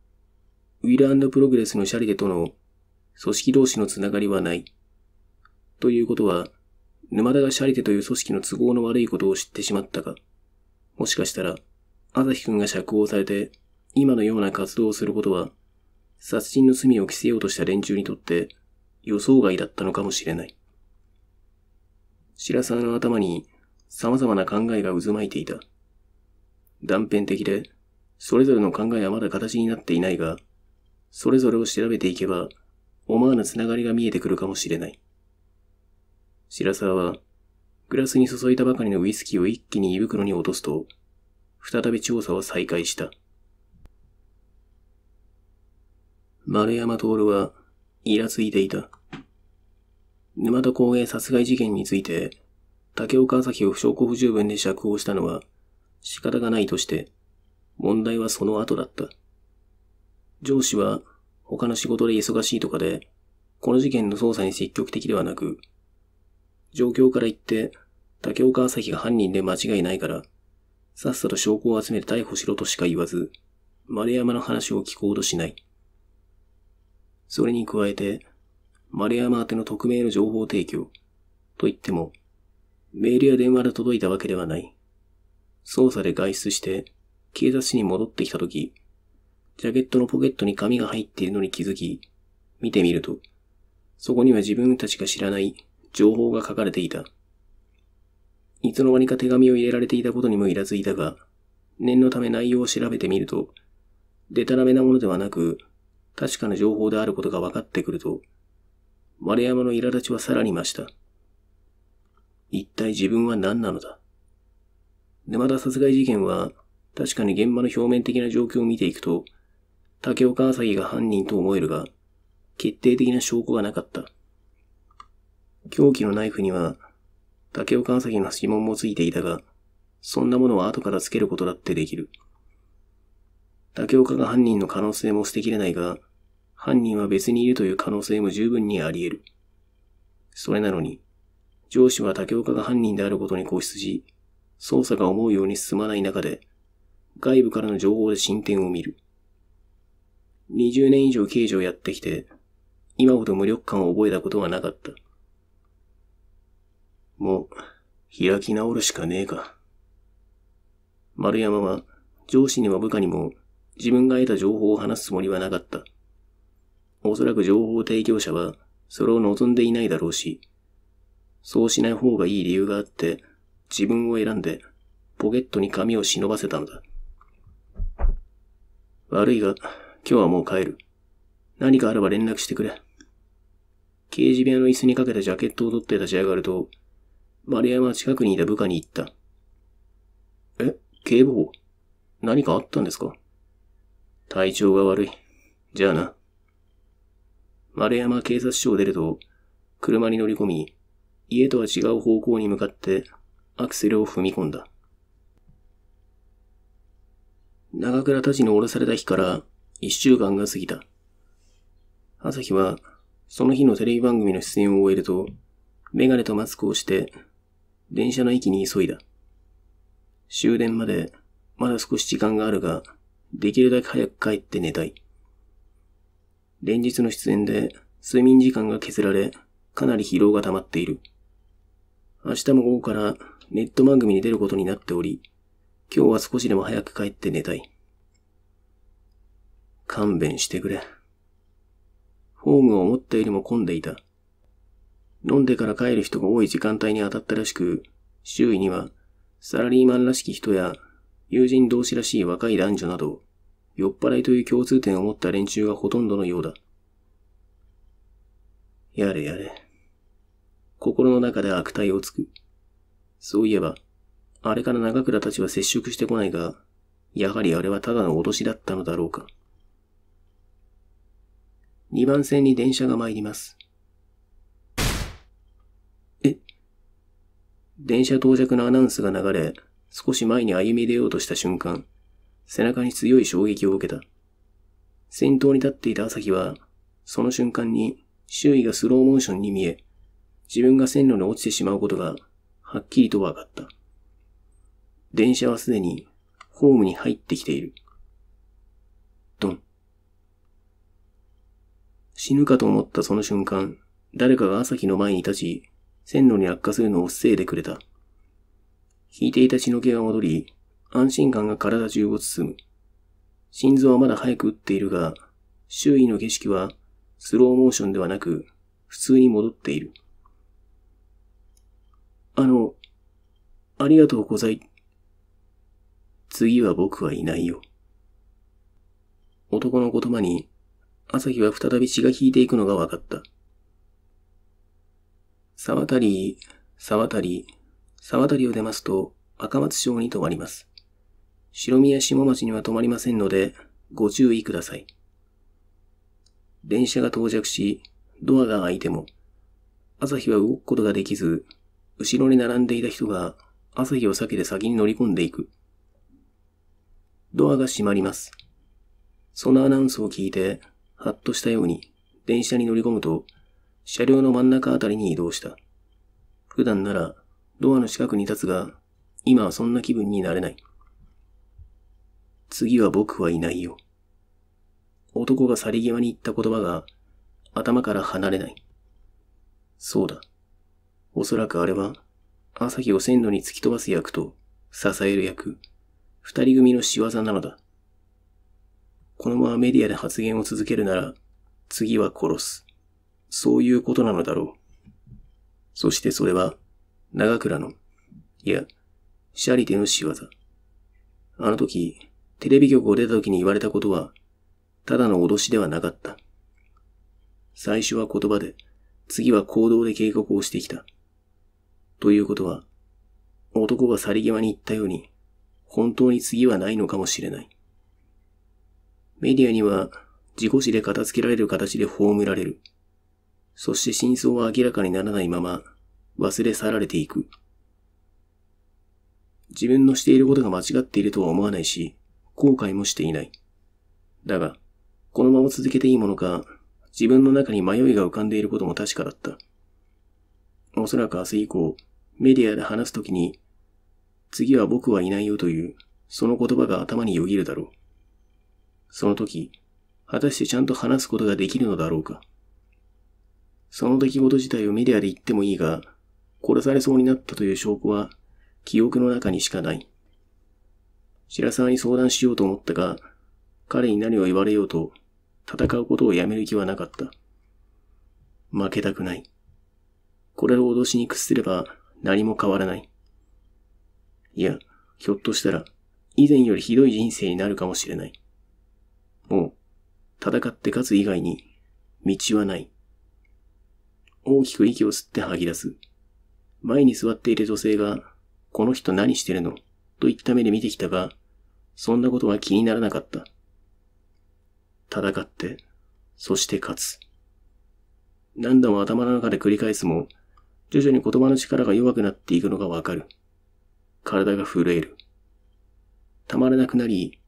ウィルプログレスのシャリデとの組織同士のつながりはない。ということは、沼田がシャリテという組織の都合の悪いことを知ってしまったか、もしかしたら、アザヒ君が釈放されて、今のような活動をすることは、殺人の罪を着せようとした連中にとって、予想外だったのかもしれない。白沢の頭に様々な考えが渦巻いていた。断片的で、それぞれの考えはまだ形になっていないが、それぞれを調べていけば、思わぬつながりが見えてくるかもしれない。白沢は、グラスに注いだばかりのウイスキーを一気に胃袋に落とすと、再び調査を再開した。丸山徹は、イラついていた。沼田光栄殺害事件について、竹岡朝日を証拠不十分で釈放したのは仕方がないとして、問題はその後だった。上司は他の仕事で忙しいとかで、この事件の捜査に積極的ではなく、状況から言って竹岡朝日が犯人で間違いないから、さっさと証拠を集めて逮捕しろとしか言わず、丸山の話を聞こうとしない。それに加えて、丸山宛の匿名の情報提供と言っても、メールや電話で届いたわけではない。捜査で外出して、警察署に戻ってきたとき、ジャケットのポケットに紙が入っているのに気づき、見てみると、そこには自分たちが知らない情報が書かれていた。いつの間にか手紙を入れられていたことにもイラついたが、念のため内容を調べてみると、でたらめなものではなく、確かな情報であることが分かってくると、丸山の苛立ちはさらに増した。一体自分は何なのだ。沼田殺害事件は、確かに現場の表面的な状況を見ていくと、竹岡朝日が犯人と思えるが、決定的な証拠がなかった。凶器のナイフには、竹岡朝日の指紋もついていたが、そんなものは後からつけることだってできる。竹岡が犯人の可能性も捨てきれないが、犯人は別にいるという可能性も十分にあり得る。それなのに、上司は竹岡が犯人であることに固執し、捜査が思うように進まない中で、外部からの情報で進展を見る。20年以上刑事をやってきて、今ほど無力感を覚えたことはなかった。もう、開き直るしかねえか。丸山は、上司にも部下にも、自分が得た情報を話すつもりはなかった。おそらく情報提供者は、それを望んでいないだろうし、そうしない方がいい理由があって、自分を選んで、ポケットに髪を忍ばせたのだ。悪いが、今日はもう帰る。何かあれば連絡してくれ。刑事部屋の椅子にかけたジャケットを取って立ち上がると、丸山は近くにいた部下に言った。え、警部補、何かあったんですか体調が悪い。じゃあな。丸山は警察署を出ると、車に乗り込み、家とは違う方向に向かってアクセルを踏み込んだ。長倉たちに降ろされた日から一週間が過ぎた。朝日はその日のテレビ番組の出演を終えると、メガネとマスクをして電車の駅に急いだ。終電までまだ少し時間があるが、できるだけ早く帰って寝たい。連日の出演で睡眠時間が削られ、かなり疲労が溜まっている。明日も午後からネット番組に出ることになっており、今日は少しでも早く帰って寝たい。勘弁してくれ。ホームを思ったよりも混んでいた。飲んでから帰る人が多い時間帯に当たったらしく、周囲にはサラリーマンらしき人や友人同士らしい若い男女など、酔っ払いという共通点を持った連中がほとんどのようだ。やれやれ。心の中で悪態をつく。そういえば、あれから長倉たちは接触してこないが、やはりあれはただの脅しだったのだろうか。二番線に電車が参ります。え電車到着のアナウンスが流れ、少し前に歩み出ようとした瞬間、背中に強い衝撃を受けた。先頭に立っていた朝日は、その瞬間に周囲がスローモーションに見え、自分が線路に落ちてしまうことがはっきりと分かった。電車はすでにホームに入ってきている。ドン。死ぬかと思ったその瞬間、誰かが朝日の前に立ち、線路に落下するのを防いでくれた。引いていた血の気が戻り、安心感が体中を包む。心臓はまだ早く打っているが、周囲の景色はスローモーションではなく、普通に戻っている。あの、ありがとうござい。次は僕はいないよ。男の言葉に、朝日は再び血が引いていくのが分かった。沢渡り、沢渡り、沢渡りを出ますと赤松町に泊まります。白宮下町には泊まりませんので、ご注意ください。電車が到着し、ドアが開いても、朝日は動くことができず、後ろに並んでいた人が朝日を避けて先に乗り込んでいく。ドアが閉まります。そのアナウンスを聞いて、はっとしたように電車に乗り込むと、車両の真ん中あたりに移動した。普段ならドアの近くに立つが、今はそんな気分になれない。次は僕はいないよ。男が去り際に言った言葉が頭から離れない。そうだ。おそらくあれは、朝日を線路に突き飛ばす役と支える役、二人組の仕業なのだ。このままメディアで発言を続けるなら、次は殺す。そういうことなのだろう。そしてそれは、長倉の、いや、シャリテの仕業。あの時、テレビ局を出た時に言われたことは、ただの脅しではなかった。最初は言葉で、次は行動で警告をしてきた。ということは、男が去り際に言ったように、本当に次はないのかもしれない。メディアには事故死で片付けられる形で葬られる。そして真相は明らかにならないまま忘れ去られていく。自分のしていることが間違っているとは思わないし、後悔もしていない。だが、このまま続けていいものか、自分の中に迷いが浮かんでいることも確かだった。おそらく明日以降、メディアで話すときに、次は僕はいないよという、その言葉が頭によぎるだろう。その時、果たしてちゃんと話すことができるのだろうか。その出来事自体をメディアで言ってもいいが、殺されそうになったという証拠は、記憶の中にしかない。白沢に相談しようと思ったが、彼に何を言われようと、戦うことをやめる気はなかった。負けたくない。これを脅しに屈すれば、何も変わらない。いや、ひょっとしたら、以前よりひどい人生になるかもしれない。もう、戦って勝つ以外に、道はない。大きく息を吸って吐き出す。前に座っている女性が、この人何してるのといった目で見てきたが、そんなことは気にならなかった。戦って、そして勝つ。何度も頭の中で繰り返すも、徐々に言葉の力が弱くなっていくのがわかる。体が震える。たまらなくなり、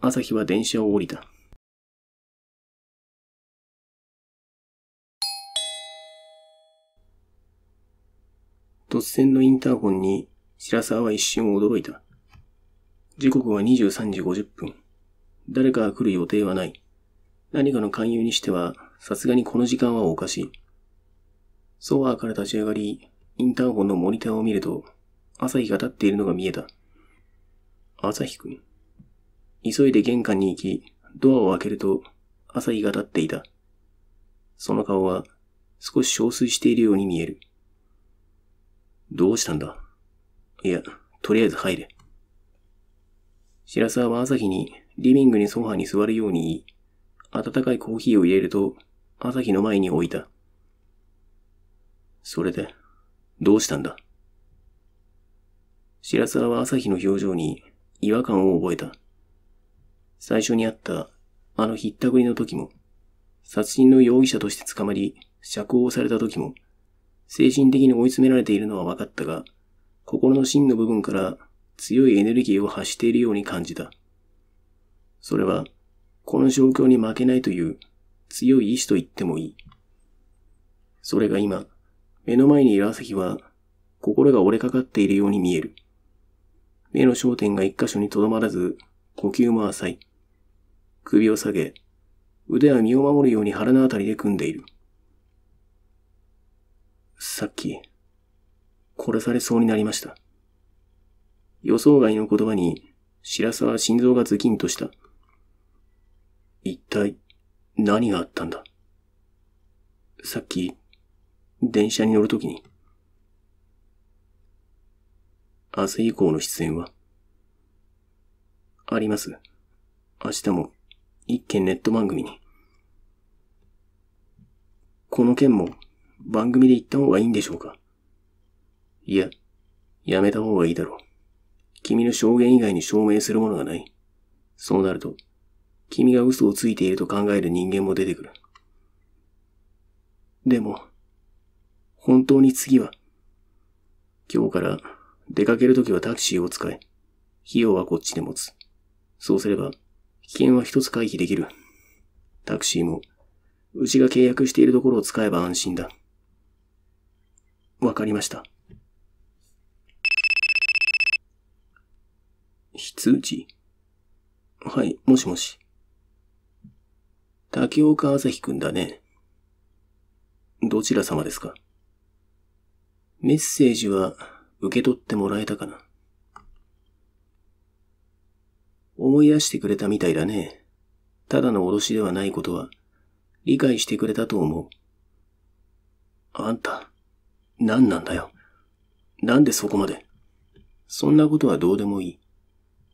朝日は電車を降りた。突然のインターホンに白沢は一瞬驚いた。時刻は23時50分。誰かが来る予定はない。何かの勧誘にしては、さすがにこの時間はおかしい。ソファーから立ち上がり、インターホンのモニターを見ると、朝日が立っているのが見えた。朝日くん。急いで玄関に行き、ドアを開けると、朝日が立っていた。その顔は、少し憔悴しているように見える。どうしたんだいや、とりあえず入れ。白沢は朝日にリビングにソファに座るように言い、温かいコーヒーを入れると、朝日の前に置いた。それで、どうしたんだ白沢は朝日の表情に違和感を覚えた。最初にあったあのひったくりの時も、殺人の容疑者として捕まり、釈放された時も、精神的に追い詰められているのは分かったが、心の芯の部分から強いエネルギーを発しているように感じた。それは、この状況に負けないという強い意志と言ってもいい。それが今、目の前にいる朝日は、心が折れかかっているように見える。目の焦点が一箇所にとどまらず、呼吸も浅い。首を下げ、腕は身を守るように腹のあたりで組んでいる。さっき、殺されそうになりました。予想外の言葉に、白沢は心臓がズキンとした。一体、何があったんださっき、電車に乗るときに。明日以降の出演はあります。明日も一件ネット番組に。この件も番組で言った方がいいんでしょうかいや、やめた方がいいだろう。君の証言以外に証明するものがない。そうなると、君が嘘をついていると考える人間も出てくる。でも、本当に次は、今日から出かけるときはタクシーを使え。費用はこっちで持つ。そうすれば、危険は一つ回避できる。タクシーも、うちが契約しているところを使えば安心だ。わかりました。非通知はい、もしもし。竹岡朝日くんだね。どちら様ですかメッセージは受け取ってもらえたかな思い出してくれたみたいだね。ただの脅しではないことは理解してくれたと思う。あんた、何なんだよ。なんでそこまで。そんなことはどうでもいい。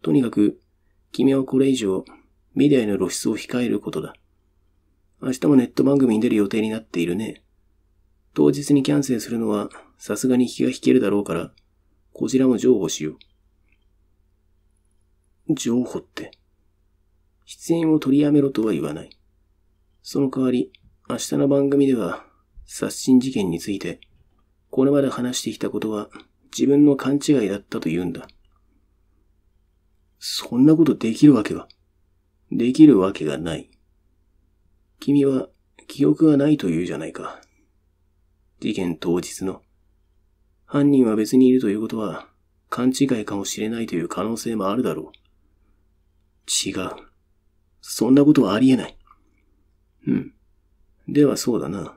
とにかく、君はこれ以上、メディアへの露出を控えることだ。明日もネット番組に出る予定になっているね。当日にキャンセルするのはさすがに気が引けるだろうから、こちらも譲歩しよう。譲歩って。出演を取りやめろとは言わない。その代わり、明日の番組では、殺人事件について、これまで話してきたことは自分の勘違いだったと言うんだ。そんなことできるわけは。できるわけがない。君は記憶がないと言うじゃないか。事件当日の犯人は別にいるということは、勘違いかもしれないという可能性もあるだろう。違う。そんなことはありえない。うん。ではそうだな。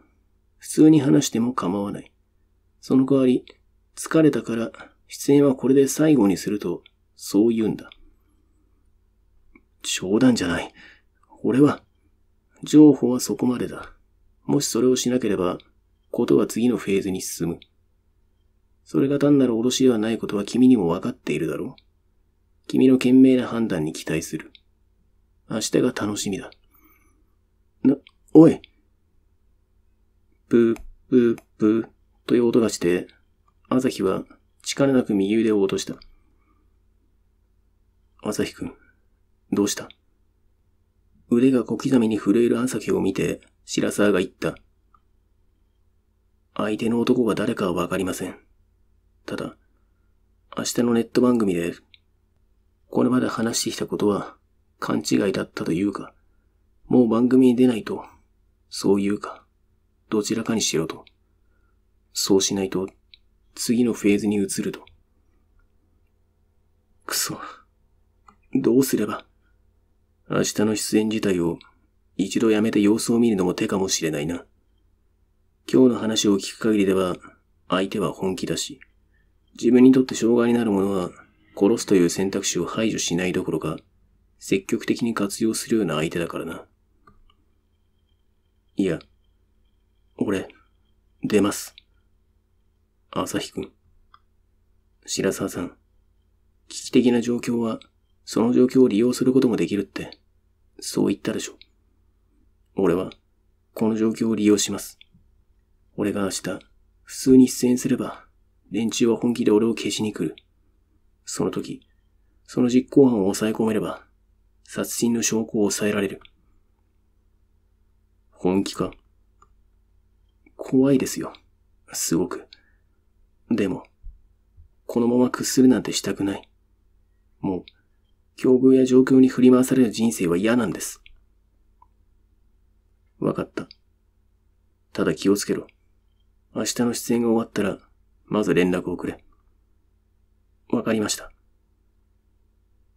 普通に話しても構わない。その代わり、疲れたから出演はこれで最後にすると、そう言うんだ。冗談じゃない。俺は、情報はそこまでだ。もしそれをしなければ、ことは次のフェーズに進む。それが単なる脅しではないことは君にもわかっているだろう。君の懸命な判断に期待する。明日が楽しみだ。な、おい。プー、プー、プー、という音がして、朝日は力なく右腕を落とした。朝日くん、どうした腕が小刻みに震える朝日を見て、白沢が言った。相手の男が誰かはわかりません。ただ、明日のネット番組で、これまで話してきたことは勘違いだったというか、もう番組に出ないと、そういうか、どちらかにしろと。そうしないと、次のフェーズに移ると。くそ。どうすれば。明日の出演自体を一度やめて様子を見るのも手かもしれないな。今日の話を聞く限りでは、相手は本気だし、自分にとって障害になるものは、殺すという選択肢を排除しないどころか、積極的に活用するような相手だからな。いや、俺、出ます。朝日くん。白沢さん。危機的な状況は、その状況を利用することもできるって、そう言ったでしょ。俺は、この状況を利用します。俺が明日、普通に出演すれば、連中は本気で俺を消しに来る。その時、その実行犯を抑え込めれば、殺人の証拠を抑えられる。本気か。怖いですよ。すごく。でも、このまま屈するなんてしたくない。もう、境遇や状況に振り回される人生は嫌なんです。わかった。ただ気をつけろ。明日の出演が終わったら、まず連絡をくれ。わかりました。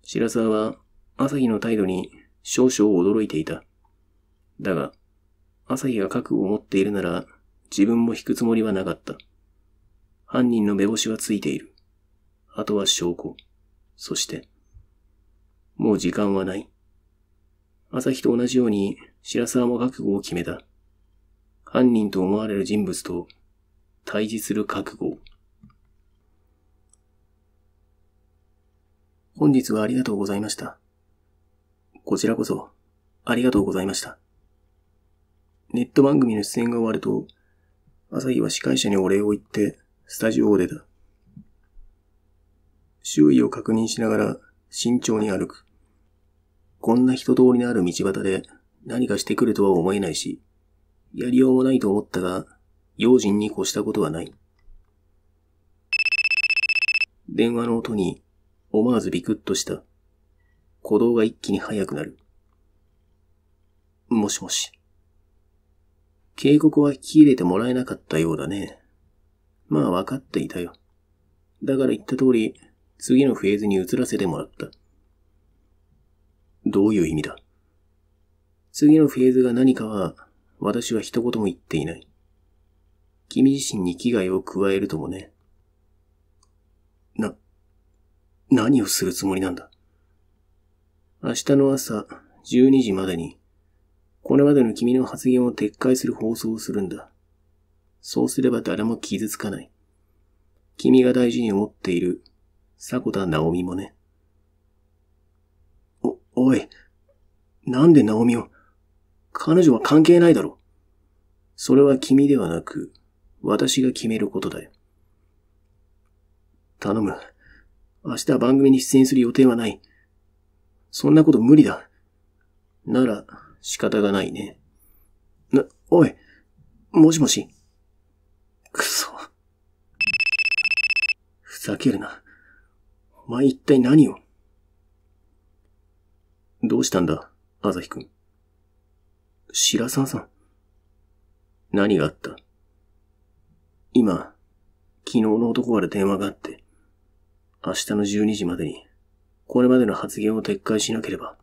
白沢は朝日の態度に少々驚いていた。だが、朝日が覚悟を持っているなら自分も引くつもりはなかった。犯人の目星はついている。あとは証拠。そして、もう時間はない。朝日と同じように白沢も覚悟を決めた。犯人と思われる人物と対峙する覚悟。本日はありがとうございました。こちらこそ、ありがとうございました。ネット番組の出演が終わると、朝日は司会者にお礼を言って、スタジオを出た。周囲を確認しながら、慎重に歩く。こんな人通りのある道端で何かしてくるとは思えないし、やりようもないと思ったが、用心に越したことはない。電話の音に思わずビクッとした。鼓動が一気に速くなる。もしもし。警告は聞き入れてもらえなかったようだね。まあ分かっていたよ。だから言った通り、次のフェーズに移らせてもらった。どういう意味だ次のフェーズが何かは、私は一言も言っていない。君自身に危害を加えるともね。な、何をするつもりなんだ明日の朝、12時までに、これまでの君の発言を撤回する放送をするんだ。そうすれば誰も傷つかない。君が大事に思っている、迫田直美もね。お、おい、なんで直美を、彼女は関係ないだろ。それは君ではなく、私が決めることだよ。頼む。明日番組に出演する予定はない。そんなこと無理だ。なら、仕方がないね。な、おい。もしもし。くそ。ふざけるな。お前一体何をどうしたんだ、朝日くん。白沢さん。何があった今、昨日の男から電話があって、明日の12時までに、これまでの発言を撤回しなければ、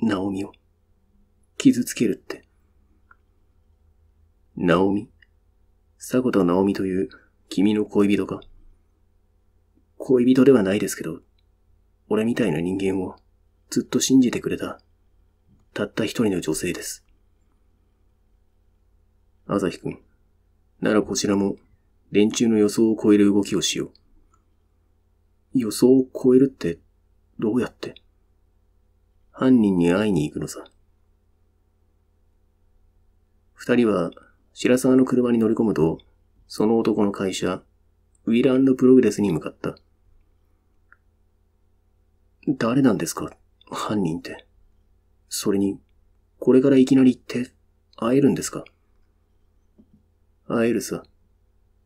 ナオミを、傷つけるって。ナオミコとナオミという、君の恋人か恋人ではないですけど、俺みたいな人間を、ずっと信じてくれた、たった一人の女性です。朝日くん。ならこちらも連中の予想を超える動きをしよう。予想を超えるってどうやって犯人に会いに行くのさ。二人は白沢の車に乗り込むと、その男の会社、ウィランドプログレスに向かった。誰なんですか犯人って。それに、これからいきなり行って、会えるんですか会えるさ。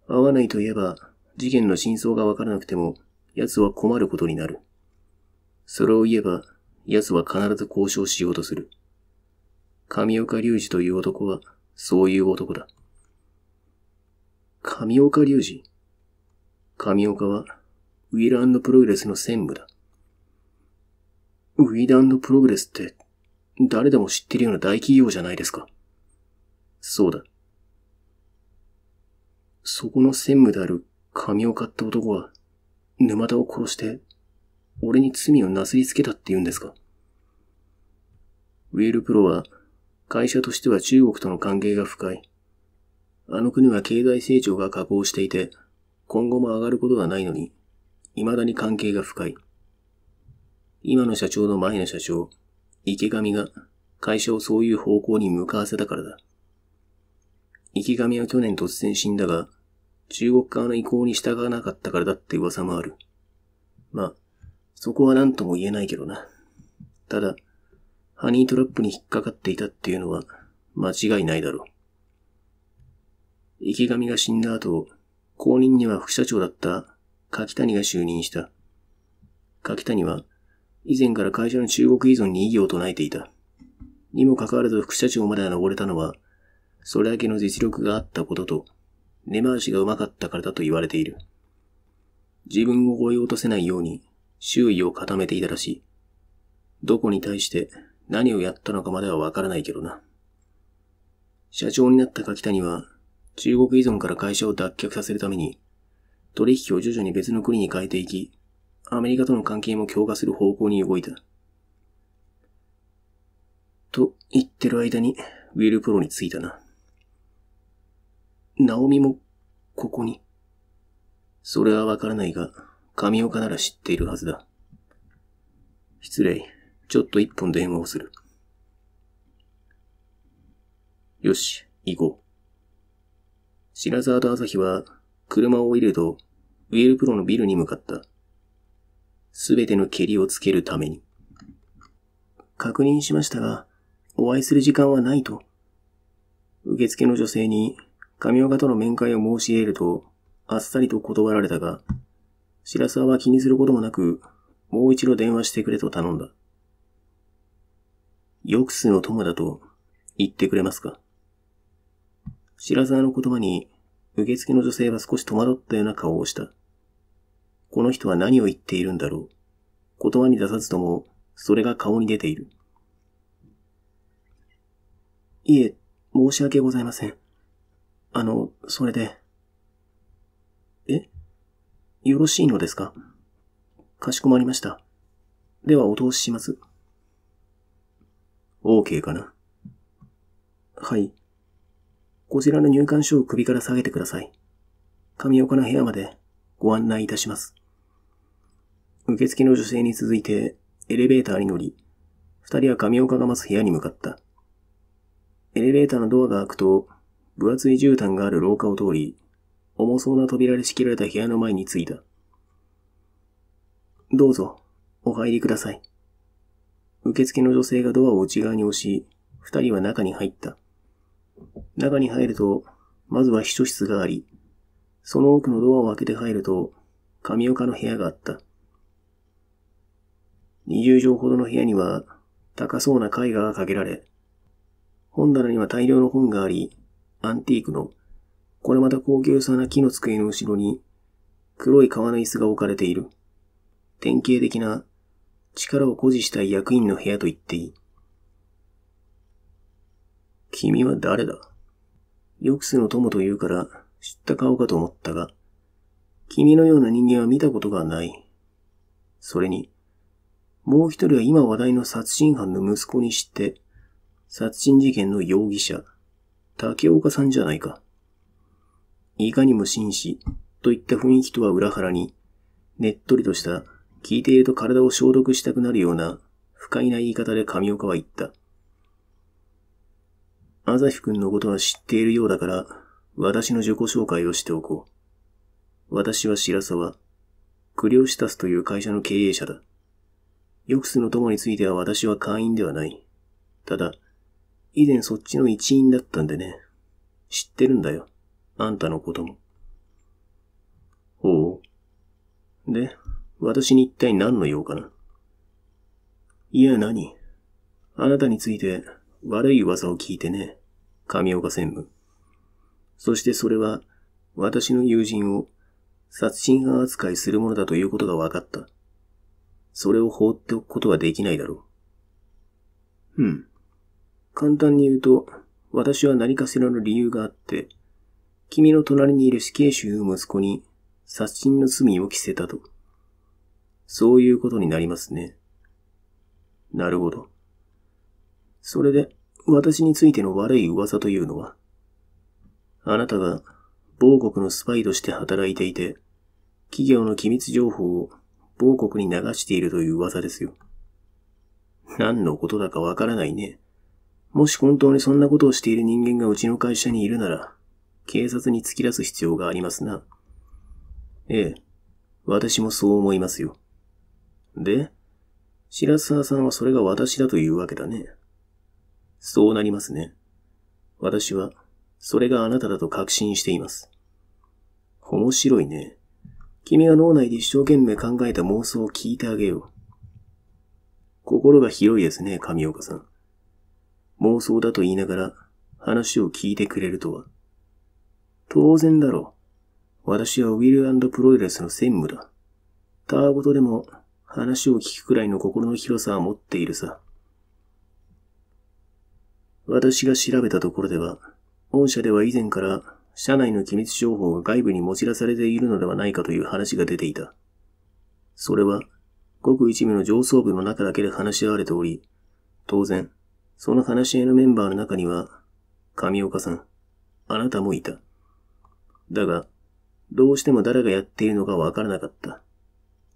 会わないと言えば、事件の真相がわからなくても、奴は困ることになる。それを言えば、奴は必ず交渉しようとする。神岡隆二という男は、そういう男だ。神岡隆二神岡は、ウィールプログレスの専務だ。ウィールプログレスって、誰でも知ってるような大企業じゃないですか。そうだ。そこの専務である神岡って男は、沼田を殺して、俺に罪をなすりつけたって言うんですかウェールプロは、会社としては中国との関係が深い。あの国は経済成長が下降していて、今後も上がることはないのに、未だに関係が深い。今の社長の前の社長、池上が会社をそういう方向に向かわせたからだ。池上は去年突然死んだが、中国側の意向に従わなかったからだって噂もある。まあ、そこは何とも言えないけどな。ただ、ハニートラップに引っかかっていたっていうのは間違いないだろう。池上が死んだ後、後任には副社長だった柿谷が就任した。柿谷は以前から会社の中国依存に異議を唱えていた。にもかかわらず副社長までは登れたのはそれだけの実力があったことと、根回しがうまかったからだと言われている。自分を追い落とせないように、周囲を固めていたらしい。どこに対して何をやったのかまではわからないけどな。社長になった柿谷は、中国依存から会社を脱却させるために、取引を徐々に別の国に変えていき、アメリカとの関係も強化する方向に動いた。と言ってる間に、ウィルプロに着いたな。ナオミも、ここに。それはわからないが、神岡なら知っているはずだ。失礼。ちょっと一本電話をする。よし、行こう。白沢と朝日は、車を降りると、ウェルプロのビルに向かった。すべての蹴りをつけるために。確認しましたが、お会いする時間はないと。受付の女性に神岡との面会を申し得ると、あっさりと断られたが、白沢は気にすることもなく、もう一度電話してくれと頼んだ。よくすの友だと言ってくれますか白沢の言葉に、受付の女性は少し戸惑ったような顔をした。この人は何を言っているんだろう。言葉に出さずとも、それが顔に出ている。いえ、申し訳ございません。あの、それで。えよろしいのですかかしこまりました。ではお通しします。OK かなはい。こちらの入管書を首から下げてください。神岡の部屋までご案内いたします。受付の女性に続いてエレベーターに乗り、二人は神岡が待つ部屋に向かった。エレベーターのドアが開くと、分厚い絨毯がある廊下を通り、重そうな扉で仕切られた部屋の前に着いた。どうぞ、お入りください。受付の女性がドアを内側に押し、二人は中に入った。中に入ると、まずは秘書室があり、その奥のドアを開けて入ると、神岡の部屋があった。20畳ほどの部屋には、高そうな絵画がかけられ、本棚には大量の本があり、アンティークの、これまた高級さな木の机の後ろに、黒い革の椅子が置かれている。典型的な、力を誇示したい役員の部屋と言っていい。君は誰だよくその友と言うから知った顔かと思ったが、君のような人間は見たことがない。それに、もう一人は今話題の殺人犯の息子にして、殺人事件の容疑者。竹岡さんじゃないか。いかにも紳士といった雰囲気とは裏腹に、ねっとりとした、聞いていると体を消毒したくなるような不快な言い方で神岡は言った。朝日くんのことは知っているようだから、私の自己紹介をしておこう。私は白沢、クリオシタスという会社の経営者だ。ヨクスの友については私は会員ではない。ただ、以前そっちの一員だったんでね。知ってるんだよ。あんたのことも。ほう。で、私に一体何の用かないや何あなたについて悪い噂を聞いてね、神岡専務。そしてそれは私の友人を殺人犯扱いするものだということが分かった。それを放っておくことはできないだろう。うん。簡単に言うと、私は何かしらの理由があって、君の隣にいる死刑囚の息子に殺人の罪を着せたと。そういうことになりますね。なるほど。それで、私についての悪い噂というのは、あなたが某国のスパイとして働いていて、企業の機密情報を某国に流しているという噂ですよ。何のことだかわからないね。もし本当にそんなことをしている人間がうちの会社にいるなら、警察に突き出す必要がありますな。ええ、私もそう思いますよ。で、白沢さんはそれが私だというわけだね。そうなりますね。私は、それがあなただと確信しています。面白いね。君が脳内で一生懸命考えた妄想を聞いてあげよう。心が広いですね、神岡さん。妄想だと言いながら話を聞いてくれるとは。当然だろう。私はウィルプロイレスの専務だ。たわごとでも話を聞くくらいの心の広さは持っているさ。私が調べたところでは、御社では以前から社内の機密情報が外部に持ち出されているのではないかという話が出ていた。それは、ごく一部の上層部の中だけで話し合われており、当然、その話し合いのメンバーの中には、上岡さん、あなたもいた。だが、どうしても誰がやっているのかわからなかった。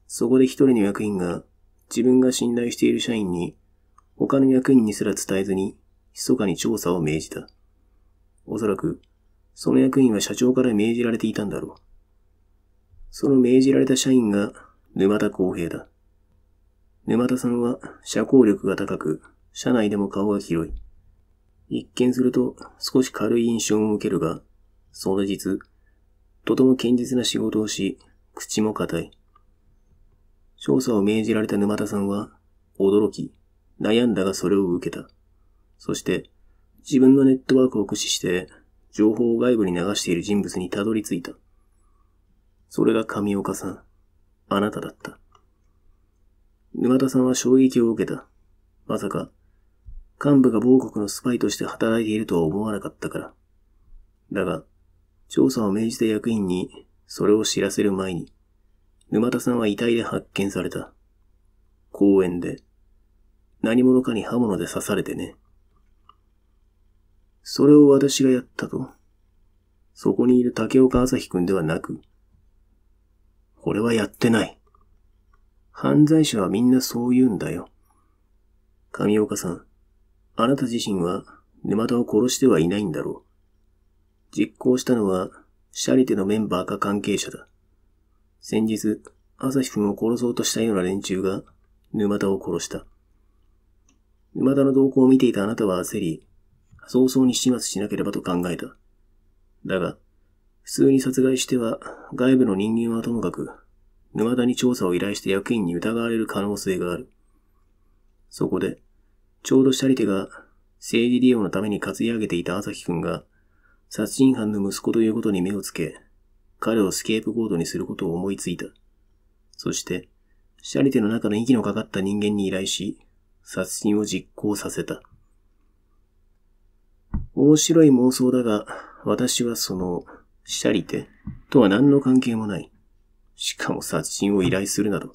そこで一人の役員が、自分が信頼している社員に、他の役員にすら伝えずに、密かに調査を命じた。おそらく、その役員は社長から命じられていたんだろう。その命じられた社員が沼田公平だ。沼田さんは社交力が高く、車内でも顔が広い。一見すると少し軽い印象を受けるが、その実、とても堅実な仕事をし、口も固い。調査を命じられた沼田さんは、驚き、悩んだがそれを受けた。そして、自分のネットワークを駆使して、情報を外部に流している人物にたどり着いた。それが上岡さん、あなただった。沼田さんは衝撃を受けた。まさか、幹部が某国のスパイとして働いているとは思わなかったから。だが、調査を命じた役員にそれを知らせる前に、沼田さんは遺体で発見された。公園で、何者かに刃物で刺されてね。それを私がやったと。そこにいる竹岡朝日くんではなく、俺はやってない。犯罪者はみんなそう言うんだよ。神岡さん、あなた自身は沼田を殺してはいないんだろう。実行したのはシャリテのメンバーか関係者だ。先日、朝日くんを殺そうとしたような連中が沼田を殺した。沼田の動向を見ていたあなたは焦り、早々に始末しなければと考えた。だが、普通に殺害しては外部の人間はともかく、沼田に調査を依頼して役員に疑われる可能性がある。そこで、ちょうどシャリテが、生理利用のために担ぎ上げていた朝日くんが、殺人犯の息子ということに目をつけ、彼をスケープゴードにすることを思いついた。そして、シャリテの中の息のかかった人間に依頼し、殺人を実行させた。面白い妄想だが、私はその、シャリテとは何の関係もない。しかも殺人を依頼するなど。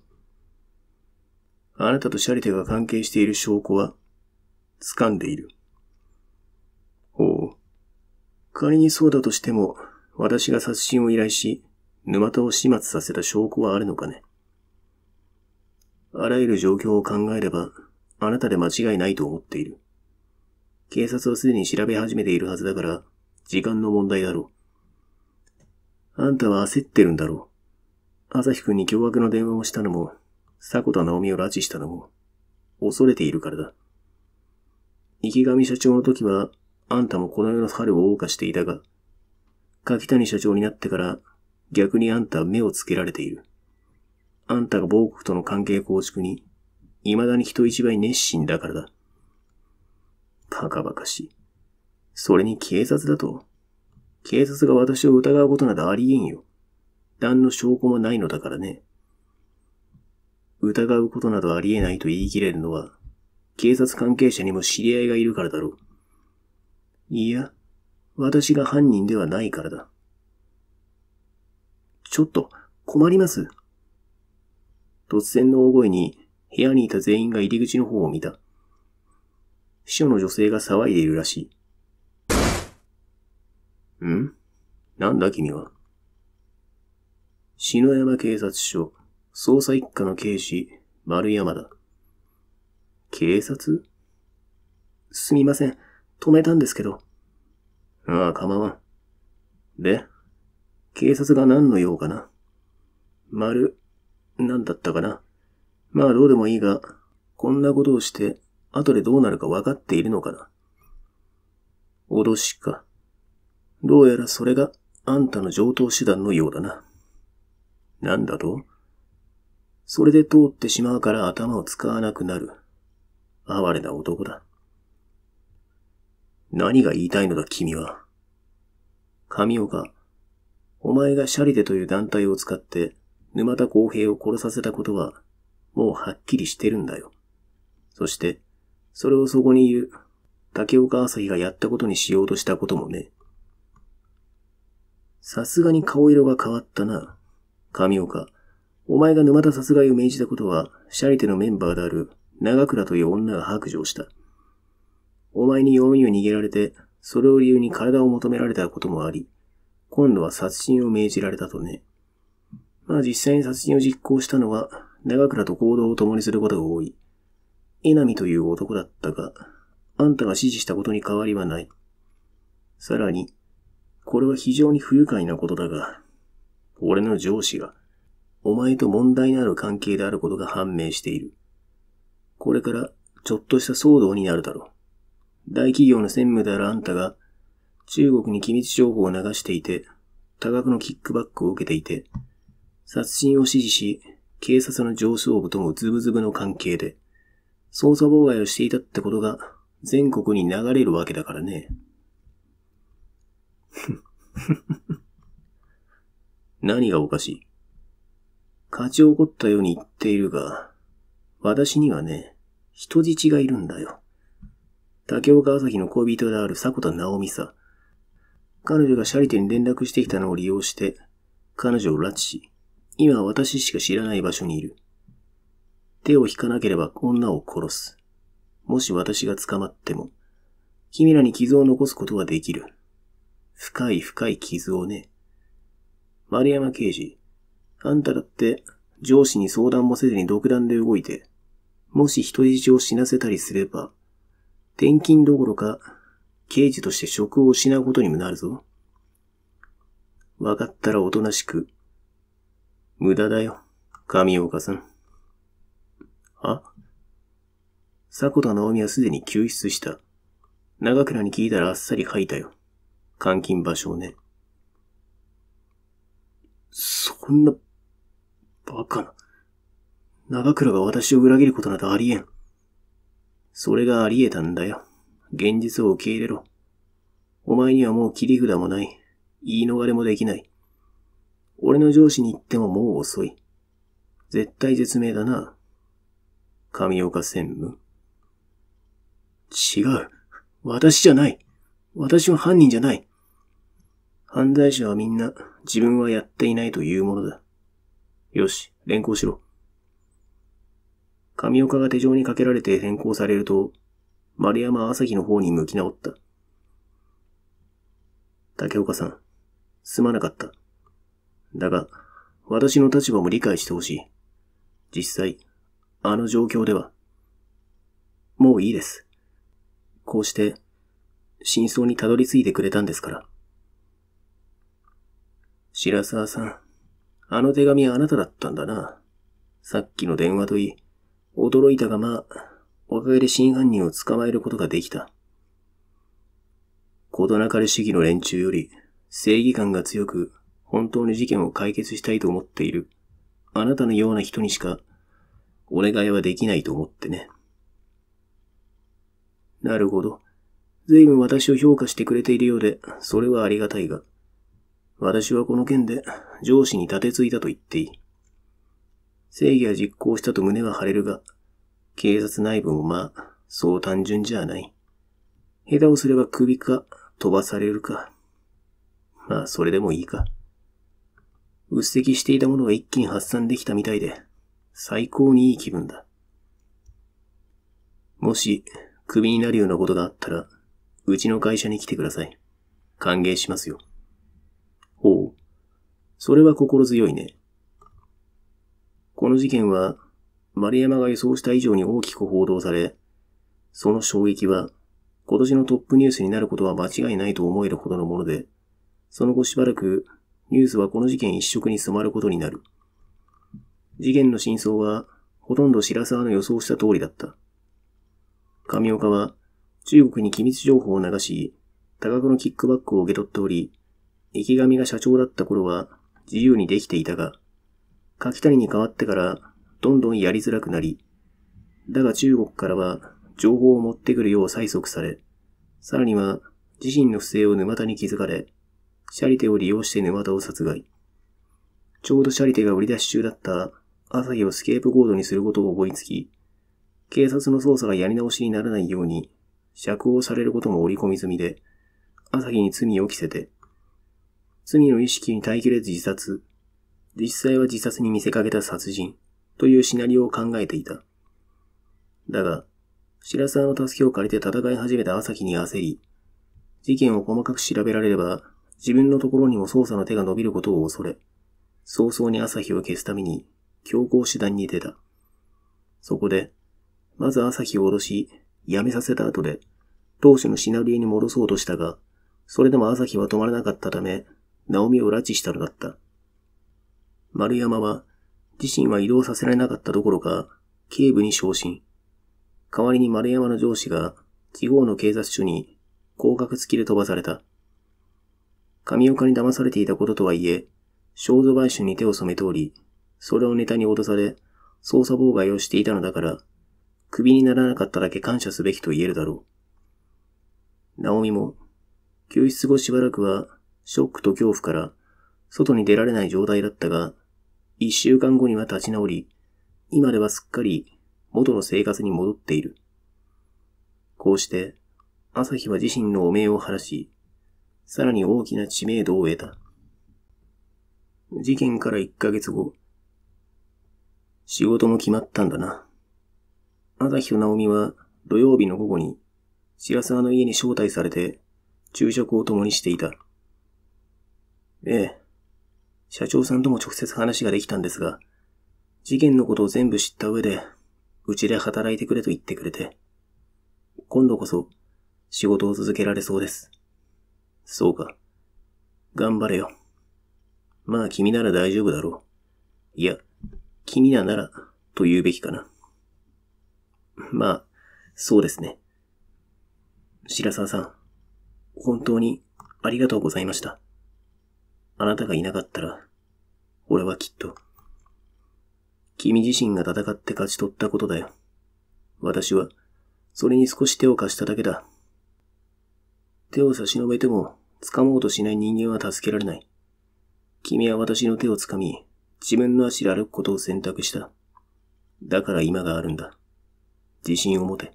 あなたとシャリテが関係している証拠は、掴んでいる。ほう。仮にそうだとしても、私が殺人を依頼し、沼田を始末させた証拠はあるのかね。あらゆる状況を考えれば、あなたで間違いないと思っている。警察はすでに調べ始めているはずだから、時間の問題だろう。あんたは焦ってるんだろう。朝日くんに凶悪の電話をしたのも、迫田直美を拉致したのも、恐れているからだ。池上社長の時は、あんたもこの世の春を謳歌していたが、柿谷社長になってから、逆にあんたは目をつけられている。あんたが某国との関係構築に、未だに人一倍熱心だからだ。バカバカしい。それに警察だと。警察が私を疑うことなどありえんよ。何の証拠もないのだからね。疑うことなどありえないと言い切れるのは、警察関係者にも知り合いがいるからだろう。いや、私が犯人ではないからだ。ちょっと、困ります。突然の大声に、部屋にいた全員が入り口の方を見た。秘書の女性が騒いでいるらしい。んなんだ君は。篠山警察署、捜査一課の警視、丸山だ。警察すみません。止めたんですけど。ああ、構わん。で、警察が何の用かな丸、何だったかなまあどうでもいいが、こんなことをして、後でどうなるか分かっているのかな脅しか。どうやらそれがあんたの上等手段のようだな。なんだとそれで通ってしまうから頭を使わなくなる。哀れな男だ。何が言いたいのだ君は。神岡、お前がシャリテという団体を使って沼田公平を殺させたことは、もうはっきりしてるんだよ。そして、それをそこに言う、竹岡朝日がやったことにしようとしたこともね。さすがに顔色が変わったな。神岡、お前が沼田殺害を命じたことは、シャリテのメンバーである長倉という女が白状した。お前に弱みを逃げられて、それを理由に体を求められたこともあり、今度は殺人を命じられたとね。まあ実際に殺人を実行したのは、長倉と行動を共にすることが多い。江波という男だったが、あんたが指示したことに変わりはない。さらに、これは非常に不愉快なことだが、俺の上司が、お前と問題のある関係であることが判明している。これからちょっとした騒動になるだろう。大企業の専務であるあんたが、中国に機密情報を流していて、多額のキックバックを受けていて、殺人を指示し、警察の上層部ともズブズブの関係で、捜査妨害をしていたってことが全国に流れるわけだからね。何がおかしい勝ちこったように言っているが、私にはね、人質がいるんだよ。竹岡朝日の恋人である迫田直美さ。彼女がシャリテに連絡してきたのを利用して、彼女を拉致し、今は私しか知らない場所にいる。手を引かなければ女を殺す。もし私が捕まっても、君らに傷を残すことはできる。深い深い傷をね。丸山刑事、あんただって上司に相談もせずに独断で動いて、もし人質を死なせたりすれば、転勤どころか、刑事として職を失うことにもなるぞ。わかったらおとなしく。無駄だよ、神岡さん。あ迫田直美はすでに救出した。長倉に聞いたらあっさり吐いたよ。監禁場所をね。そんな、バカな。長倉が私を裏切ることなどありえん。それがあり得たんだよ。現実を受け入れろ。お前にはもう切り札もない。言い逃れもできない。俺の上司に言ってももう遅い。絶対絶命だな。神岡専務。違う。私じゃない。私は犯人じゃない。犯罪者はみんな自分はやっていないというものだ。よし、連行しろ。神岡が手錠にかけられて変更されると、丸山朝日の方に向き直った。竹岡さん、すまなかった。だが、私の立場も理解してほしい。実際、あの状況では。もういいです。こうして、真相にたどり着いてくれたんですから。白沢さん、あの手紙あなただったんだな。さっきの電話といい、驚いたがまあ、おかげで真犯人を捕まえることができた。ことなかれ主義の連中より、正義感が強く、本当に事件を解決したいと思っている。あなたのような人にしか、お願いはできないと思ってね。なるほど。ずいぶん私を評価してくれているようで、それはありがたいが。私はこの件で上司に立てついたと言っていい。正義は実行したと胸は張れるが、警察内部もまあ、そう単純じゃない。下手をすれば首か飛ばされるか。まあ、それでもいいか。うっせきしていたものが一気に発散できたみたいで、最高にいい気分だ。もし、首になるようなことがあったら、うちの会社に来てください。歓迎しますよ。ほう。それは心強いね。この事件は、丸山が予想した以上に大きく報道され、その衝撃は、今年のトップニュースになることは間違いないと思えるほどのもので、その後しばらく、ニュースはこの事件一色に染まることになる。事件の真相は、ほとんど白沢の予想した通りだった。神岡は、中国に機密情報を流し、多額のキックバックを受け取っており、池上が社長だった頃は自由にできていたが、き谷に変わってからどんどんやりづらくなり、だが中国からは情報を持ってくるよう催促され、さらには自身の不正を沼田に気づかれ、シャリテを利用して沼田を殺害。ちょうどシャリテが売り出し中だった朝日をスケープゴードにすることを思いつき、警察の捜査がやり直しにならないように、釈放されることも織り込み済みで、朝日に罪を着せて、罪の意識に耐えきれず自殺実際は自殺に見せかけた殺人というシナリオを考えていた。だが、白沢の助けを借りて戦い始めた朝日に焦り、事件を細かく調べられれば、自分のところにも捜査の手が伸びることを恐れ、早々に朝日を消すために強行手段に出た。そこで、まず朝日を脅し、辞めさせた後で、当初のシナリオに戻そうとしたが、それでも朝日は止まらなかったため、ナオミを拉致したのだった。丸山は自身は移動させられなかったどころか、警部に昇進。代わりに丸山の上司が地方の警察署に降格付きで飛ばされた。神岡に騙されていたこととはいえ、肖像買収に手を染めており、それをネタに脅され、捜査妨害をしていたのだから、クビにならなかっただけ感謝すべきと言えるだろう。ナオミも、救出後しばらくは、ショックと恐怖から、外に出られない状態だったが、一週間後には立ち直り、今ではすっかり元の生活に戻っている。こうして、朝日は自身の汚名を晴らし、さらに大きな知名度を得た。事件から1ヶ月後、仕事も決まったんだな。朝日と直美は土曜日の午後に白沢の家に招待されて昼食を共にしていた。ええ、社長さんとも直接話ができたんですが、事件のことを全部知った上で、うちで働いてくれと言ってくれて、今度こそ仕事を続けられそうです。そうか。頑張れよ。まあ君なら大丈夫だろう。いや、君らならと言うべきかな。まあ、そうですね。白沢さん、本当にありがとうございました。あなたがいなかったら、俺はきっと、君自身が戦って勝ち取ったことだよ。私は、それに少し手を貸しただけだ。手を差し伸べても、掴もうとしない人間は助けられない。君は私の手を掴み、自分の足で歩くことを選択した。だから今があるんだ。自信を持て。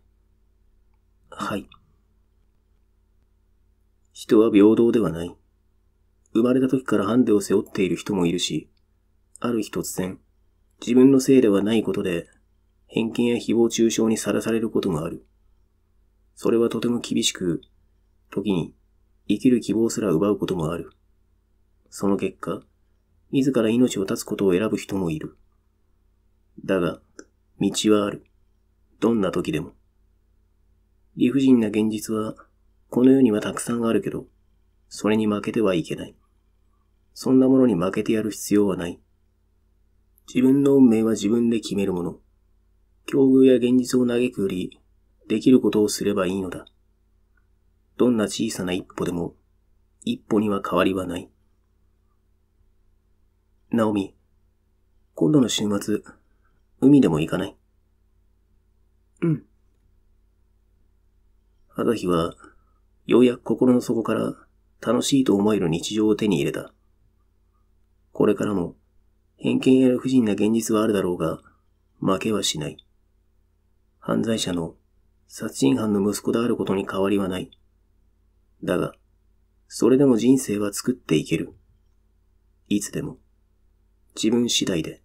はい。人は平等ではない。生まれた時からハンデを背負っている人もいるし、ある日突然、自分のせいではないことで、偏見や誹謗中傷にさらされることもある。それはとても厳しく、時に生きる希望すら奪うこともある。その結果、自ら命を絶つことを選ぶ人もいる。だが、道はある。どんな時でも。理不尽な現実は、この世にはたくさんあるけど、それに負けてはいけない。そんなものに負けてやる必要はない。自分の運命は自分で決めるもの。境遇や現実を嘆くより、できることをすればいいのだ。どんな小さな一歩でも、一歩には変わりはない。ナオミ、今度の週末、海でも行かないうん。朝日は、ようやく心の底から楽しいと思える日常を手に入れた。これからも、偏見や理不尽な現実はあるだろうが、負けはしない。犯罪者の殺人犯の息子であることに変わりはない。だが、それでも人生は作っていける。いつでも、自分次第で。